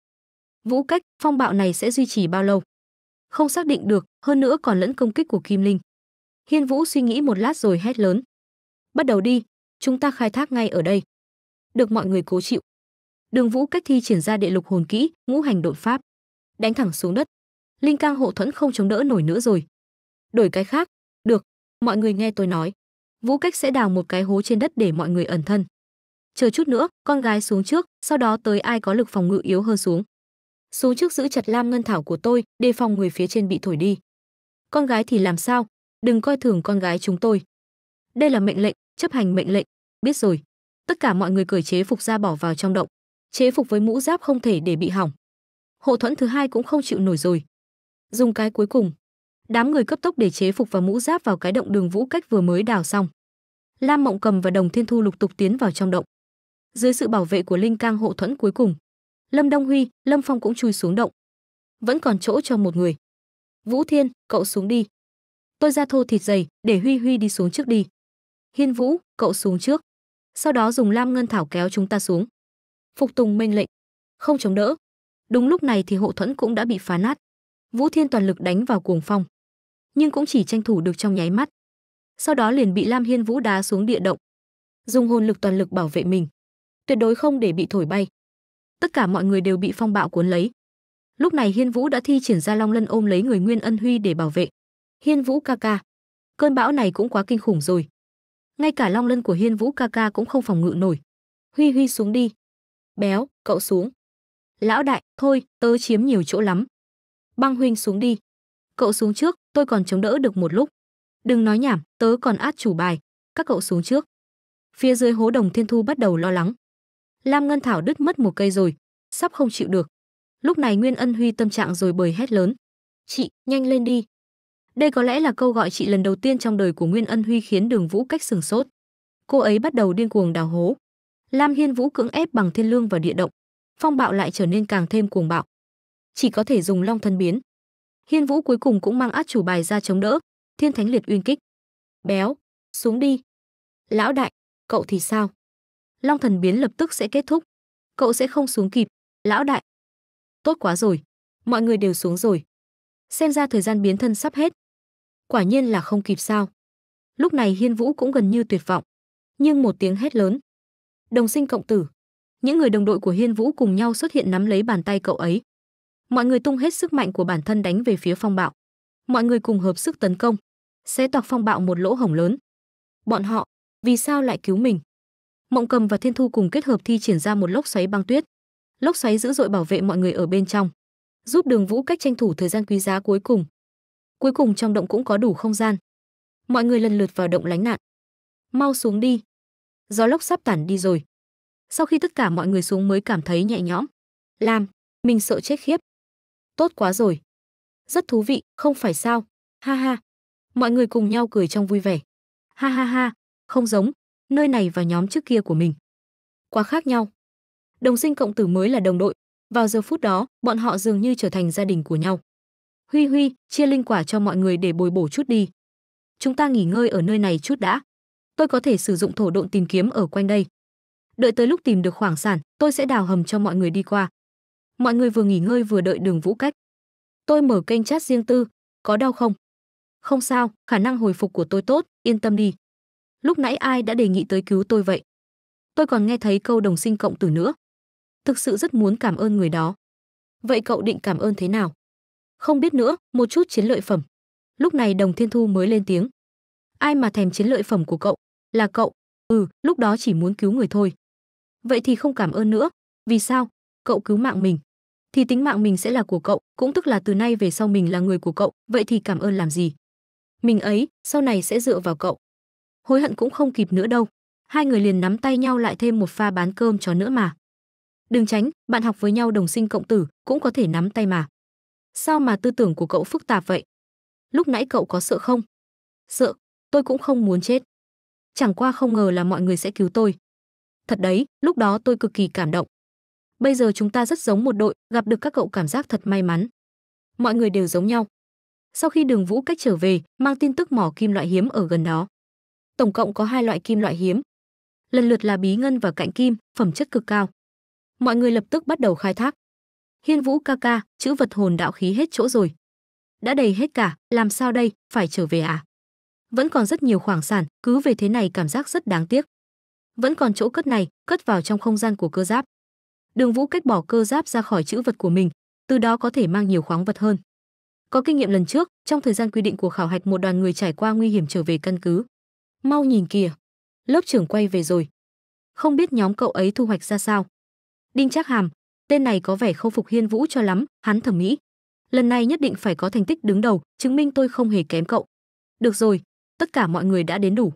Vũ cách, phong bạo này sẽ duy trì bao lâu? Không xác định được, hơn nữa còn lẫn công kích của Kim Linh. Hiên Vũ suy nghĩ một lát rồi hét lớn. Bắt đầu đi, chúng ta khai thác ngay ở đây. Được mọi người cố chịu. Đường Vũ cách thi triển ra địa lục hồn kỹ, ngũ hành đột pháp, đánh thẳng xuống đất. Linh Cang hộ thuẫn không chống đỡ nổi nữa rồi. Đổi cái khác, được, mọi người nghe tôi nói. Vũ cách sẽ đào một cái hố trên đất để mọi người ẩn thân. Chờ chút nữa, con gái xuống trước, sau đó tới ai có lực phòng ngự yếu hơn xuống. Xuống trước giữ chặt lam ngân thảo của tôi, đề phòng người phía trên bị thổi đi. Con gái thì làm sao? Đừng coi thường con gái chúng tôi. Đây là mệnh lệnh, chấp hành mệnh lệnh, biết rồi. Tất cả mọi người cởi chế phục ra bỏ vào trong động chế phục với mũ giáp không thể để bị hỏng. Hộ thuẫn thứ hai cũng không chịu nổi rồi. Dùng cái cuối cùng, đám người cấp tốc để chế phục và mũ giáp vào cái động đường vũ cách vừa mới đào xong. Lam Mộng Cầm và Đồng Thiên Thu lục tục tiến vào trong động. Dưới sự bảo vệ của Linh Cang hộ thuẫn cuối cùng, Lâm Đông Huy, Lâm Phong cũng chui xuống động. Vẫn còn chỗ cho một người. Vũ Thiên, cậu xuống đi. Tôi ra thô thịt dày, để Huy Huy đi xuống trước đi. Hiên Vũ, cậu xuống trước. Sau đó dùng Lam Ngân Thảo kéo chúng ta xuống phục tùng mệnh lệnh, không chống đỡ. Đúng lúc này thì hộ thuẫn cũng đã bị phá nát. Vũ Thiên toàn lực đánh vào cuồng phong, nhưng cũng chỉ tranh thủ được trong nháy mắt. Sau đó liền bị Lam Hiên Vũ đá xuống địa động, dùng hồn lực toàn lực bảo vệ mình, tuyệt đối không để bị thổi bay. Tất cả mọi người đều bị phong bạo cuốn lấy. Lúc này Hiên Vũ đã thi triển ra Long Lân ôm lấy người Nguyên Ân Huy để bảo vệ. Hiên Vũ ca ca, cơn bão này cũng quá kinh khủng rồi. Ngay cả Long Lân của Hiên Vũ ca ca cũng không phòng ngự nổi. Huy huy xuống đi. Béo, cậu xuống. Lão đại, thôi, tớ chiếm nhiều chỗ lắm. Băng huynh xuống đi. Cậu xuống trước, tôi còn chống đỡ được một lúc. Đừng nói nhảm, tớ còn át chủ bài, các cậu xuống trước. Phía dưới hố đồng thiên thu bắt đầu lo lắng. Lam Ngân Thảo đứt mất một cây rồi, sắp không chịu được. Lúc này Nguyên Ân Huy tâm trạng rồi bời hét lớn. Chị, nhanh lên đi. Đây có lẽ là câu gọi chị lần đầu tiên trong đời của Nguyên Ân Huy khiến đường vũ cách sừng sốt. Cô ấy bắt đầu điên cuồng đào hố. Lam Hiên Vũ cưỡng ép bằng thiên lương và địa động, phong bạo lại trở nên càng thêm cuồng bạo. Chỉ có thể dùng long thân biến. Hiên Vũ cuối cùng cũng mang át chủ bài ra chống đỡ, Thiên Thánh Liệt Uyên kích. Béo, xuống đi. Lão đại, cậu thì sao? Long thần biến lập tức sẽ kết thúc, cậu sẽ không xuống kịp, lão đại. Tốt quá rồi, mọi người đều xuống rồi. Xem ra thời gian biến thân sắp hết. Quả nhiên là không kịp sao? Lúc này Hiên Vũ cũng gần như tuyệt vọng, nhưng một tiếng hét lớn, đồng sinh cộng tử những người đồng đội của hiên vũ cùng nhau xuất hiện nắm lấy bàn tay cậu ấy mọi người tung hết sức mạnh của bản thân đánh về phía phong bạo mọi người cùng hợp sức tấn công xé toạc phong bạo một lỗ hổng lớn bọn họ vì sao lại cứu mình mộng cầm và thiên thu cùng kết hợp thi triển ra một lốc xoáy băng tuyết lốc xoáy dữ dội bảo vệ mọi người ở bên trong giúp đường vũ cách tranh thủ thời gian quý giá cuối cùng cuối cùng trong động cũng có đủ không gian mọi người lần lượt vào động lánh nạn mau xuống đi gió lốc sắp tản đi rồi. Sau khi tất cả mọi người xuống mới cảm thấy nhẹ nhõm. Lam, mình sợ chết khiếp. Tốt quá rồi. Rất thú vị, không phải sao? Ha ha. Mọi người cùng nhau cười trong vui vẻ. Ha ha ha, không giống, nơi này và nhóm trước kia của mình. Quá khác nhau. Đồng sinh cộng tử mới là đồng đội, vào giờ phút đó, bọn họ dường như trở thành gia đình của nhau. Huy Huy, chia linh quả cho mọi người để bồi bổ chút đi. Chúng ta nghỉ ngơi ở nơi này chút đã tôi có thể sử dụng thổ độn tìm kiếm ở quanh đây. Đợi tới lúc tìm được khoảng sản, tôi sẽ đào hầm cho mọi người đi qua. Mọi người vừa nghỉ ngơi vừa đợi Đường Vũ Cách. Tôi mở kênh chat riêng tư, có đau không? Không sao, khả năng hồi phục của tôi tốt, yên tâm đi. Lúc nãy ai đã đề nghị tới cứu tôi vậy? Tôi còn nghe thấy câu đồng sinh cộng tử nữa. Thực sự rất muốn cảm ơn người đó. Vậy cậu định cảm ơn thế nào? Không biết nữa, một chút chiến lợi phẩm. Lúc này Đồng Thiên Thu mới lên tiếng. Ai mà thèm chiến lợi phẩm của cậu? là cậu ừ lúc đó chỉ muốn cứu người thôi vậy thì không cảm ơn nữa vì sao cậu cứu mạng mình thì tính mạng mình sẽ là của cậu cũng tức là từ nay về sau mình là người của cậu vậy thì cảm ơn làm gì mình ấy sau này sẽ dựa vào cậu hối hận cũng không kịp nữa đâu hai người liền nắm tay nhau lại thêm một pha bán cơm chó nữa mà đừng tránh bạn học với nhau đồng sinh cộng tử cũng có thể nắm tay mà sao mà tư tưởng của cậu phức tạp vậy lúc nãy cậu có sợ không sợ tôi cũng không muốn chết chẳng qua không ngờ là mọi người sẽ cứu tôi. Thật đấy, lúc đó tôi cực kỳ cảm động. Bây giờ chúng ta rất giống một đội, gặp được các cậu cảm giác thật may mắn. Mọi người đều giống nhau. Sau khi Đường Vũ cách trở về, mang tin tức mỏ kim loại hiếm ở gần đó. Tổng cộng có hai loại kim loại hiếm. Lần lượt là bí ngân và cạnh kim, phẩm chất cực cao. Mọi người lập tức bắt đầu khai thác. Hiên Vũ ca ca, chữ vật hồn đạo khí hết chỗ rồi. Đã đầy hết cả, làm sao đây, phải trở về à? vẫn còn rất nhiều khoảng sản, cứ về thế này cảm giác rất đáng tiếc. Vẫn còn chỗ cất này, cất vào trong không gian của cơ giáp. Đường Vũ cách bỏ cơ giáp ra khỏi chữ vật của mình, từ đó có thể mang nhiều khoáng vật hơn. Có kinh nghiệm lần trước, trong thời gian quy định của khảo hạch một đoàn người trải qua nguy hiểm trở về căn cứ. Mau nhìn kìa, lớp trưởng quay về rồi. Không biết nhóm cậu ấy thu hoạch ra sao. Đinh Trác Hàm, tên này có vẻ không phục Hiên Vũ cho lắm, hắn thẩm mỹ. Lần này nhất định phải có thành tích đứng đầu, chứng minh tôi không hề kém cậu. Được rồi, tất cả mọi người đã đến đủ.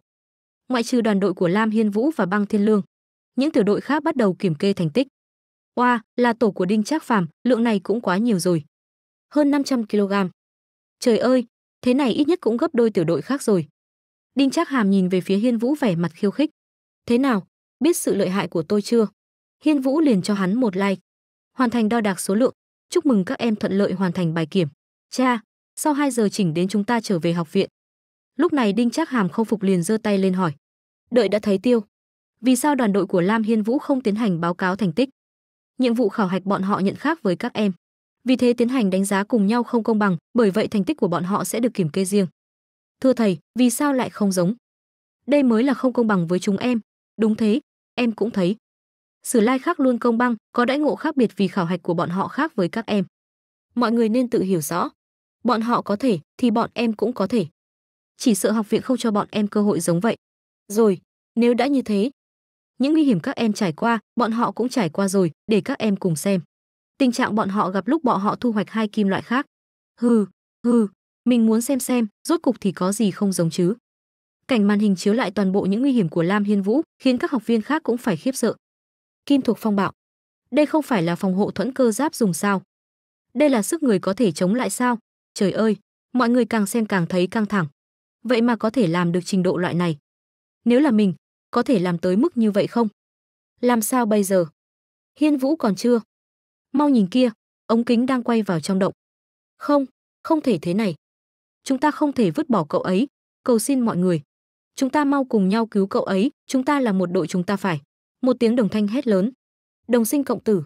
Ngoại trừ đoàn đội của Lam Hiên Vũ và Băng Thiên Lương, những tiểu đội khác bắt đầu kiểm kê thành tích. Oa, wow, là tổ của Đinh Trác Phàm, lượng này cũng quá nhiều rồi. Hơn 500 kg. Trời ơi, thế này ít nhất cũng gấp đôi tiểu đội khác rồi. Đinh Trác Hàm nhìn về phía Hiên Vũ vẻ mặt khiêu khích. Thế nào, biết sự lợi hại của tôi chưa? Hiên Vũ liền cho hắn một like. Hoàn thành đo đạc số lượng, chúc mừng các em thuận lợi hoàn thành bài kiểm. Cha, sau 2 giờ chỉnh đến chúng ta trở về học viện. Lúc này Đinh Trác Hàm không phục liền giơ tay lên hỏi. Đợi đã thấy tiêu. Vì sao đoàn đội của Lam Hiên Vũ không tiến hành báo cáo thành tích? Nhiệm vụ khảo hạch bọn họ nhận khác với các em. Vì thế tiến hành đánh giá cùng nhau không công bằng, bởi vậy thành tích của bọn họ sẽ được kiểm kê riêng. Thưa thầy, vì sao lại không giống? Đây mới là không công bằng với chúng em. Đúng thế, em cũng thấy. Sử lai khác luôn công bằng, có đãi ngộ khác biệt vì khảo hạch của bọn họ khác với các em. Mọi người nên tự hiểu rõ. Bọn họ có thể, thì bọn em cũng có thể chỉ sợ học viện không cho bọn em cơ hội giống vậy. Rồi, nếu đã như thế, những nguy hiểm các em trải qua, bọn họ cũng trải qua rồi, để các em cùng xem. Tình trạng bọn họ gặp lúc bọn họ thu hoạch hai kim loại khác. Hừ, hừ, mình muốn xem xem, rốt cục thì có gì không giống chứ. Cảnh màn hình chiếu lại toàn bộ những nguy hiểm của Lam Hiên Vũ, khiến các học viên khác cũng phải khiếp sợ. Kim thuộc phong bạo. Đây không phải là phòng hộ thuẫn cơ giáp dùng sao? Đây là sức người có thể chống lại sao? Trời ơi, mọi người càng xem càng thấy căng thẳng vậy mà có thể làm được trình độ loại này. Nếu là mình, có thể làm tới mức như vậy không? Làm sao bây giờ? Hiên Vũ còn chưa. Mau nhìn kia, ống kính đang quay vào trong động. Không, không thể thế này. Chúng ta không thể vứt bỏ cậu ấy, cầu xin mọi người. Chúng ta mau cùng nhau cứu cậu ấy, chúng ta là một đội chúng ta phải. Một tiếng đồng thanh hét lớn. Đồng sinh cộng tử.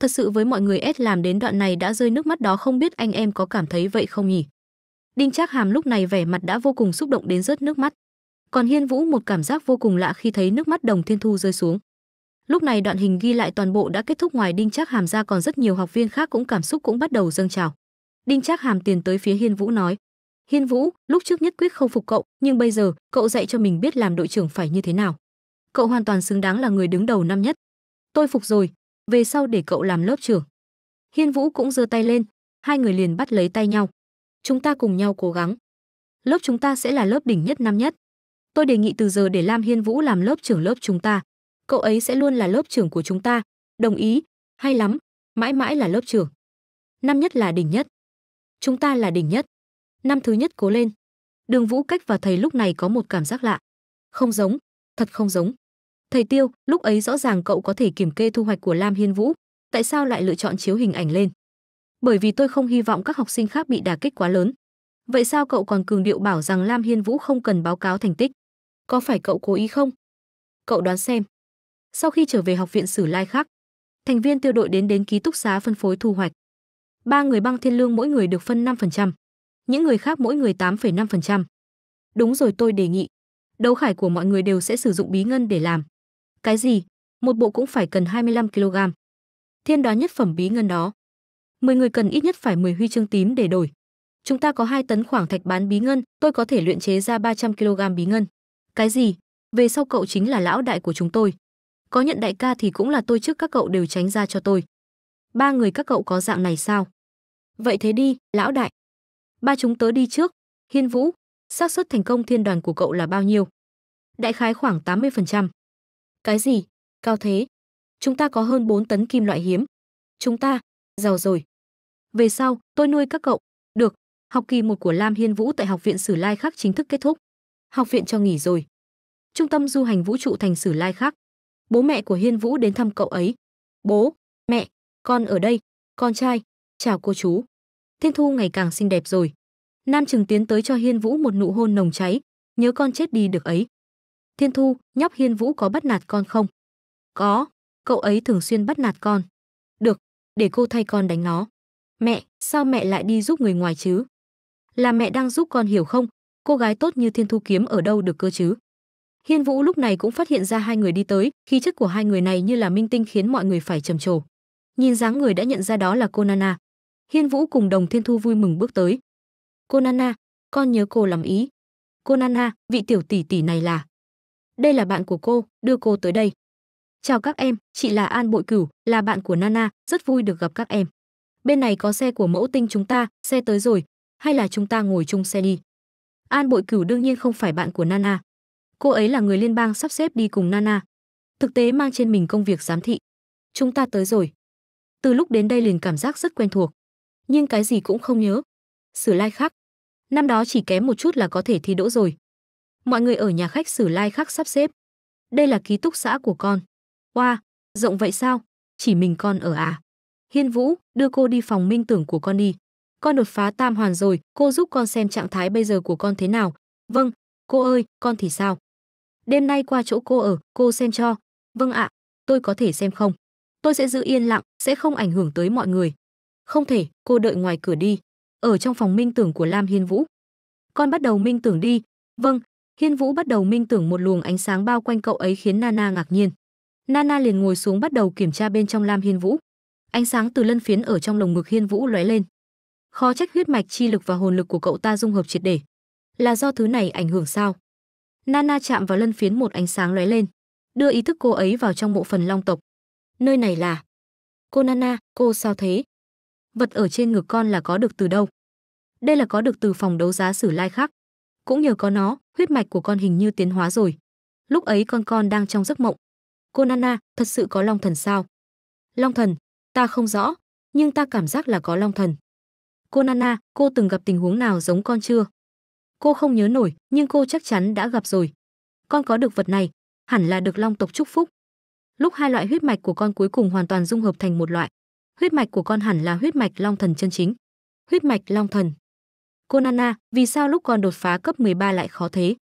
Thật sự với mọi người S làm đến đoạn này đã rơi nước mắt đó không biết anh em có cảm thấy vậy không nhỉ? Đinh Trác Hàm lúc này vẻ mặt đã vô cùng xúc động đến rớt nước mắt. Còn Hiên Vũ một cảm giác vô cùng lạ khi thấy nước mắt Đồng Thiên Thu rơi xuống. Lúc này đoạn hình ghi lại toàn bộ đã kết thúc ngoài Đinh Trác Hàm ra còn rất nhiều học viên khác cũng cảm xúc cũng bắt đầu dâng trào. Đinh Trác Hàm tiền tới phía Hiên Vũ nói: "Hiên Vũ, lúc trước nhất quyết không phục cậu, nhưng bây giờ, cậu dạy cho mình biết làm đội trưởng phải như thế nào. Cậu hoàn toàn xứng đáng là người đứng đầu năm nhất. Tôi phục rồi, về sau để cậu làm lớp trưởng." Hiên Vũ cũng giơ tay lên, hai người liền bắt lấy tay nhau. Chúng ta cùng nhau cố gắng. Lớp chúng ta sẽ là lớp đỉnh nhất năm nhất. Tôi đề nghị từ giờ để Lam Hiên Vũ làm lớp trưởng lớp chúng ta. Cậu ấy sẽ luôn là lớp trưởng của chúng ta. Đồng ý, hay lắm, mãi mãi là lớp trưởng. Năm nhất là đỉnh nhất. Chúng ta là đỉnh nhất. Năm thứ nhất cố lên. Đường Vũ Cách và thầy lúc này có một cảm giác lạ. Không giống, thật không giống. Thầy Tiêu, lúc ấy rõ ràng cậu có thể kiểm kê thu hoạch của Lam Hiên Vũ, tại sao lại lựa chọn chiếu hình ảnh lên? bởi vì tôi không hy vọng các học sinh khác bị đả kích quá lớn. Vậy sao cậu còn cường điệu bảo rằng Lam Hiên Vũ không cần báo cáo thành tích? Có phải cậu cố ý không? Cậu đoán xem. Sau khi trở về học viện Sử Lai khác, thành viên tiêu đội đến đến ký túc xá phân phối thu hoạch. Ba người băng thiên lương mỗi người được phân 5%, những người khác mỗi người 8,5%. Đúng rồi tôi đề nghị, đấu khải của mọi người đều sẽ sử dụng bí ngân để làm. Cái gì? Một bộ cũng phải cần 25 kg. Thiên đoán nhất phẩm bí ngân đó. 10 người cần ít nhất phải 10 huy chương tím để đổi. Chúng ta có 2 tấn khoảng thạch bán bí ngân, tôi có thể luyện chế ra 300 kg bí ngân. Cái gì? Về sau cậu chính là lão đại của chúng tôi. Có nhận đại ca thì cũng là tôi trước các cậu đều tránh ra cho tôi. Ba người các cậu có dạng này sao? Vậy thế đi, lão đại. Ba chúng tớ đi trước. Hiên Vũ, xác suất thành công thiên đoàn của cậu là bao nhiêu? Đại khái khoảng 80%. Cái gì? Cao thế. Chúng ta có hơn 4 tấn kim loại hiếm. Chúng ta, giàu rồi. Về sau, tôi nuôi các cậu. Được, học kỳ 1 của Lam Hiên Vũ tại Học viện Sử Lai Khắc chính thức kết thúc. Học viện cho nghỉ rồi. Trung tâm du hành vũ trụ thành Sử Lai Khắc. Bố mẹ của Hiên Vũ đến thăm cậu ấy. Bố, mẹ, con ở đây, con trai, chào cô chú. Thiên Thu ngày càng xinh đẹp rồi. Nam Trừng tiến tới cho Hiên Vũ một nụ hôn nồng cháy, nhớ con chết đi được ấy. Thiên Thu, nhóc Hiên Vũ có bắt nạt con không? Có, cậu ấy thường xuyên bắt nạt con để cô thay con đánh nó. Mẹ, sao mẹ lại đi giúp người ngoài chứ? Là mẹ đang giúp con hiểu không? Cô gái tốt như Thiên Thu Kiếm ở đâu được cơ chứ? Hiên Vũ lúc này cũng phát hiện ra hai người đi tới, khí chất của hai người này như là minh tinh khiến mọi người phải trầm trồ. Nhìn dáng người đã nhận ra đó là cô Nana. Hiên Vũ cùng Đồng Thiên Thu vui mừng bước tới. Cô Nana, con nhớ cô làm ý. Cô Nana, vị tiểu tỷ tỷ này là. Đây là bạn của cô, đưa cô tới đây chào các em chị là an bội cửu là bạn của nana rất vui được gặp các em bên này có xe của mẫu tinh chúng ta xe tới rồi hay là chúng ta ngồi chung xe đi an bội cửu đương nhiên không phải bạn của nana cô ấy là người liên bang sắp xếp đi cùng nana thực tế mang trên mình công việc giám thị chúng ta tới rồi từ lúc đến đây liền cảm giác rất quen thuộc nhưng cái gì cũng không nhớ sử lai khắc năm đó chỉ kém một chút là có thể thi đỗ rồi mọi người ở nhà khách sử lai khắc sắp xếp đây là ký túc xã của con qua wow, rộng vậy sao? Chỉ mình con ở à? Hiên Vũ, đưa cô đi phòng minh tưởng của con đi. Con đột phá tam hoàn rồi, cô giúp con xem trạng thái bây giờ của con thế nào. Vâng, cô ơi, con thì sao? Đêm nay qua chỗ cô ở, cô xem cho. Vâng ạ, tôi có thể xem không? Tôi sẽ giữ yên lặng, sẽ không ảnh hưởng tới mọi người. Không thể, cô đợi ngoài cửa đi. Ở trong phòng minh tưởng của Lam Hiên Vũ. Con bắt đầu minh tưởng đi. Vâng, Hiên Vũ bắt đầu minh tưởng một luồng ánh sáng bao quanh cậu ấy khiến Nana ngạc nhiên. Nana liền ngồi xuống bắt đầu kiểm tra bên trong Lam Hiên Vũ. Ánh sáng từ lân phiến ở trong lồng ngực Hiên Vũ lóe lên. Khó trách huyết mạch chi lực và hồn lực của cậu ta dung hợp triệt để. Là do thứ này ảnh hưởng sao? Nana chạm vào lân phiến một ánh sáng lóe lên, đưa ý thức cô ấy vào trong bộ phần long tộc. Nơi này là Cô Nana, cô sao thế? Vật ở trên ngực con là có được từ đâu? Đây là có được từ phòng đấu giá sử lai khác. Cũng nhờ có nó, huyết mạch của con hình như tiến hóa rồi. Lúc ấy con con đang trong giấc mộng, cô Nana thật sự có long thần sao? Long thần, ta không rõ, nhưng ta cảm giác là có long thần. Cô Nana, cô từng gặp tình huống nào giống con chưa? Cô không nhớ nổi, nhưng cô chắc chắn đã gặp rồi. Con có được vật này, hẳn là được long tộc chúc phúc. Lúc hai loại huyết mạch của con cuối cùng hoàn toàn dung hợp thành một loại, huyết mạch của con hẳn là huyết mạch long thần chân chính. Huyết mạch long thần. Cô Nana, vì sao lúc con đột phá cấp 13 lại khó thế?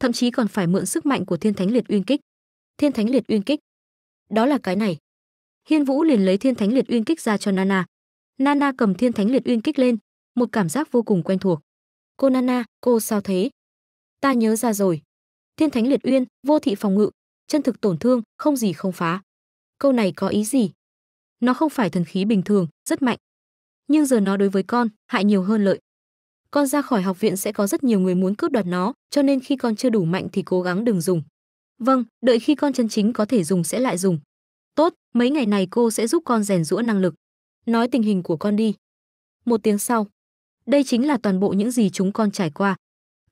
Thậm chí còn phải mượn sức mạnh của thiên thánh liệt uyên kích. Thiên Thánh Liệt Uyên Kích. Đó là cái này. Hiên Vũ liền lấy Thiên Thánh Liệt Uyên Kích ra cho Nana. Nana cầm Thiên Thánh Liệt Uyên Kích lên, một cảm giác vô cùng quen thuộc. Cô Nana, cô sao thế? Ta nhớ ra rồi. Thiên Thánh Liệt Uyên, vô thị phòng ngự, chân thực tổn thương, không gì không phá. Câu này có ý gì? Nó không phải thần khí bình thường, rất mạnh. Nhưng giờ nó đối với con, hại nhiều hơn lợi. Con ra khỏi học viện sẽ có rất nhiều người muốn cướp đoạt nó, cho nên khi con chưa đủ mạnh thì cố gắng đừng dùng vâng đợi khi con chân chính có thể dùng sẽ lại dùng tốt mấy ngày này cô sẽ giúp con rèn rũa năng lực nói tình hình của con đi một tiếng sau đây chính là toàn bộ những gì chúng con trải qua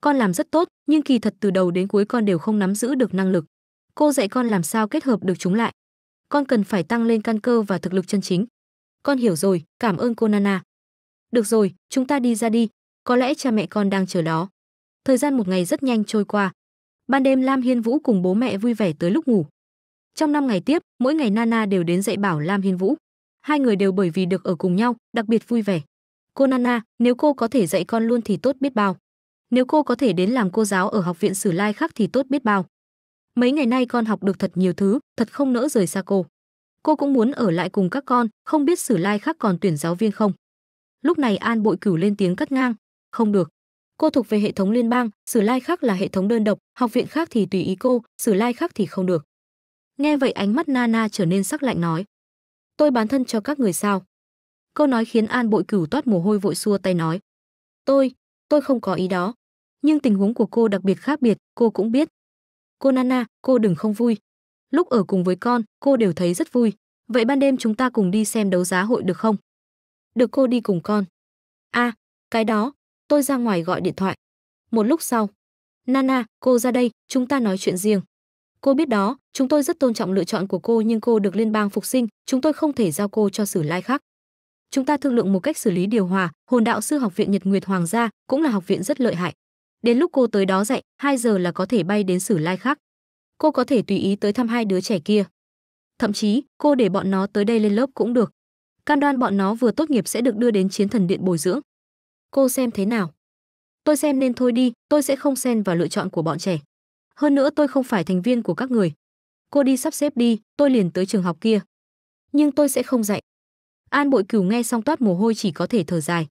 con làm rất tốt nhưng kỳ thật từ đầu đến cuối con đều không nắm giữ được năng lực cô dạy con làm sao kết hợp được chúng lại con cần phải tăng lên căn cơ và thực lực chân chính con hiểu rồi cảm ơn cô nana được rồi chúng ta đi ra đi có lẽ cha mẹ con đang chờ đó thời gian một ngày rất nhanh trôi qua Ban đêm Lam Hiên Vũ cùng bố mẹ vui vẻ tới lúc ngủ. Trong năm ngày tiếp, mỗi ngày Nana đều đến dạy bảo Lam Hiên Vũ. Hai người đều bởi vì được ở cùng nhau, đặc biệt vui vẻ. Cô Nana, nếu cô có thể dạy con luôn thì tốt biết bao. Nếu cô có thể đến làm cô giáo ở học viện Sử Lai khác thì tốt biết bao. Mấy ngày nay con học được thật nhiều thứ, thật không nỡ rời xa cô. Cô cũng muốn ở lại cùng các con, không biết Sử Lai khác còn tuyển giáo viên không. Lúc này An Bội Cửu lên tiếng cắt ngang, không được cô thuộc về hệ thống liên bang sử lai khác là hệ thống đơn độc học viện khác thì tùy ý cô sử lai khác thì không được nghe vậy ánh mắt nana trở nên sắc lạnh nói tôi bán thân cho các người sao câu nói khiến an bội cửu toát mồ hôi vội xua tay nói tôi tôi không có ý đó nhưng tình huống của cô đặc biệt khác biệt cô cũng biết cô nana cô đừng không vui lúc ở cùng với con cô đều thấy rất vui vậy ban đêm chúng ta cùng đi xem đấu giá hội được không được cô đi cùng con a à, cái đó tôi ra ngoài gọi điện thoại. Một lúc sau, Nana, cô ra đây, chúng ta nói chuyện riêng. Cô biết đó, chúng tôi rất tôn trọng lựa chọn của cô nhưng cô được liên bang phục sinh, chúng tôi không thể giao cô cho sử lai khác. Chúng ta thương lượng một cách xử lý điều hòa, hồn đạo sư học viện Nhật Nguyệt Hoàng gia cũng là học viện rất lợi hại. Đến lúc cô tới đó dạy, 2 giờ là có thể bay đến sử lai khác. Cô có thể tùy ý tới thăm hai đứa trẻ kia. Thậm chí, cô để bọn nó tới đây lên lớp cũng được. Can đoan bọn nó vừa tốt nghiệp sẽ được đưa đến chiến thần điện bồi dưỡng cô xem thế nào tôi xem nên thôi đi tôi sẽ không xen vào lựa chọn của bọn trẻ hơn nữa tôi không phải thành viên của các người cô đi sắp xếp đi tôi liền tới trường học kia nhưng tôi sẽ không dạy an bội cửu nghe xong toát mồ hôi chỉ có thể thở dài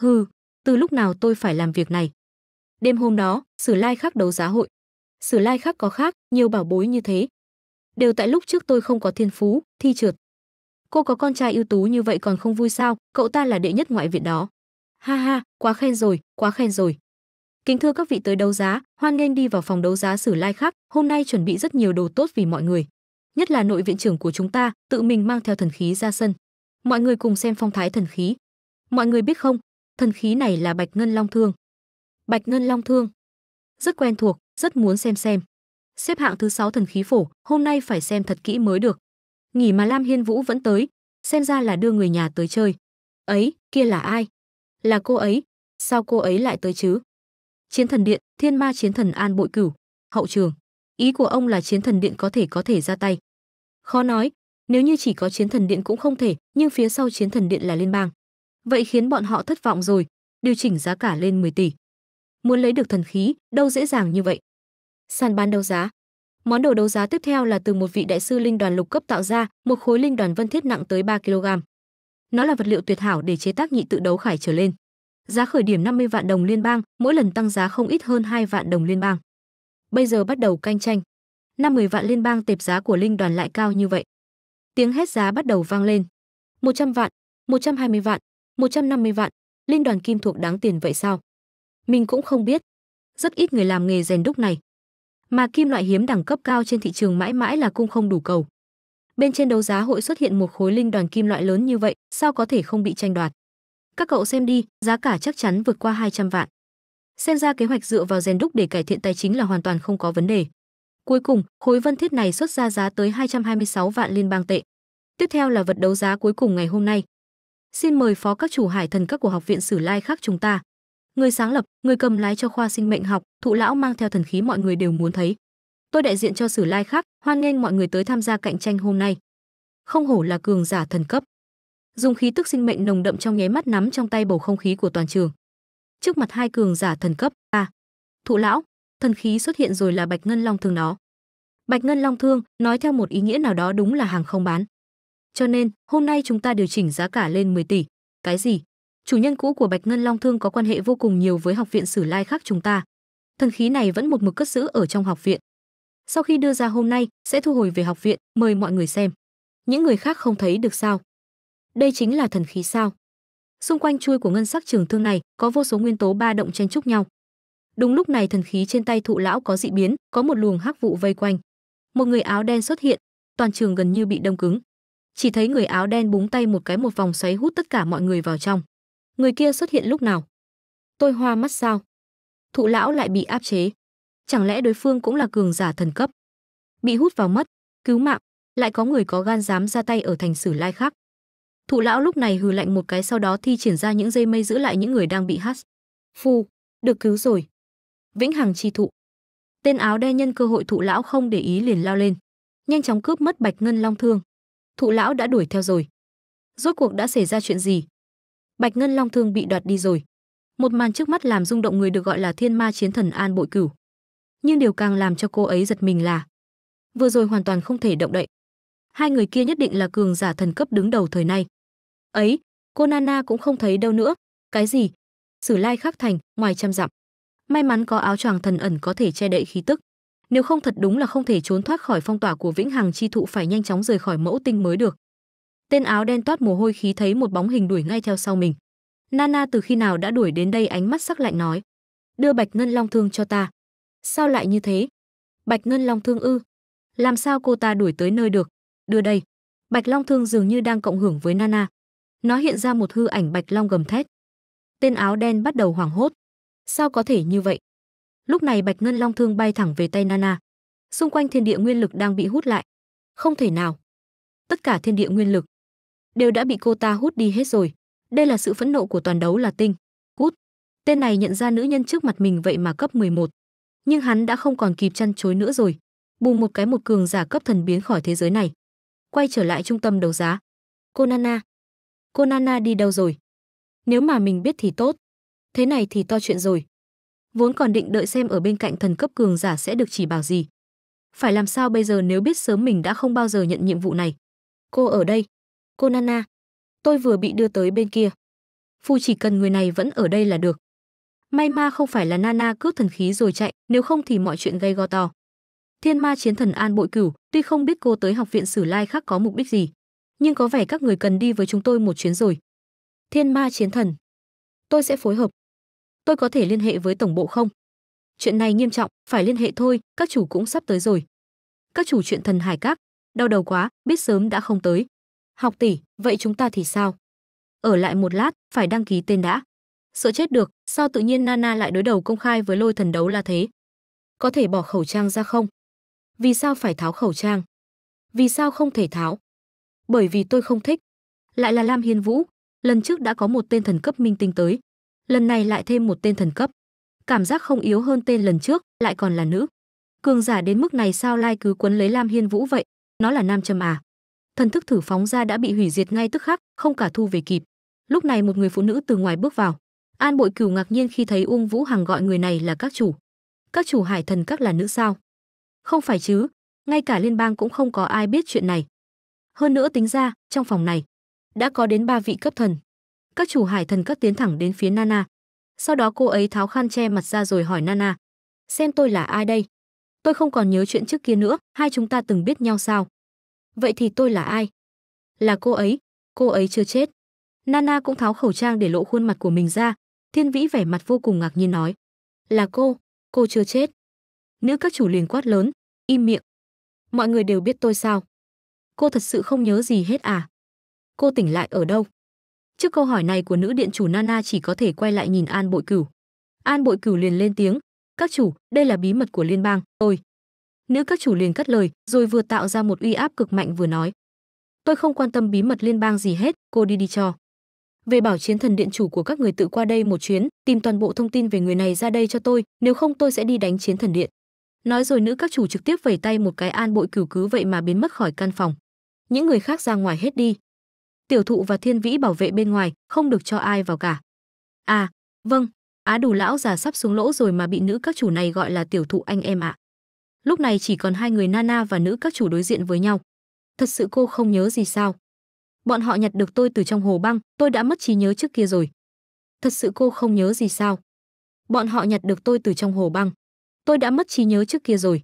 hừ từ lúc nào tôi phải làm việc này đêm hôm đó sử lai khắc đấu giá hội sử lai khắc có khác nhiều bảo bối như thế đều tại lúc trước tôi không có thiên phú thi trượt cô có con trai ưu tú như vậy còn không vui sao cậu ta là đệ nhất ngoại viện đó Ha ha, quá khen rồi, quá khen rồi. Kính thưa các vị tới đấu giá, hoan nghênh đi vào phòng đấu giá Sử Lai Khắc, hôm nay chuẩn bị rất nhiều đồ tốt vì mọi người. Nhất là nội viện trưởng của chúng ta, tự mình mang theo thần khí ra sân. Mọi người cùng xem phong thái thần khí. Mọi người biết không, thần khí này là Bạch Ngân Long Thương. Bạch Ngân Long Thương. Rất quen thuộc, rất muốn xem xem. Xếp hạng thứ 6 thần khí phổ, hôm nay phải xem thật kỹ mới được. Nghỉ mà Lam Hiên Vũ vẫn tới, xem ra là đưa người nhà tới chơi. Ấy, kia là ai? là cô ấy, sao cô ấy lại tới chứ? Chiến thần điện, thiên ma chiến thần An Bội Cửu, hậu trường. Ý của ông là chiến thần điện có thể có thể ra tay. Khó nói, nếu như chỉ có chiến thần điện cũng không thể, nhưng phía sau chiến thần điện là liên bang. Vậy khiến bọn họ thất vọng rồi, điều chỉnh giá cả lên 10 tỷ. Muốn lấy được thần khí, đâu dễ dàng như vậy. Sàn bán đấu giá. Món đồ đấu giá tiếp theo là từ một vị đại sư linh đoàn lục cấp tạo ra, một khối linh đoàn vân thiết nặng tới 3 kg. Nó là vật liệu tuyệt hảo để chế tác nhị tự đấu khải trở lên. Giá khởi điểm 50 vạn đồng liên bang, mỗi lần tăng giá không ít hơn 2 vạn đồng liên bang. Bây giờ bắt đầu canh tranh. Năm 10 vạn liên bang tệp giá của linh đoàn lại cao như vậy. Tiếng hét giá bắt đầu vang lên. 100 vạn, 120 vạn, 150 vạn, linh đoàn kim thuộc đáng tiền vậy sao? Mình cũng không biết. Rất ít người làm nghề rèn đúc này. Mà kim loại hiếm đẳng cấp cao trên thị trường mãi mãi là cung không đủ cầu bên trên đấu giá hội xuất hiện một khối linh đoàn kim loại lớn như vậy, sao có thể không bị tranh đoạt. Các cậu xem đi, giá cả chắc chắn vượt qua 200 vạn. Xem ra kế hoạch dựa vào rèn đúc để cải thiện tài chính là hoàn toàn không có vấn đề. Cuối cùng, khối vân thiết này xuất ra giá tới 226 vạn liên bang tệ. Tiếp theo là vật đấu giá cuối cùng ngày hôm nay. Xin mời phó các chủ hải thần các của học viện Sử Lai khác chúng ta. Người sáng lập, người cầm lái cho khoa sinh mệnh học, thụ lão mang theo thần khí mọi người đều muốn thấy tôi đại diện cho Sử Lai khác, hoan nghênh mọi người tới tham gia cạnh tranh hôm nay. Không hổ là cường giả thần cấp. Dùng khí tức sinh mệnh nồng đậm trong nháy mắt nắm trong tay bầu không khí của toàn trường. Trước mặt hai cường giả thần cấp, a, à, Thụ lão, thần khí xuất hiện rồi là Bạch Ngân Long thương nó. Bạch Ngân Long thương, nói theo một ý nghĩa nào đó đúng là hàng không bán. Cho nên, hôm nay chúng ta điều chỉnh giá cả lên 10 tỷ. Cái gì? Chủ nhân cũ của Bạch Ngân Long thương có quan hệ vô cùng nhiều với học viện Sử Lai khác chúng ta. Thần khí này vẫn một mực cất giữ ở trong học viện sau khi đưa ra hôm nay sẽ thu hồi về học viện, mời mọi người xem. Những người khác không thấy được sao? Đây chính là thần khí sao? Xung quanh chui của ngân sắc trường thương này có vô số nguyên tố ba động chen chúc nhau. Đúng lúc này thần khí trên tay thụ lão có dị biến, có một luồng hắc vụ vây quanh. Một người áo đen xuất hiện, toàn trường gần như bị đông cứng. Chỉ thấy người áo đen búng tay một cái một vòng xoáy hút tất cả mọi người vào trong. Người kia xuất hiện lúc nào? Tôi hoa mắt sao? Thụ lão lại bị áp chế chẳng lẽ đối phương cũng là cường giả thần cấp bị hút vào mất cứu mạng lại có người có gan dám ra tay ở thành sử lai khác thụ lão lúc này hừ lạnh một cái sau đó thi triển ra những dây mây giữ lại những người đang bị hắt phu được cứu rồi vĩnh hằng chi thụ tên áo đen nhân cơ hội thụ lão không để ý liền lao lên nhanh chóng cướp mất bạch ngân long thương thụ lão đã đuổi theo rồi rốt cuộc đã xảy ra chuyện gì bạch ngân long thương bị đoạt đi rồi một màn trước mắt làm rung động người được gọi là thiên ma chiến thần an bội cửu nhưng điều càng làm cho cô ấy giật mình là vừa rồi hoàn toàn không thể động đậy. Hai người kia nhất định là cường giả thần cấp đứng đầu thời nay. Ấy, cô Nana cũng không thấy đâu nữa, cái gì? Sử Lai Khắc Thành, ngoài trăm dặm. May mắn có áo choàng thần ẩn có thể che đậy khí tức, nếu không thật đúng là không thể trốn thoát khỏi phong tỏa của Vĩnh Hằng chi thụ phải nhanh chóng rời khỏi mẫu tinh mới được. Tên áo đen toát mồ hôi khí thấy một bóng hình đuổi ngay theo sau mình. Nana từ khi nào đã đuổi đến đây ánh mắt sắc lạnh nói: "Đưa Bạch Ngân Long Thương cho ta." Sao lại như thế? Bạch Ngân Long Thương ư? Làm sao cô ta đuổi tới nơi được? Đưa đây. Bạch Long Thương dường như đang cộng hưởng với Nana. Nó hiện ra một hư ảnh Bạch Long gầm thét. Tên áo đen bắt đầu hoảng hốt. Sao có thể như vậy? Lúc này Bạch Ngân Long Thương bay thẳng về tay Nana. Xung quanh thiên địa nguyên lực đang bị hút lại. Không thể nào. Tất cả thiên địa nguyên lực đều đã bị cô ta hút đi hết rồi. Đây là sự phẫn nộ của toàn đấu là tinh. cút. Tên này nhận ra nữ nhân trước mặt mình vậy mà cấp 11 nhưng hắn đã không còn kịp chăn chối nữa rồi. Bùng một cái một cường giả cấp thần biến khỏi thế giới này. Quay trở lại trung tâm đấu giá. Cô Nana. Cô Nana đi đâu rồi? Nếu mà mình biết thì tốt. Thế này thì to chuyện rồi. Vốn còn định đợi xem ở bên cạnh thần cấp cường giả sẽ được chỉ bảo gì. Phải làm sao bây giờ nếu biết sớm mình đã không bao giờ nhận nhiệm vụ này. Cô ở đây. Cô Nana. Tôi vừa bị đưa tới bên kia. Phu chỉ cần người này vẫn ở đây là được. May ma không phải là Nana cướp thần khí rồi chạy, nếu không thì mọi chuyện gây go to. Thiên ma chiến thần An Bội Cửu, tuy không biết cô tới học viện Sử Lai khác có mục đích gì, nhưng có vẻ các người cần đi với chúng tôi một chuyến rồi. Thiên ma chiến thần, tôi sẽ phối hợp. Tôi có thể liên hệ với tổng bộ không? Chuyện này nghiêm trọng, phải liên hệ thôi, các chủ cũng sắp tới rồi. Các chủ chuyện thần hải các, đau đầu quá, biết sớm đã không tới. Học tỷ, vậy chúng ta thì sao? Ở lại một lát, phải đăng ký tên đã sợ chết được sao tự nhiên nana lại đối đầu công khai với lôi thần đấu là thế có thể bỏ khẩu trang ra không vì sao phải tháo khẩu trang vì sao không thể tháo bởi vì tôi không thích lại là lam hiên vũ lần trước đã có một tên thần cấp minh tinh tới lần này lại thêm một tên thần cấp cảm giác không yếu hơn tên lần trước lại còn là nữ cường giả đến mức này sao lai cứ quấn lấy lam hiên vũ vậy nó là nam châm à thần thức thử phóng ra đã bị hủy diệt ngay tức khắc không cả thu về kịp lúc này một người phụ nữ từ ngoài bước vào An Bội Cửu ngạc nhiên khi thấy Uông Vũ Hằng gọi người này là các chủ. Các chủ Hải Thần các là nữ sao? Không phải chứ, ngay cả liên bang cũng không có ai biết chuyện này. Hơn nữa tính ra, trong phòng này đã có đến ba vị cấp thần. Các chủ Hải Thần các tiến thẳng đến phía Nana. Sau đó cô ấy tháo khăn che mặt ra rồi hỏi Nana: "Xem tôi là ai đây? Tôi không còn nhớ chuyện trước kia nữa, hai chúng ta từng biết nhau sao?" "Vậy thì tôi là ai?" "Là cô ấy, cô ấy chưa chết." Nana cũng tháo khẩu trang để lộ khuôn mặt của mình ra, Thiên Vĩ vẻ mặt vô cùng ngạc nhiên nói, "Là cô, cô chưa chết." Nữ các chủ liền quát lớn, "Im miệng. Mọi người đều biết tôi sao? Cô thật sự không nhớ gì hết à? Cô tỉnh lại ở đâu?" Trước câu hỏi này của nữ điện chủ Nana chỉ có thể quay lại nhìn An Bội Cửu. An Bội Cửu liền lên tiếng, "Các chủ, đây là bí mật của liên bang, tôi." Nữ các chủ liền cắt lời, rồi vừa tạo ra một uy áp cực mạnh vừa nói, "Tôi không quan tâm bí mật liên bang gì hết, cô đi đi cho." về bảo chiến thần điện chủ của các người tự qua đây một chuyến tìm toàn bộ thông tin về người này ra đây cho tôi nếu không tôi sẽ đi đánh chiến thần điện nói rồi nữ các chủ trực tiếp vẩy tay một cái an bội cửu cứ vậy mà biến mất khỏi căn phòng những người khác ra ngoài hết đi tiểu thụ và thiên vĩ bảo vệ bên ngoài không được cho ai vào cả à vâng á đủ lão già sắp xuống lỗ rồi mà bị nữ các chủ này gọi là tiểu thụ anh em ạ à. lúc này chỉ còn hai người nana và nữ các chủ đối diện với nhau thật sự cô không nhớ gì sao bọn họ nhặt được tôi từ trong hồ băng, tôi đã mất trí nhớ trước kia rồi. Thật sự cô không nhớ gì sao? Bọn họ nhặt được tôi từ trong hồ băng. Tôi đã mất trí nhớ trước kia rồi.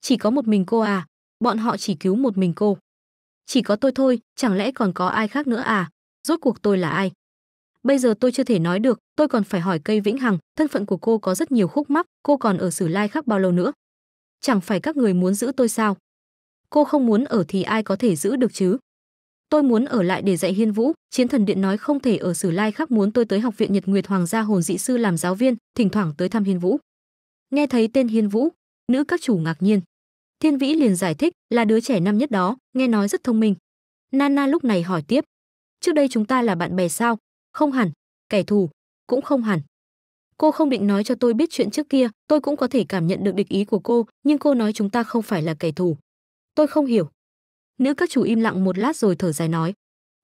Chỉ có một mình cô à, bọn họ chỉ cứu một mình cô. Chỉ có tôi thôi, chẳng lẽ còn có ai khác nữa à? Rốt cuộc tôi là ai? Bây giờ tôi chưa thể nói được, tôi còn phải hỏi cây Vĩnh Hằng, thân phận của cô có rất nhiều khúc mắc, cô còn ở Sử Lai khác bao lâu nữa? Chẳng phải các người muốn giữ tôi sao? Cô không muốn ở thì ai có thể giữ được chứ? tôi muốn ở lại để dạy Hiên Vũ, Chiến Thần Điện nói không thể ở Sử Lai Khắc muốn tôi tới học viện Nhật Nguyệt Hoàng gia hồn dị sư làm giáo viên, thỉnh thoảng tới thăm Hiên Vũ. Nghe thấy tên Hiên Vũ, nữ các chủ ngạc nhiên. Thiên Vĩ liền giải thích, là đứa trẻ năm nhất đó, nghe nói rất thông minh. Nana lúc này hỏi tiếp, trước đây chúng ta là bạn bè sao? Không hẳn, kẻ thù, cũng không hẳn. Cô không định nói cho tôi biết chuyện trước kia, tôi cũng có thể cảm nhận được địch ý của cô, nhưng cô nói chúng ta không phải là kẻ thù. Tôi không hiểu, Nữ các chủ im lặng một lát rồi thở dài nói.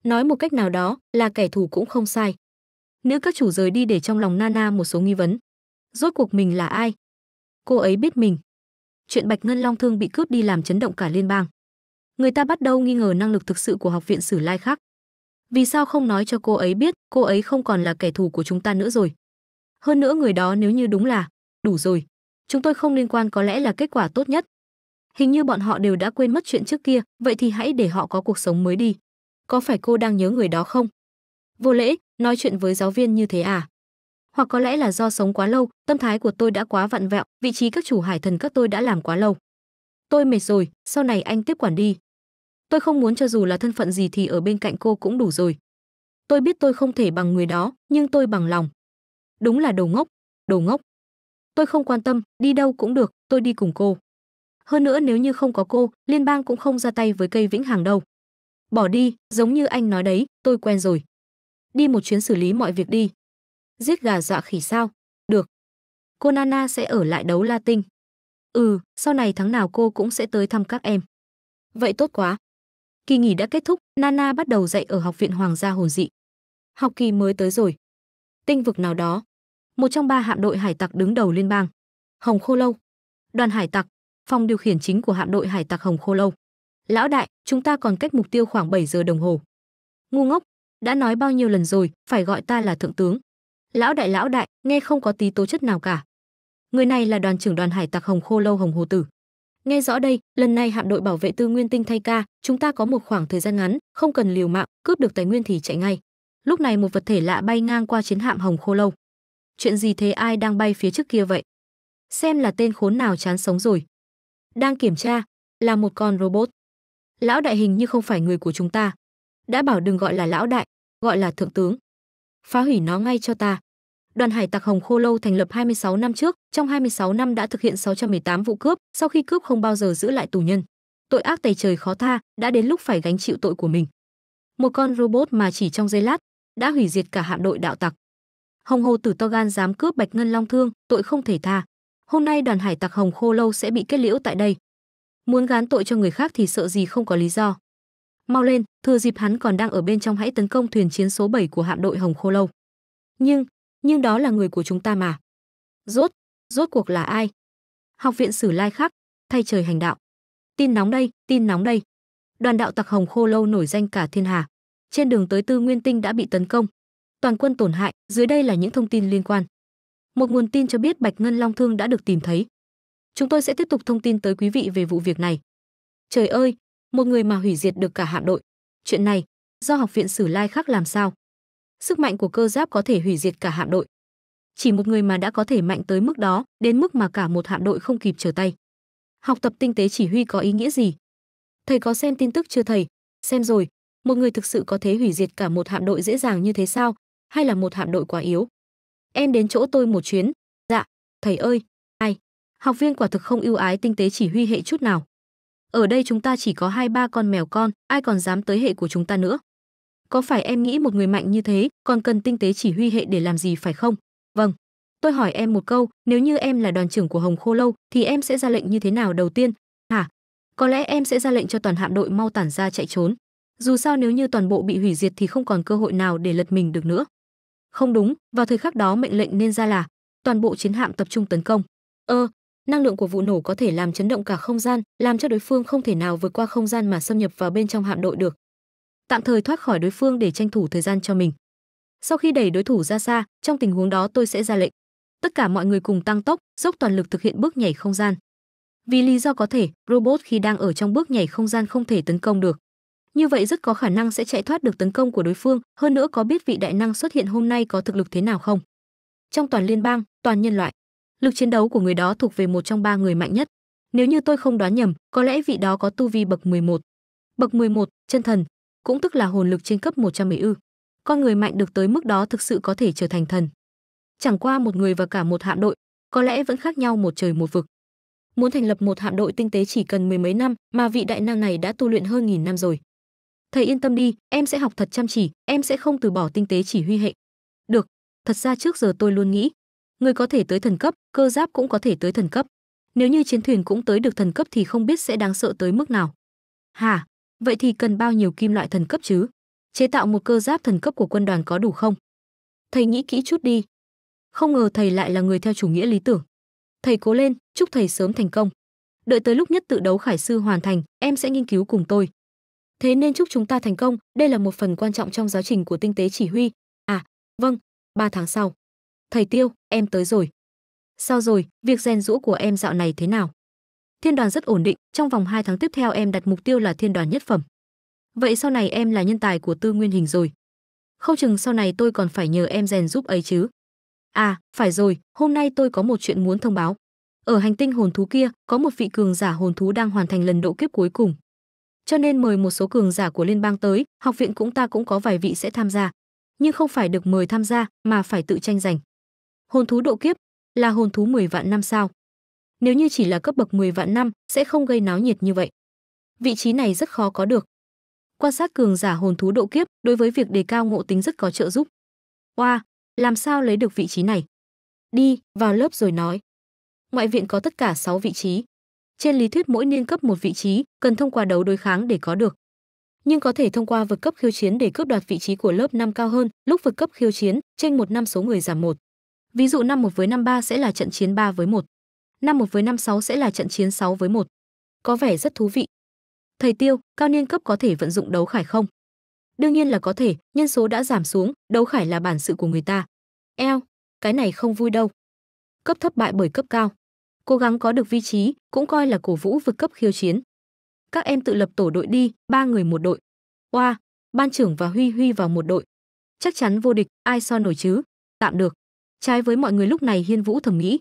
Nói một cách nào đó là kẻ thù cũng không sai. Nữ các chủ rời đi để trong lòng Nana một số nghi vấn. Rốt cuộc mình là ai? Cô ấy biết mình. Chuyện Bạch Ngân Long Thương bị cướp đi làm chấn động cả liên bang. Người ta bắt đầu nghi ngờ năng lực thực sự của học viện Sử Lai khác. Vì sao không nói cho cô ấy biết cô ấy không còn là kẻ thù của chúng ta nữa rồi? Hơn nữa người đó nếu như đúng là, đủ rồi. Chúng tôi không liên quan có lẽ là kết quả tốt nhất, hình như bọn họ đều đã quên mất chuyện trước kia, vậy thì hãy để họ có cuộc sống mới đi. Có phải cô đang nhớ người đó không? Vô lễ, nói chuyện với giáo viên như thế à? Hoặc có lẽ là do sống quá lâu, tâm thái của tôi đã quá vặn vẹo, vị trí các chủ hải thần các tôi đã làm quá lâu. Tôi mệt rồi, sau này anh tiếp quản đi. Tôi không muốn cho dù là thân phận gì thì ở bên cạnh cô cũng đủ rồi. Tôi biết tôi không thể bằng người đó, nhưng tôi bằng lòng. Đúng là đồ ngốc, đồ ngốc. Tôi không quan tâm, đi đâu cũng được, tôi đi cùng cô hơn nữa nếu như không có cô liên bang cũng không ra tay với cây vĩnh hằng đâu bỏ đi giống như anh nói đấy tôi quen rồi đi một chuyến xử lý mọi việc đi giết gà dọa khỉ sao được cô nana sẽ ở lại đấu la tinh ừ sau này tháng nào cô cũng sẽ tới thăm các em vậy tốt quá kỳ nghỉ đã kết thúc nana bắt đầu dạy ở học viện hoàng gia hồn dị học kỳ mới tới rồi tinh vực nào đó một trong ba hạm đội hải tặc đứng đầu liên bang hồng khô lâu đoàn hải tặc phòng điều khiển chính của hạm đội hải tặc Hồng Khô Lâu. Lão đại, chúng ta còn cách mục tiêu khoảng 7 giờ đồng hồ. Ngu ngốc, đã nói bao nhiêu lần rồi, phải gọi ta là thượng tướng. Lão đại lão đại, nghe không có tí tố chất nào cả. Người này là đoàn trưởng đoàn hải tặc Hồng Khô Lâu Hồng Hồ Tử. Nghe rõ đây, lần này hạm đội bảo vệ tư nguyên tinh thay ca, chúng ta có một khoảng thời gian ngắn, không cần liều mạng, cướp được tài nguyên thì chạy ngay. Lúc này một vật thể lạ bay ngang qua chiến hạm Hồng Khô Lâu. Chuyện gì thế ai đang bay phía trước kia vậy? Xem là tên khốn nào chán sống rồi, đang kiểm tra, là một con robot. Lão đại hình như không phải người của chúng ta. Đã bảo đừng gọi là lão đại, gọi là thượng tướng. Phá hủy nó ngay cho ta. Đoàn hải tặc Hồng Khô Lâu thành lập 26 năm trước, trong 26 năm đã thực hiện 618 vụ cướp, sau khi cướp không bao giờ giữ lại tù nhân. Tội ác tày trời khó tha, đã đến lúc phải gánh chịu tội của mình. Một con robot mà chỉ trong giây lát đã hủy diệt cả hạm đội đạo tặc. Hồng Hồ tử to gan dám cướp Bạch Ngân Long Thương, tội không thể tha hôm nay đoàn hải tặc hồng khô lâu sẽ bị kết liễu tại đây muốn gán tội cho người khác thì sợ gì không có lý do mau lên thừa dịp hắn còn đang ở bên trong hãy tấn công thuyền chiến số 7 của hạm đội hồng khô lâu nhưng nhưng đó là người của chúng ta mà rốt rốt cuộc là ai học viện sử lai khắc thay trời hành đạo tin nóng đây tin nóng đây đoàn đạo tặc hồng khô lâu nổi danh cả thiên hà trên đường tới tư nguyên tinh đã bị tấn công toàn quân tổn hại dưới đây là những thông tin liên quan một nguồn tin cho biết Bạch Ngân Long Thương đã được tìm thấy. Chúng tôi sẽ tiếp tục thông tin tới quý vị về vụ việc này. Trời ơi, một người mà hủy diệt được cả hạm đội. Chuyện này, do học viện Sử Lai khác làm sao? Sức mạnh của cơ giáp có thể hủy diệt cả hạm đội. Chỉ một người mà đã có thể mạnh tới mức đó, đến mức mà cả một hạm đội không kịp trở tay. Học tập tinh tế chỉ huy có ý nghĩa gì? Thầy có xem tin tức chưa thầy? Xem rồi, một người thực sự có thể hủy diệt cả một hạm đội dễ dàng như thế sao? Hay là một hạm đội quá yếu? em đến chỗ tôi một chuyến dạ thầy ơi ai học viên quả thực không ưu ái tinh tế chỉ huy hệ chút nào ở đây chúng ta chỉ có hai ba con mèo con ai còn dám tới hệ của chúng ta nữa có phải em nghĩ một người mạnh như thế còn cần tinh tế chỉ huy hệ để làm gì phải không vâng tôi hỏi em một câu nếu như em là đoàn trưởng của hồng khô lâu thì em sẽ ra lệnh như thế nào đầu tiên hả có lẽ em sẽ ra lệnh cho toàn hạm đội mau tản ra chạy trốn dù sao nếu như toàn bộ bị hủy diệt thì không còn cơ hội nào để lật mình được nữa không đúng vào thời khắc đó mệnh lệnh nên ra là toàn bộ chiến hạm tập trung tấn công ơ ờ, năng lượng của vụ nổ có thể làm chấn động cả không gian làm cho đối phương không thể nào vượt qua không gian mà xâm nhập vào bên trong hạm đội được tạm thời thoát khỏi đối phương để tranh thủ thời gian cho mình sau khi đẩy đối thủ ra xa trong tình huống đó tôi sẽ ra lệnh tất cả mọi người cùng tăng tốc dốc toàn lực thực hiện bước nhảy không gian vì lý do có thể robot khi đang ở trong bước nhảy không gian không thể tấn công được như vậy rất có khả năng sẽ chạy thoát được tấn công của đối phương hơn nữa có biết vị đại năng xuất hiện hôm nay có thực lực thế nào không trong toàn liên bang toàn nhân loại lực chiến đấu của người đó thuộc về một trong ba người mạnh nhất nếu như tôi không đoán nhầm có lẽ vị đó có tu vi bậc 11. bậc 11, chân thần cũng tức là hồn lực trên cấp một 110 ư con người mạnh được tới mức đó thực sự có thể trở thành thần chẳng qua một người và cả một hạm đội có lẽ vẫn khác nhau một trời một vực muốn thành lập một hạm đội tinh tế chỉ cần mười mấy năm mà vị đại năng này đã tu luyện hơn nghìn năm rồi thầy yên tâm đi em sẽ học thật chăm chỉ em sẽ không từ bỏ tinh tế chỉ huy hệ được thật ra trước giờ tôi luôn nghĩ người có thể tới thần cấp cơ giáp cũng có thể tới thần cấp nếu như chiến thuyền cũng tới được thần cấp thì không biết sẽ đáng sợ tới mức nào hả vậy thì cần bao nhiêu kim loại thần cấp chứ chế tạo một cơ giáp thần cấp của quân đoàn có đủ không thầy nghĩ kỹ chút đi không ngờ thầy lại là người theo chủ nghĩa lý tưởng thầy cố lên chúc thầy sớm thành công đợi tới lúc nhất tự đấu khải sư hoàn thành em sẽ nghiên cứu cùng tôi thế nên chúc chúng ta thành công đây là một phần quan trọng trong giáo trình của tinh tế chỉ huy à vâng ba tháng sau thầy tiêu em tới rồi sao rồi việc rèn rũ của em dạo này thế nào thiên đoàn rất ổn định trong vòng hai tháng tiếp theo em đặt mục tiêu là thiên đoàn nhất phẩm vậy sau này em là nhân tài của tư nguyên hình rồi không chừng sau này tôi còn phải nhờ em rèn giúp ấy chứ à phải rồi hôm nay tôi có một chuyện muốn thông báo ở hành tinh hồn thú kia có một vị cường giả hồn thú đang hoàn thành lần độ kiếp cuối cùng cho nên mời một số cường giả của liên bang tới, học viện cũng ta cũng có vài vị sẽ tham gia, nhưng không phải được mời tham gia mà phải tự tranh giành. Hồn thú độ kiếp là hồn thú 10 vạn năm sao? Nếu như chỉ là cấp bậc 10 vạn năm sẽ không gây náo nhiệt như vậy. Vị trí này rất khó có được. Quan sát cường giả hồn thú độ kiếp đối với việc đề cao ngộ tính rất có trợ giúp. Oa, làm sao lấy được vị trí này? Đi, vào lớp rồi nói. Ngoại viện có tất cả 6 vị trí. Trên lý thuyết mỗi niên cấp một vị trí, cần thông qua đấu đối kháng để có được. Nhưng có thể thông qua vượt cấp khiêu chiến để cướp đoạt vị trí của lớp năm cao hơn, lúc vượt cấp khiêu chiến, trên một năm số người giảm một. Ví dụ năm một với năm ba sẽ là trận chiến ba với một Năm một với năm sáu sẽ là trận chiến sáu với một Có vẻ rất thú vị. Thầy Tiêu, cao niên cấp có thể vận dụng đấu khải không? Đương nhiên là có thể, nhân số đã giảm xuống, đấu khải là bản sự của người ta. Eo, cái này không vui đâu. Cấp thấp bại bởi cấp cao cố gắng có được vị trí, cũng coi là cổ vũ vượt cấp khiêu chiến. Các em tự lập tổ đội đi, ba người một đội. Oa, wow, ban trưởng và Huy Huy vào một đội. Chắc chắn vô địch, ai so nổi chứ? Tạm được. Trái với mọi người lúc này Hiên Vũ thầm nghĩ,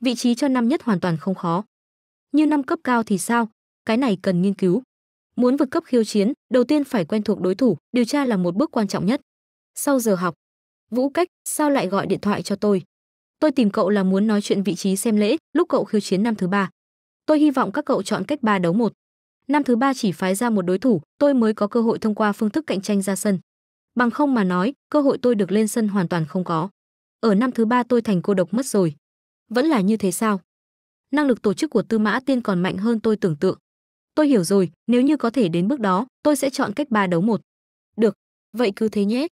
vị trí cho năm nhất hoàn toàn không khó. Như năm cấp cao thì sao? Cái này cần nghiên cứu. Muốn vượt cấp khiêu chiến, đầu tiên phải quen thuộc đối thủ, điều tra là một bước quan trọng nhất. Sau giờ học, Vũ Cách, sao lại gọi điện thoại cho tôi? Tôi tìm cậu là muốn nói chuyện vị trí xem lễ, lúc cậu khiêu chiến năm thứ ba. Tôi hy vọng các cậu chọn cách 3 đấu một Năm thứ ba chỉ phái ra một đối thủ, tôi mới có cơ hội thông qua phương thức cạnh tranh ra sân. Bằng không mà nói, cơ hội tôi được lên sân hoàn toàn không có. Ở năm thứ ba tôi thành cô độc mất rồi. Vẫn là như thế sao? Năng lực tổ chức của Tư Mã Tiên còn mạnh hơn tôi tưởng tượng. Tôi hiểu rồi, nếu như có thể đến bước đó, tôi sẽ chọn cách 3 đấu một Được, vậy cứ thế nhé.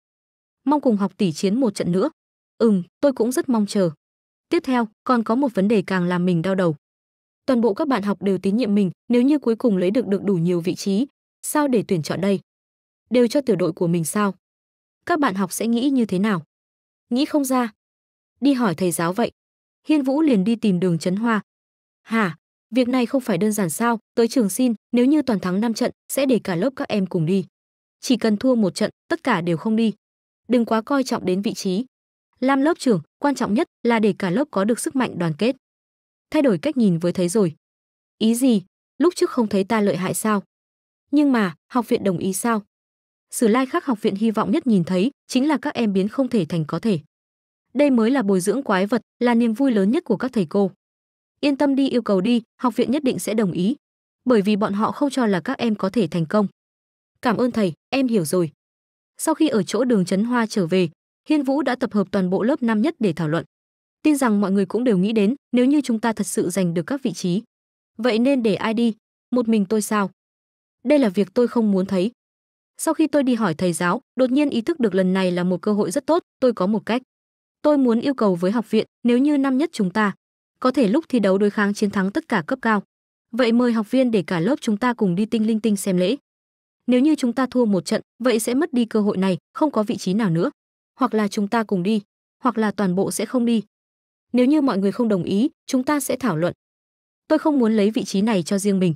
Mong cùng học tỷ chiến một trận nữa. Ừm, tôi cũng rất mong chờ. Tiếp theo, còn có một vấn đề càng làm mình đau đầu. Toàn bộ các bạn học đều tín nhiệm mình, nếu như cuối cùng lấy được được đủ nhiều vị trí, sao để tuyển chọn đây? Đều cho tiểu đội của mình sao? Các bạn học sẽ nghĩ như thế nào? Nghĩ không ra. Đi hỏi thầy giáo vậy. Hiên Vũ liền đi tìm Đường Chấn Hoa. "Hả? Việc này không phải đơn giản sao? Tới trường xin, nếu như toàn thắng 5 trận sẽ để cả lớp các em cùng đi. Chỉ cần thua một trận, tất cả đều không đi. Đừng quá coi trọng đến vị trí." Làm lớp trưởng, quan trọng nhất là để cả lớp có được sức mạnh đoàn kết. Thay đổi cách nhìn với thấy rồi. Ý gì? Lúc trước không thấy ta lợi hại sao? Nhưng mà, học viện đồng ý sao? Sử lai like khác học viện hy vọng nhất nhìn thấy chính là các em biến không thể thành có thể. Đây mới là bồi dưỡng quái vật, là niềm vui lớn nhất của các thầy cô. Yên tâm đi yêu cầu đi, học viện nhất định sẽ đồng ý. Bởi vì bọn họ không cho là các em có thể thành công. Cảm ơn thầy, em hiểu rồi. Sau khi ở chỗ đường Trấn Hoa trở về, Hiên Vũ đã tập hợp toàn bộ lớp năm nhất để thảo luận. Tin rằng mọi người cũng đều nghĩ đến, nếu như chúng ta thật sự giành được các vị trí, vậy nên để ai đi? Một mình tôi sao? Đây là việc tôi không muốn thấy. Sau khi tôi đi hỏi thầy giáo, đột nhiên ý thức được lần này là một cơ hội rất tốt, tôi có một cách. Tôi muốn yêu cầu với học viện, nếu như năm nhất chúng ta có thể lúc thi đấu đối kháng chiến thắng tất cả cấp cao. Vậy mời học viên để cả lớp chúng ta cùng đi tinh linh tinh xem lễ. Nếu như chúng ta thua một trận, vậy sẽ mất đi cơ hội này, không có vị trí nào nữa hoặc là chúng ta cùng đi, hoặc là toàn bộ sẽ không đi. Nếu như mọi người không đồng ý, chúng ta sẽ thảo luận. Tôi không muốn lấy vị trí này cho riêng mình.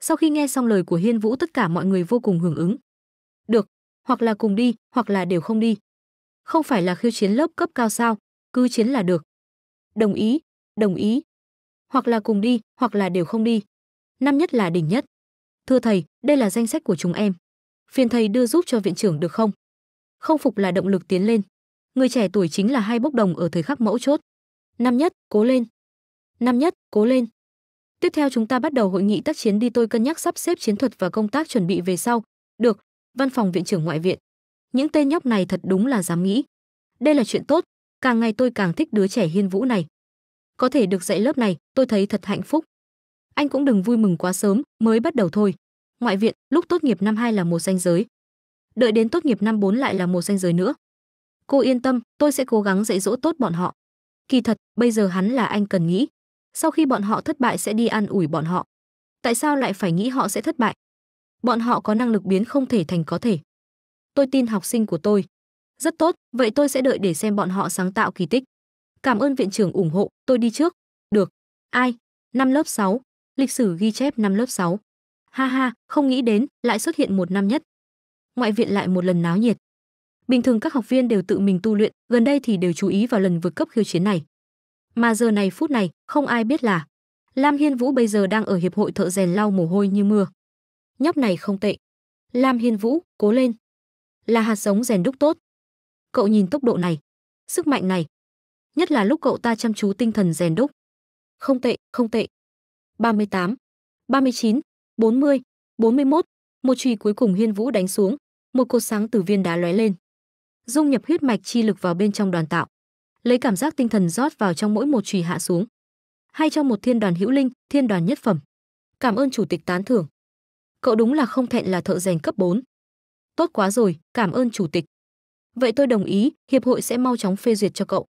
Sau khi nghe xong lời của Hiên Vũ tất cả mọi người vô cùng hưởng ứng. Được, hoặc là cùng đi, hoặc là đều không đi. Không phải là khiêu chiến lớp cấp cao sao, cứ chiến là được. Đồng ý, đồng ý. Hoặc là cùng đi, hoặc là đều không đi. Năm nhất là đỉnh nhất. Thưa thầy, đây là danh sách của chúng em. Phiền thầy đưa giúp cho viện trưởng được không? không phục là động lực tiến lên. Người trẻ tuổi chính là hai bốc đồng ở thời khắc mẫu chốt. Năm nhất, cố lên. Năm nhất, cố lên. Tiếp theo chúng ta bắt đầu hội nghị tác chiến đi tôi cân nhắc sắp xếp chiến thuật và công tác chuẩn bị về sau. Được, văn phòng viện trưởng ngoại viện. Những tên nhóc này thật đúng là dám nghĩ. Đây là chuyện tốt, càng ngày tôi càng thích đứa trẻ hiên vũ này. Có thể được dạy lớp này, tôi thấy thật hạnh phúc. Anh cũng đừng vui mừng quá sớm, mới bắt đầu thôi. Ngoại viện, lúc tốt nghiệp năm 2 là một danh giới, đợi đến tốt nghiệp năm 4 lại là một danh giới nữa. Cô yên tâm, tôi sẽ cố gắng dạy dỗ tốt bọn họ. Kỳ thật, bây giờ hắn là anh cần nghĩ. Sau khi bọn họ thất bại sẽ đi an ủi bọn họ. Tại sao lại phải nghĩ họ sẽ thất bại? Bọn họ có năng lực biến không thể thành có thể. Tôi tin học sinh của tôi. Rất tốt, vậy tôi sẽ đợi để xem bọn họ sáng tạo kỳ tích. Cảm ơn viện trưởng ủng hộ, tôi đi trước. Được. Ai? Năm lớp 6. Lịch sử ghi chép năm lớp 6. Ha ha, không nghĩ đến, lại xuất hiện một năm nhất ngoại viện lại một lần náo nhiệt. Bình thường các học viên đều tự mình tu luyện, gần đây thì đều chú ý vào lần vượt cấp khiêu chiến này. Mà giờ này phút này, không ai biết là Lam Hiên Vũ bây giờ đang ở hiệp hội thợ rèn lau mồ hôi như mưa. Nhóc này không tệ. Lam Hiên Vũ, cố lên. Là hạt giống rèn đúc tốt. Cậu nhìn tốc độ này, sức mạnh này, nhất là lúc cậu ta chăm chú tinh thần rèn đúc. Không tệ, không tệ. 38, 39, 40, 41, một chùy cuối cùng Hiên Vũ đánh xuống, một cột sáng từ viên đá lóe lên. Dung nhập huyết mạch chi lực vào bên trong đoàn tạo, lấy cảm giác tinh thần rót vào trong mỗi một chùy hạ xuống. Hay trong một thiên đoàn hữu linh, thiên đoàn nhất phẩm. Cảm ơn chủ tịch tán thưởng. Cậu đúng là không thẹn là thợ rèn cấp 4. Tốt quá rồi, cảm ơn chủ tịch. Vậy tôi đồng ý, hiệp hội sẽ mau chóng phê duyệt cho cậu.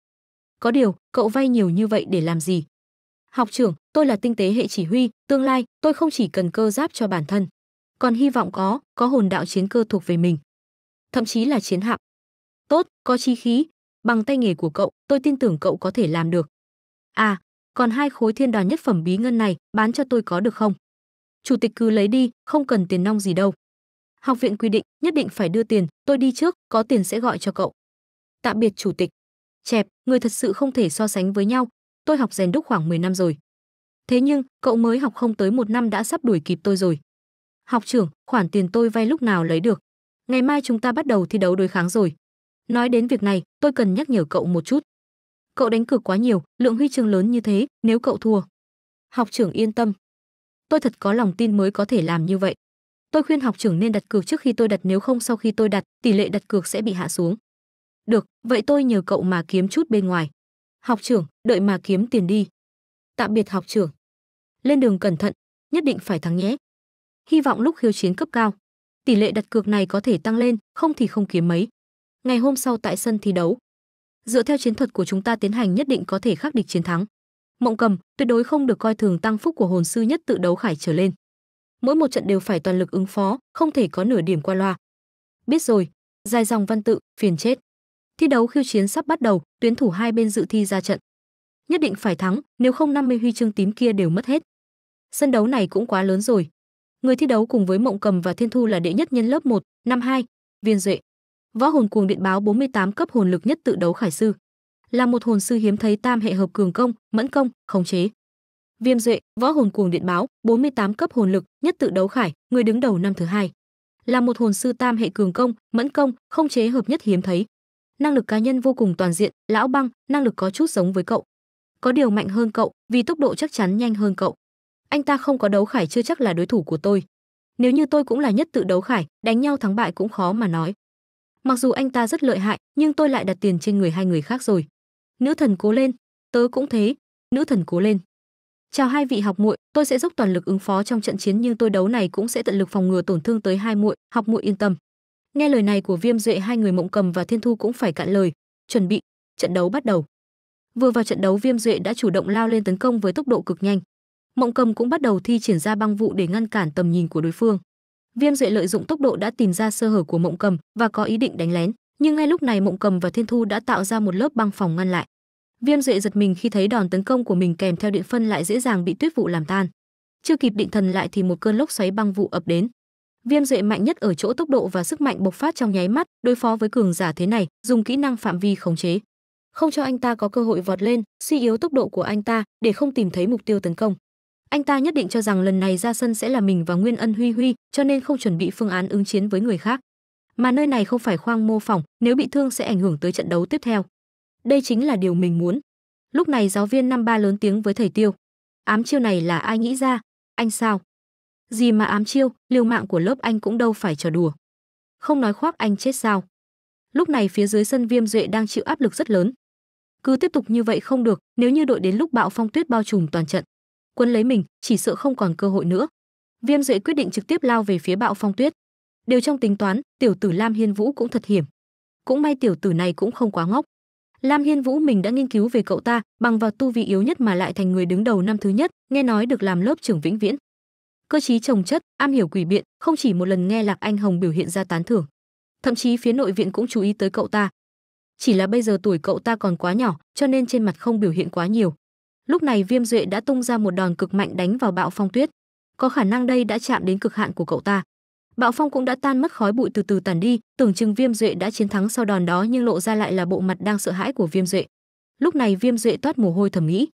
Có điều, cậu vay nhiều như vậy để làm gì? Học trưởng, tôi là tinh tế hệ chỉ huy, tương lai, tôi không chỉ cần cơ giáp cho bản thân còn hy vọng có, có hồn đạo chiến cơ thuộc về mình. Thậm chí là chiến hạm. Tốt, có chi khí, bằng tay nghề của cậu, tôi tin tưởng cậu có thể làm được. À, còn hai khối thiên đoàn nhất phẩm bí ngân này, bán cho tôi có được không? Chủ tịch cứ lấy đi, không cần tiền nong gì đâu. Học viện quy định, nhất định phải đưa tiền, tôi đi trước, có tiền sẽ gọi cho cậu. Tạm biệt chủ tịch. Chẹp, người thật sự không thể so sánh với nhau, tôi học rèn đúc khoảng 10 năm rồi. Thế nhưng, cậu mới học không tới một năm đã sắp đuổi kịp tôi rồi học trưởng khoản tiền tôi vay lúc nào lấy được ngày mai chúng ta bắt đầu thi đấu đối kháng rồi nói đến việc này tôi cần nhắc nhở cậu một chút cậu đánh cược quá nhiều lượng huy chương lớn như thế nếu cậu thua học trưởng yên tâm tôi thật có lòng tin mới có thể làm như vậy tôi khuyên học trưởng nên đặt cược trước khi tôi đặt nếu không sau khi tôi đặt tỷ lệ đặt cược sẽ bị hạ xuống được vậy tôi nhờ cậu mà kiếm chút bên ngoài học trưởng đợi mà kiếm tiền đi tạm biệt học trưởng lên đường cẩn thận nhất định phải thắng nhé hy vọng lúc khiêu chiến cấp cao, tỷ lệ đặt cược này có thể tăng lên, không thì không kiếm mấy. Ngày hôm sau tại sân thi đấu, dựa theo chiến thuật của chúng ta tiến hành nhất định có thể khắc địch chiến thắng. Mộng Cầm tuyệt đối không được coi thường tăng phúc của hồn sư nhất tự đấu khải trở lên. Mỗi một trận đều phải toàn lực ứng phó, không thể có nửa điểm qua loa. Biết rồi, dài dòng văn tự, phiền chết. Thi đấu khiêu chiến sắp bắt đầu, tuyến thủ hai bên dự thi ra trận. Nhất định phải thắng, nếu không 50 huy chương tím kia đều mất hết. Sân đấu này cũng quá lớn rồi, Người thi đấu cùng với Mộng Cầm và Thiên Thu là đệ nhất nhân lớp 1, năm 2, Viên Duệ. Võ hồn cuồng điện báo 48 cấp hồn lực nhất tự đấu khải sư. Là một hồn sư hiếm thấy tam hệ hợp cường công, mẫn công, khống chế. Viêm Duệ, võ hồn cuồng điện báo, 48 cấp hồn lực, nhất tự đấu khải, người đứng đầu năm thứ hai. Là một hồn sư tam hệ cường công, mẫn công, không chế hợp nhất hiếm thấy. Năng lực cá nhân vô cùng toàn diện, lão băng, năng lực có chút giống với cậu. Có điều mạnh hơn cậu, vì tốc độ chắc chắn nhanh hơn cậu anh ta không có đấu khải chưa chắc là đối thủ của tôi nếu như tôi cũng là nhất tự đấu khải đánh nhau thắng bại cũng khó mà nói mặc dù anh ta rất lợi hại nhưng tôi lại đặt tiền trên người hai người khác rồi nữ thần cố lên tớ cũng thế nữ thần cố lên chào hai vị học muội tôi sẽ dốc toàn lực ứng phó trong trận chiến nhưng tôi đấu này cũng sẽ tận lực phòng ngừa tổn thương tới hai muội học muội yên tâm nghe lời này của viêm duệ hai người mộng cầm và thiên thu cũng phải cạn lời chuẩn bị trận đấu bắt đầu vừa vào trận đấu viêm duệ đã chủ động lao lên tấn công với tốc độ cực nhanh Mộng Cầm cũng bắt đầu thi triển ra băng vụ để ngăn cản tầm nhìn của đối phương. Viêm Duệ lợi dụng tốc độ đã tìm ra sơ hở của Mộng Cầm và có ý định đánh lén, nhưng ngay lúc này Mộng Cầm và Thiên Thu đã tạo ra một lớp băng phòng ngăn lại. Viêm Duệ giật mình khi thấy đòn tấn công của mình kèm theo điện phân lại dễ dàng bị tuyết vụ làm tan. Chưa kịp định thần lại thì một cơn lốc xoáy băng vụ ập đến. Viêm Duệ mạnh nhất ở chỗ tốc độ và sức mạnh bộc phát trong nháy mắt, đối phó với cường giả thế này, dùng kỹ năng phạm vi khống chế, không cho anh ta có cơ hội vọt lên, suy yếu tốc độ của anh ta để không tìm thấy mục tiêu tấn công anh ta nhất định cho rằng lần này ra sân sẽ là mình và nguyên ân huy huy cho nên không chuẩn bị phương án ứng chiến với người khác mà nơi này không phải khoang mô phỏng nếu bị thương sẽ ảnh hưởng tới trận đấu tiếp theo đây chính là điều mình muốn lúc này giáo viên năm ba lớn tiếng với thầy tiêu ám chiêu này là ai nghĩ ra anh sao gì mà ám chiêu liều mạng của lớp anh cũng đâu phải trò đùa không nói khoác anh chết sao lúc này phía dưới sân viêm duệ đang chịu áp lực rất lớn cứ tiếp tục như vậy không được nếu như đội đến lúc bạo phong tuyết bao trùm toàn trận Quân lấy mình, chỉ sợ không còn cơ hội nữa. Viêm Duệ quyết định trực tiếp lao về phía Bạo Phong Tuyết. Đều trong tính toán, tiểu tử Lam Hiên Vũ cũng thật hiểm. Cũng may tiểu tử này cũng không quá ngốc. Lam Hiên Vũ mình đã nghiên cứu về cậu ta, bằng vào tu vị yếu nhất mà lại thành người đứng đầu năm thứ nhất, nghe nói được làm lớp trưởng vĩnh viễn. Cơ trí trồng chất, am hiểu quỷ biện, không chỉ một lần nghe Lạc Anh Hồng biểu hiện ra tán thưởng. Thậm chí phía nội viện cũng chú ý tới cậu ta. Chỉ là bây giờ tuổi cậu ta còn quá nhỏ, cho nên trên mặt không biểu hiện quá nhiều, Lúc này Viêm Duệ đã tung ra một đòn cực mạnh đánh vào Bạo Phong Tuyết. Có khả năng đây đã chạm đến cực hạn của cậu ta. Bạo Phong cũng đã tan mất khói bụi từ từ tản đi, tưởng chừng Viêm Duệ đã chiến thắng sau đòn đó nhưng lộ ra lại là bộ mặt đang sợ hãi của Viêm Duệ. Lúc này Viêm Duệ toát mồ hôi thầm nghĩ,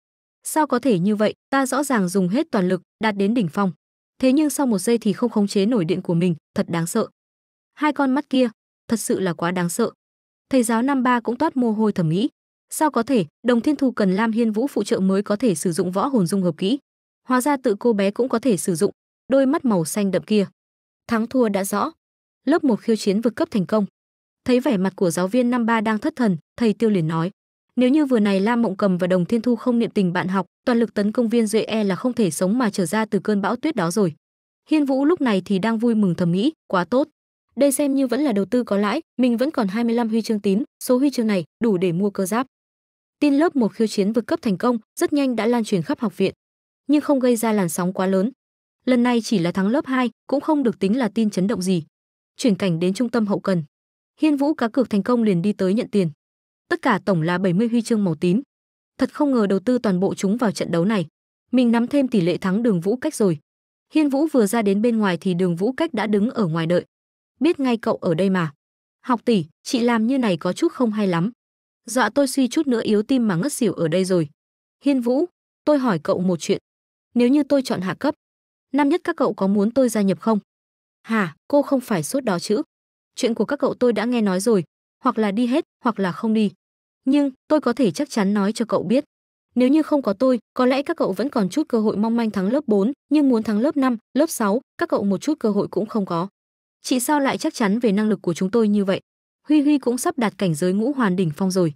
sao có thể như vậy, ta rõ ràng dùng hết toàn lực, đạt đến đỉnh phong. Thế nhưng sau một giây thì không khống chế nổi điện của mình, thật đáng sợ. Hai con mắt kia, thật sự là quá đáng sợ. Thầy giáo năm ba cũng toát mồ hôi thầm nghĩ, sao có thể đồng thiên thu cần lam hiên vũ phụ trợ mới có thể sử dụng võ hồn dung hợp kỹ hóa ra tự cô bé cũng có thể sử dụng đôi mắt màu xanh đậm kia thắng thua đã rõ lớp một khiêu chiến vượt cấp thành công thấy vẻ mặt của giáo viên năm ba đang thất thần thầy tiêu liền nói nếu như vừa này lam mộng cầm và đồng thiên thu không niệm tình bạn học toàn lực tấn công viên duệ e là không thể sống mà trở ra từ cơn bão tuyết đó rồi hiên vũ lúc này thì đang vui mừng thầm nghĩ quá tốt đây xem như vẫn là đầu tư có lãi mình vẫn còn 25 huy chương tím số huy chương này đủ để mua cơ giáp Tin lớp một khiêu chiến vượt cấp thành công rất nhanh đã lan truyền khắp học viện, nhưng không gây ra làn sóng quá lớn. Lần này chỉ là thắng lớp 2, cũng không được tính là tin chấn động gì. Chuyển cảnh đến trung tâm hậu cần. Hiên Vũ cá cược thành công liền đi tới nhận tiền. Tất cả tổng là 70 huy chương màu tím. Thật không ngờ đầu tư toàn bộ chúng vào trận đấu này. Mình nắm thêm tỷ lệ thắng Đường Vũ Cách rồi. Hiên Vũ vừa ra đến bên ngoài thì Đường Vũ Cách đã đứng ở ngoài đợi. Biết ngay cậu ở đây mà. Học tỷ, chị làm như này có chút không hay lắm. Dọa dạ tôi suy chút nữa yếu tim mà ngất xỉu ở đây rồi. Hiên Vũ, tôi hỏi cậu một chuyện. Nếu như tôi chọn hạ cấp, năm nhất các cậu có muốn tôi gia nhập không? hà cô không phải sốt đó chứ. Chuyện của các cậu tôi đã nghe nói rồi, hoặc là đi hết, hoặc là không đi. Nhưng tôi có thể chắc chắn nói cho cậu biết. Nếu như không có tôi, có lẽ các cậu vẫn còn chút cơ hội mong manh thắng lớp 4, nhưng muốn thắng lớp 5, lớp 6, các cậu một chút cơ hội cũng không có. Chị sao lại chắc chắn về năng lực của chúng tôi như vậy? Huy Huy cũng sắp đạt cảnh giới ngũ hoàn đỉnh phong rồi.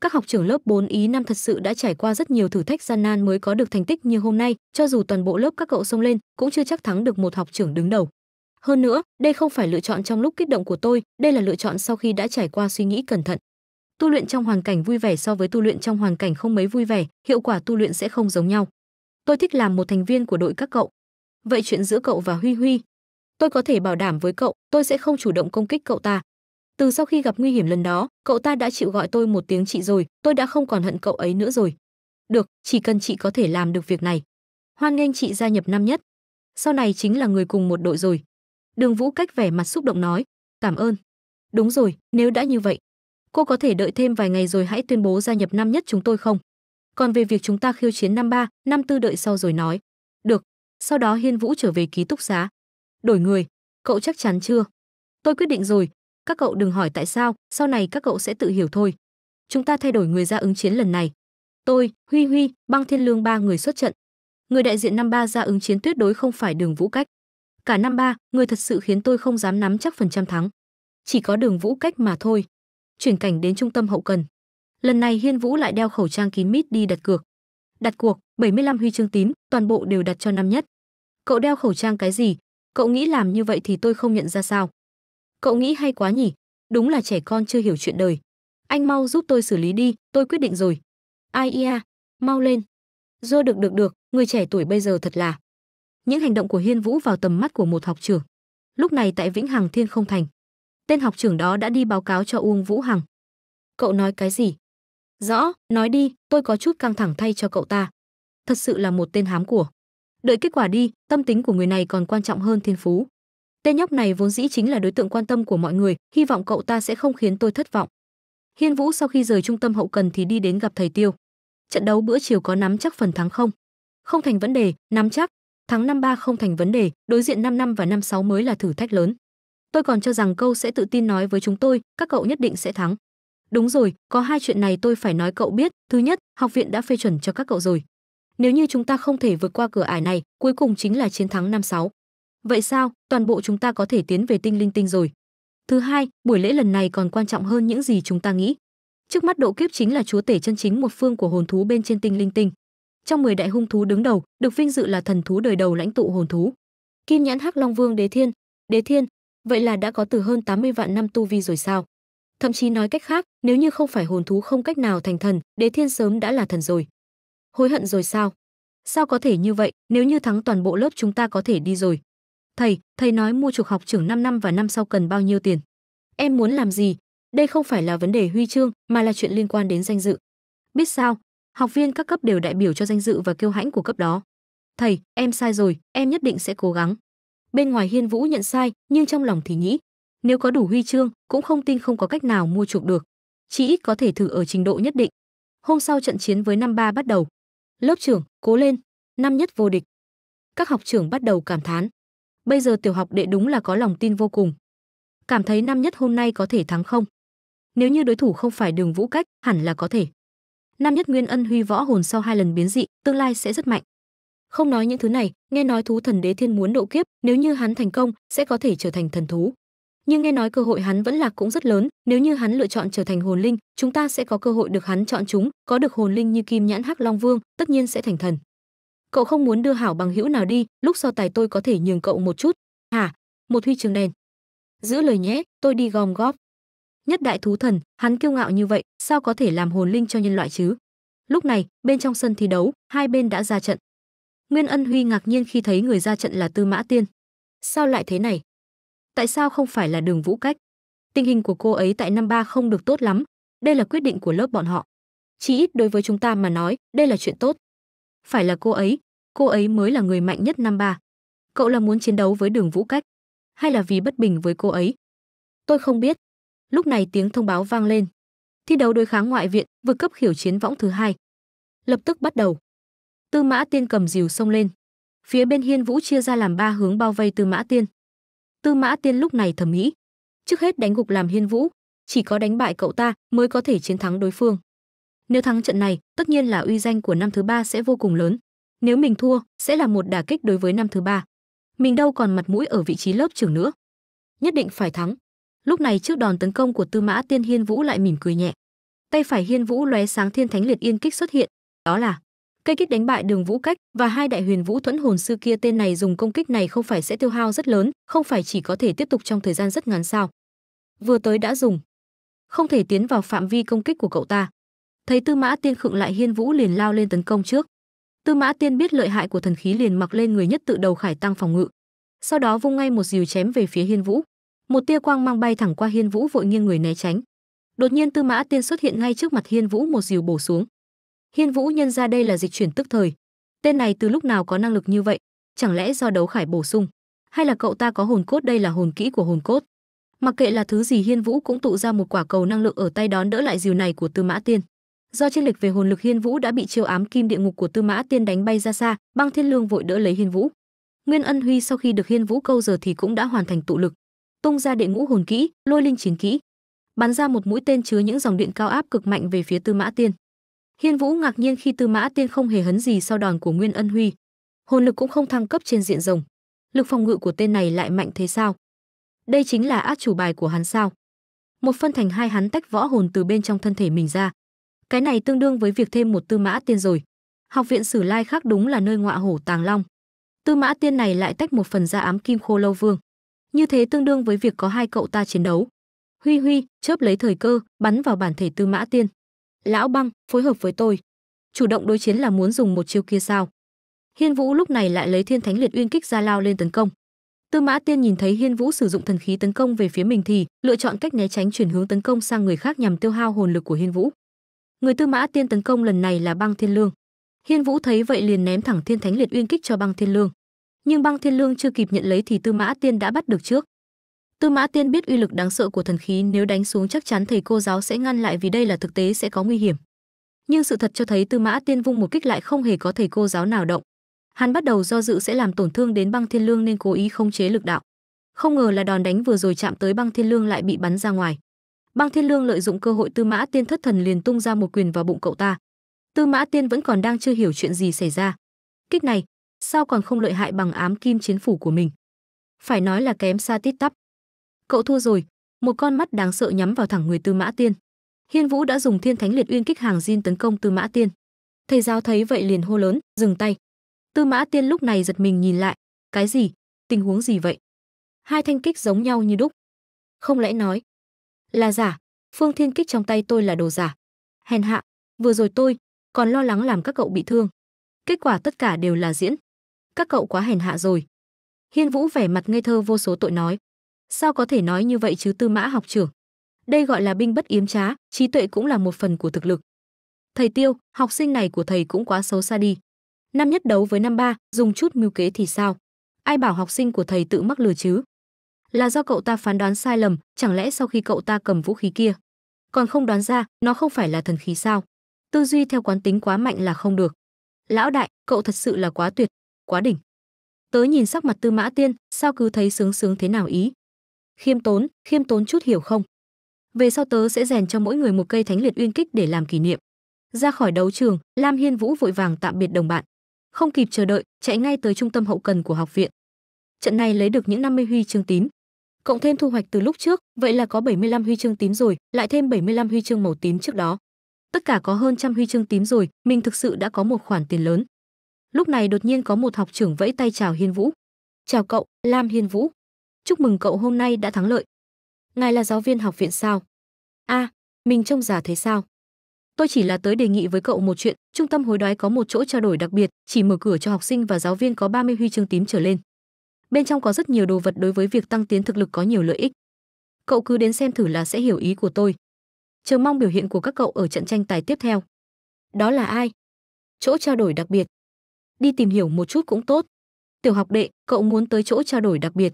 Các học trưởng lớp 4 ý năm thật sự đã trải qua rất nhiều thử thách gian nan mới có được thành tích như hôm nay, cho dù toàn bộ lớp các cậu xông lên, cũng chưa chắc thắng được một học trưởng đứng đầu. Hơn nữa, đây không phải lựa chọn trong lúc kích động của tôi, đây là lựa chọn sau khi đã trải qua suy nghĩ cẩn thận. Tu luyện trong hoàn cảnh vui vẻ so với tu luyện trong hoàn cảnh không mấy vui vẻ, hiệu quả tu luyện sẽ không giống nhau. Tôi thích làm một thành viên của đội các cậu. Vậy chuyện giữa cậu và Huy Huy, tôi có thể bảo đảm với cậu, tôi sẽ không chủ động công kích cậu ta, từ sau khi gặp nguy hiểm lần đó cậu ta đã chịu gọi tôi một tiếng chị rồi tôi đã không còn hận cậu ấy nữa rồi được chỉ cần chị có thể làm được việc này hoan nghênh chị gia nhập năm nhất sau này chính là người cùng một đội rồi đường vũ cách vẻ mặt xúc động nói cảm ơn đúng rồi nếu đã như vậy cô có thể đợi thêm vài ngày rồi hãy tuyên bố gia nhập năm nhất chúng tôi không còn về việc chúng ta khiêu chiến năm ba năm tư đợi sau rồi nói được sau đó hiên vũ trở về ký túc xá đổi người cậu chắc chắn chưa tôi quyết định rồi các cậu đừng hỏi tại sao sau này các cậu sẽ tự hiểu thôi chúng ta thay đổi người ra ứng chiến lần này tôi huy huy băng thiên lương ba người xuất trận người đại diện năm ba ra ứng chiến tuyệt đối không phải đường vũ cách cả năm ba người thật sự khiến tôi không dám nắm chắc phần trăm thắng chỉ có đường vũ cách mà thôi chuyển cảnh đến trung tâm hậu cần lần này hiên vũ lại đeo khẩu trang kín mít đi đặt cược đặt cuộc 75 huy chương tím toàn bộ đều đặt cho năm nhất cậu đeo khẩu trang cái gì cậu nghĩ làm như vậy thì tôi không nhận ra sao Cậu nghĩ hay quá nhỉ, đúng là trẻ con chưa hiểu chuyện đời. Anh mau giúp tôi xử lý đi, tôi quyết định rồi. Ai ia, mau lên. Do được được được, người trẻ tuổi bây giờ thật là. Những hành động của Hiên Vũ vào tầm mắt của một học trưởng. Lúc này tại Vĩnh Hằng Thiên không thành, tên học trưởng đó đã đi báo cáo cho Uông Vũ Hằng. Cậu nói cái gì? Rõ, nói đi, tôi có chút căng thẳng thay cho cậu ta. Thật sự là một tên hám của. Đợi kết quả đi, tâm tính của người này còn quan trọng hơn thiên phú. Tên nhóc này vốn dĩ chính là đối tượng quan tâm của mọi người, hy vọng cậu ta sẽ không khiến tôi thất vọng. Hiên Vũ sau khi rời trung tâm hậu cần thì đi đến gặp thầy Tiêu. Trận đấu bữa chiều có nắm chắc phần thắng không? Không thành vấn đề, nắm chắc. Thắng năm ba không thành vấn đề, đối diện 5 năm và năm sáu mới là thử thách lớn. Tôi còn cho rằng câu sẽ tự tin nói với chúng tôi, các cậu nhất định sẽ thắng. Đúng rồi, có hai chuyện này tôi phải nói cậu biết. Thứ nhất, học viện đã phê chuẩn cho các cậu rồi. Nếu như chúng ta không thể vượt qua cửa ải này, cuối cùng chính là chiến thắng năm sáu. Vậy sao, toàn bộ chúng ta có thể tiến về tinh linh tinh rồi. Thứ hai, buổi lễ lần này còn quan trọng hơn những gì chúng ta nghĩ. Trước mắt độ kiếp chính là chúa tể chân chính một phương của hồn thú bên trên tinh linh tinh. Trong 10 đại hung thú đứng đầu, được vinh dự là thần thú đời đầu lãnh tụ hồn thú. Kim nhãn Hắc Long Vương Đế Thiên, Đế Thiên, vậy là đã có từ hơn 80 vạn năm tu vi rồi sao? Thậm chí nói cách khác, nếu như không phải hồn thú không cách nào thành thần, Đế Thiên sớm đã là thần rồi. Hối hận rồi sao? Sao có thể như vậy, nếu như thắng toàn bộ lớp chúng ta có thể đi rồi. Thầy, thầy nói mua trục học trưởng 5 năm và năm sau cần bao nhiêu tiền? Em muốn làm gì? Đây không phải là vấn đề huy chương, mà là chuyện liên quan đến danh dự. Biết sao, học viên các cấp đều đại biểu cho danh dự và kiêu hãnh của cấp đó. Thầy, em sai rồi, em nhất định sẽ cố gắng. Bên ngoài Hiên Vũ nhận sai, nhưng trong lòng thì nghĩ, nếu có đủ huy chương, cũng không tin không có cách nào mua chuộc được. Chỉ ít có thể thử ở trình độ nhất định. Hôm sau trận chiến với năm ba bắt đầu. Lớp trưởng, cố lên, năm nhất vô địch. Các học trưởng bắt đầu cảm thán, bây giờ tiểu học đệ đúng là có lòng tin vô cùng. Cảm thấy năm nhất hôm nay có thể thắng không? Nếu như đối thủ không phải Đường Vũ Cách, hẳn là có thể. Năm nhất Nguyên Ân Huy võ hồn sau hai lần biến dị, tương lai sẽ rất mạnh. Không nói những thứ này, nghe nói thú thần đế thiên muốn độ kiếp, nếu như hắn thành công, sẽ có thể trở thành thần thú. Nhưng nghe nói cơ hội hắn vẫn lạc cũng rất lớn, nếu như hắn lựa chọn trở thành hồn linh, chúng ta sẽ có cơ hội được hắn chọn chúng, có được hồn linh như Kim Nhãn Hắc Long Vương, tất nhiên sẽ thành thần cậu không muốn đưa hảo bằng hữu nào đi lúc so tài tôi có thể nhường cậu một chút hả một huy chương đen giữ lời nhé tôi đi gom góp nhất đại thú thần hắn kiêu ngạo như vậy sao có thể làm hồn linh cho nhân loại chứ lúc này bên trong sân thi đấu hai bên đã ra trận nguyên ân huy ngạc nhiên khi thấy người ra trận là tư mã tiên sao lại thế này tại sao không phải là đường vũ cách tình hình của cô ấy tại năm ba không được tốt lắm đây là quyết định của lớp bọn họ chí ít đối với chúng ta mà nói đây là chuyện tốt phải là cô ấy, cô ấy mới là người mạnh nhất năm ba. Cậu là muốn chiến đấu với Đường Vũ Cách, hay là vì bất bình với cô ấy? Tôi không biết. Lúc này tiếng thông báo vang lên. Thi đấu đối kháng ngoại viện, vượt cấp khiểu chiến võng thứ hai. Lập tức bắt đầu. Tư Mã Tiên cầm rìu xông lên. Phía bên Hiên Vũ chia ra làm ba hướng bao vây Tư Mã Tiên. Tư Mã Tiên lúc này thầm nghĩ, trước hết đánh gục làm Hiên Vũ, chỉ có đánh bại cậu ta mới có thể chiến thắng đối phương. Nếu thắng trận này, tất nhiên là uy danh của năm thứ ba sẽ vô cùng lớn. Nếu mình thua, sẽ là một đả kích đối với năm thứ ba. Mình đâu còn mặt mũi ở vị trí lớp trưởng nữa. Nhất định phải thắng. Lúc này trước đòn tấn công của Tư Mã Tiên Hiên Vũ lại mỉm cười nhẹ. Tay phải Hiên Vũ lóe sáng Thiên Thánh Liệt Yên kích xuất hiện, đó là cây kích đánh bại Đường Vũ Cách và hai đại huyền vũ thuẫn hồn sư kia tên này dùng công kích này không phải sẽ tiêu hao rất lớn, không phải chỉ có thể tiếp tục trong thời gian rất ngắn sao? Vừa tới đã dùng, không thể tiến vào phạm vi công kích của cậu ta thấy tư mã tiên khựng lại hiên vũ liền lao lên tấn công trước tư mã tiên biết lợi hại của thần khí liền mặc lên người nhất tự đầu khải tăng phòng ngự sau đó vung ngay một dìu chém về phía hiên vũ một tia quang mang bay thẳng qua hiên vũ vội nghiêng người né tránh đột nhiên tư mã tiên xuất hiện ngay trước mặt hiên vũ một dìu bổ xuống hiên vũ nhân ra đây là dịch chuyển tức thời tên này từ lúc nào có năng lực như vậy chẳng lẽ do đấu khải bổ sung hay là cậu ta có hồn cốt đây là hồn kỹ của hồn cốt mặc kệ là thứ gì hiên vũ cũng tụ ra một quả cầu năng lượng ở tay đón đỡ lại dìu này của tư mã tiên do chênh lực về hồn lực hiên vũ đã bị chiêu ám kim địa ngục của tư mã tiên đánh bay ra xa băng thiên lương vội đỡ lấy hiên vũ nguyên ân huy sau khi được hiên vũ câu giờ thì cũng đã hoàn thành tụ lực tung ra đệ ngũ hồn kỹ lôi linh chiến kỹ bắn ra một mũi tên chứa những dòng điện cao áp cực mạnh về phía tư mã tiên hiên vũ ngạc nhiên khi tư mã tiên không hề hấn gì sau đòn của nguyên ân huy hồn lực cũng không thăng cấp trên diện rồng lực phòng ngự của tên này lại mạnh thế sao đây chính là át chủ bài của hắn sao một phân thành hai hắn tách võ hồn từ bên trong thân thể mình ra cái này tương đương với việc thêm một Tư Mã Tiên rồi. Học viện Sử Lai khác đúng là nơi ngọa hổ tàng long. Tư Mã Tiên này lại tách một phần ra ám Kim Khô Lâu Vương. Như thế tương đương với việc có hai cậu ta chiến đấu. Huy Huy chớp lấy thời cơ, bắn vào bản thể Tư Mã Tiên. "Lão Băng, phối hợp với tôi." Chủ động đối chiến là muốn dùng một chiêu kia sao? Hiên Vũ lúc này lại lấy Thiên Thánh Liệt Uyên kích ra lao lên tấn công. Tư Mã Tiên nhìn thấy Hiên Vũ sử dụng thần khí tấn công về phía mình thì lựa chọn cách né tránh chuyển hướng tấn công sang người khác nhằm tiêu hao hồn lực của Hiên Vũ người Tư Mã Tiên tấn công lần này là Băng Thiên Lương. Hiên Vũ thấy vậy liền ném thẳng Thiên Thánh Liệt Uyên kích cho Băng Thiên Lương. Nhưng Băng Thiên Lương chưa kịp nhận lấy thì Tư Mã Tiên đã bắt được trước. Tư Mã Tiên biết uy lực đáng sợ của thần khí nếu đánh xuống chắc chắn thầy cô giáo sẽ ngăn lại vì đây là thực tế sẽ có nguy hiểm. Nhưng sự thật cho thấy Tư Mã Tiên vung một kích lại không hề có thầy cô giáo nào động. Hắn bắt đầu do dự sẽ làm tổn thương đến Băng Thiên Lương nên cố ý không chế lực đạo. Không ngờ là đòn đánh vừa rồi chạm tới Băng Thiên Lương lại bị bắn ra ngoài. Bang Thiên Lương lợi dụng cơ hội Tư Mã Tiên thất thần liền tung ra một quyền vào bụng cậu ta. Tư Mã Tiên vẫn còn đang chưa hiểu chuyện gì xảy ra. Kích này, sao còn không lợi hại bằng ám kim chiến phủ của mình? Phải nói là kém xa tít tắp. Cậu thua rồi, một con mắt đáng sợ nhắm vào thẳng người Tư Mã Tiên. Hiên Vũ đã dùng Thiên Thánh Liệt Uyên kích hàng Jin tấn công Tư Mã Tiên. Thầy giáo thấy vậy liền hô lớn, dừng tay. Tư Mã Tiên lúc này giật mình nhìn lại, cái gì? Tình huống gì vậy? Hai thanh kích giống nhau như đúc. Không lẽ nói, là giả phương thiên kích trong tay tôi là đồ giả hèn hạ vừa rồi tôi còn lo lắng làm các cậu bị thương kết quả tất cả đều là diễn các cậu quá hèn hạ rồi hiên vũ vẻ mặt ngây thơ vô số tội nói sao có thể nói như vậy chứ tư mã học trưởng đây gọi là binh bất yếm trá trí tuệ cũng là một phần của thực lực thầy tiêu học sinh này của thầy cũng quá xấu xa đi năm nhất đấu với năm ba dùng chút mưu kế thì sao ai bảo học sinh của thầy tự mắc lừa chứ là do cậu ta phán đoán sai lầm, chẳng lẽ sau khi cậu ta cầm vũ khí kia, còn không đoán ra nó không phải là thần khí sao? Tư duy theo quán tính quá mạnh là không được. Lão đại, cậu thật sự là quá tuyệt, quá đỉnh. Tớ nhìn sắc mặt Tư Mã Tiên, sao cứ thấy sướng sướng thế nào ý? Khiêm tốn, khiêm tốn chút hiểu không? Về sau tớ sẽ rèn cho mỗi người một cây thánh liệt uyên kích để làm kỷ niệm. Ra khỏi đấu trường, Lam Hiên Vũ vội vàng tạm biệt đồng bạn. Không kịp chờ đợi, chạy ngay tới trung tâm hậu cần của học viện. Trận này lấy được những 50 huy chương tím, cộng thêm thu hoạch từ lúc trước, vậy là có 75 huy chương tím rồi, lại thêm 75 huy chương màu tím trước đó. Tất cả có hơn trăm huy chương tím rồi, mình thực sự đã có một khoản tiền lớn. Lúc này đột nhiên có một học trưởng vẫy tay chào Hiên Vũ. "Chào cậu, Lam Hiên Vũ. Chúc mừng cậu hôm nay đã thắng lợi. Ngài là giáo viên học viện sao?" "A, à, mình trông già thế sao?" Tôi chỉ là tới đề nghị với cậu một chuyện, trung tâm hối đoái có một chỗ trao đổi đặc biệt, chỉ mở cửa cho học sinh và giáo viên có 30 huy chương tím trở lên bên trong có rất nhiều đồ vật đối với việc tăng tiến thực lực có nhiều lợi ích. Cậu cứ đến xem thử là sẽ hiểu ý của tôi. Chờ mong biểu hiện của các cậu ở trận tranh tài tiếp theo. Đó là ai? Chỗ trao đổi đặc biệt. Đi tìm hiểu một chút cũng tốt. Tiểu học đệ, cậu muốn tới chỗ trao đổi đặc biệt.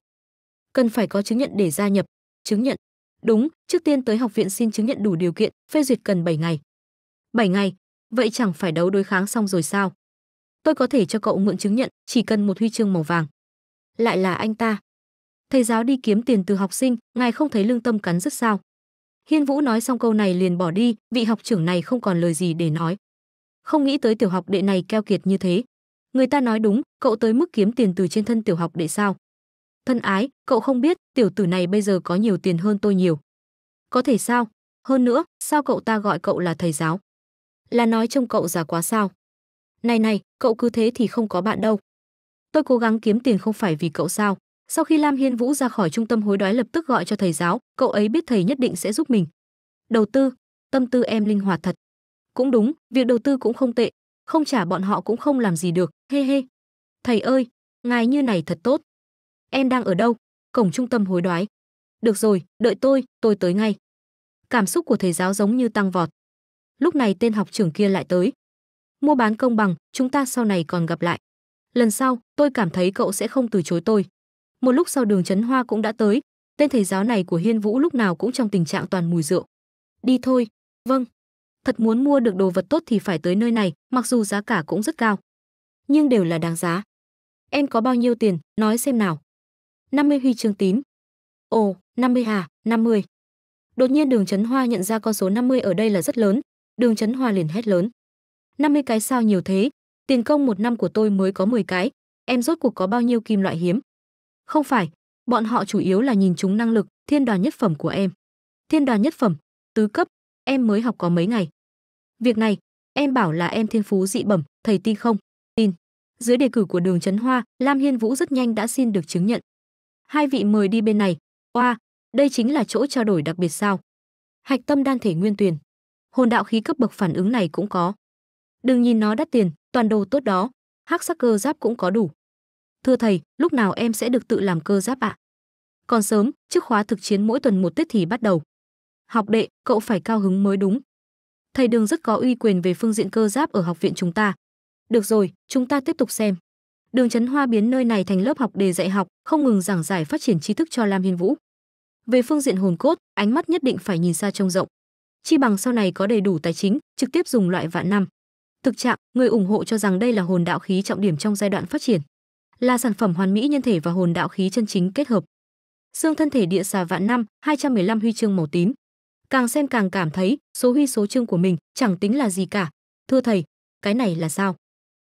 Cần phải có chứng nhận để gia nhập. Chứng nhận. Đúng, trước tiên tới học viện xin chứng nhận đủ điều kiện, phê duyệt cần 7 ngày. 7 ngày, vậy chẳng phải đấu đối kháng xong rồi sao? Tôi có thể cho cậu mượn chứng nhận, chỉ cần một huy chương màu vàng lại là anh ta thầy giáo đi kiếm tiền từ học sinh ngài không thấy lương tâm cắn rứt sao hiên vũ nói xong câu này liền bỏ đi vị học trưởng này không còn lời gì để nói không nghĩ tới tiểu học đệ này keo kiệt như thế người ta nói đúng cậu tới mức kiếm tiền từ trên thân tiểu học đệ sao thân ái cậu không biết tiểu tử này bây giờ có nhiều tiền hơn tôi nhiều có thể sao hơn nữa sao cậu ta gọi cậu là thầy giáo là nói trông cậu già quá sao này này cậu cứ thế thì không có bạn đâu tôi cố gắng kiếm tiền không phải vì cậu sao sau khi lam hiên vũ ra khỏi trung tâm hối đoái lập tức gọi cho thầy giáo cậu ấy biết thầy nhất định sẽ giúp mình đầu tư tâm tư em linh hoạt thật cũng đúng việc đầu tư cũng không tệ không trả bọn họ cũng không làm gì được hê hê thầy ơi ngài như này thật tốt em đang ở đâu cổng trung tâm hối đoái được rồi đợi tôi tôi tới ngay cảm xúc của thầy giáo giống như tăng vọt lúc này tên học trưởng kia lại tới mua bán công bằng chúng ta sau này còn gặp lại lần sau tôi cảm thấy cậu sẽ không từ chối tôi một lúc sau đường trấn hoa cũng đã tới tên thầy giáo này của hiên vũ lúc nào cũng trong tình trạng toàn mùi rượu đi thôi vâng thật muốn mua được đồ vật tốt thì phải tới nơi này mặc dù giá cả cũng rất cao nhưng đều là đáng giá em có bao nhiêu tiền nói xem nào 50 huy chương tím ồ 50 hà 50 đột nhiên đường trấn hoa nhận ra con số 50 ở đây là rất lớn đường trấn hoa liền hét lớn 50 cái sao nhiều thế Tiền công một năm của tôi mới có 10 cái, em rốt cuộc có bao nhiêu kim loại hiếm? Không phải, bọn họ chủ yếu là nhìn chúng năng lực, thiên đoàn nhất phẩm của em. Thiên đoàn nhất phẩm, tứ cấp, em mới học có mấy ngày. Việc này, em bảo là em thiên phú dị bẩm, thầy tin không? Tin. Dưới đề cử của Đường Trấn Hoa, Lam Hiên Vũ rất nhanh đã xin được chứng nhận. Hai vị mời đi bên này. qua, wow, đây chính là chỗ trao đổi đặc biệt sao? Hạch tâm đan thể nguyên tuyền. Hồn đạo khí cấp bậc phản ứng này cũng có. Đừng nhìn nó đắt tiền, toàn đồ tốt đó hắc sắc cơ giáp cũng có đủ thưa thầy lúc nào em sẽ được tự làm cơ giáp ạ còn sớm trước khóa thực chiến mỗi tuần một tiết thì bắt đầu học đệ cậu phải cao hứng mới đúng thầy đường rất có uy quyền về phương diện cơ giáp ở học viện chúng ta được rồi chúng ta tiếp tục xem đường trấn hoa biến nơi này thành lớp học để dạy học không ngừng giảng giải phát triển tri thức cho lam hiên vũ về phương diện hồn cốt ánh mắt nhất định phải nhìn xa trông rộng chi bằng sau này có đầy đủ tài chính trực tiếp dùng loại vạn năm Thực trạng, người ủng hộ cho rằng đây là hồn đạo khí trọng điểm trong giai đoạn phát triển, là sản phẩm hoàn mỹ nhân thể và hồn đạo khí chân chính kết hợp. Xương thân thể địa xà vạn năm, 215 huy chương màu tím. Càng xem càng cảm thấy, số huy số chương của mình chẳng tính là gì cả. Thưa thầy, cái này là sao?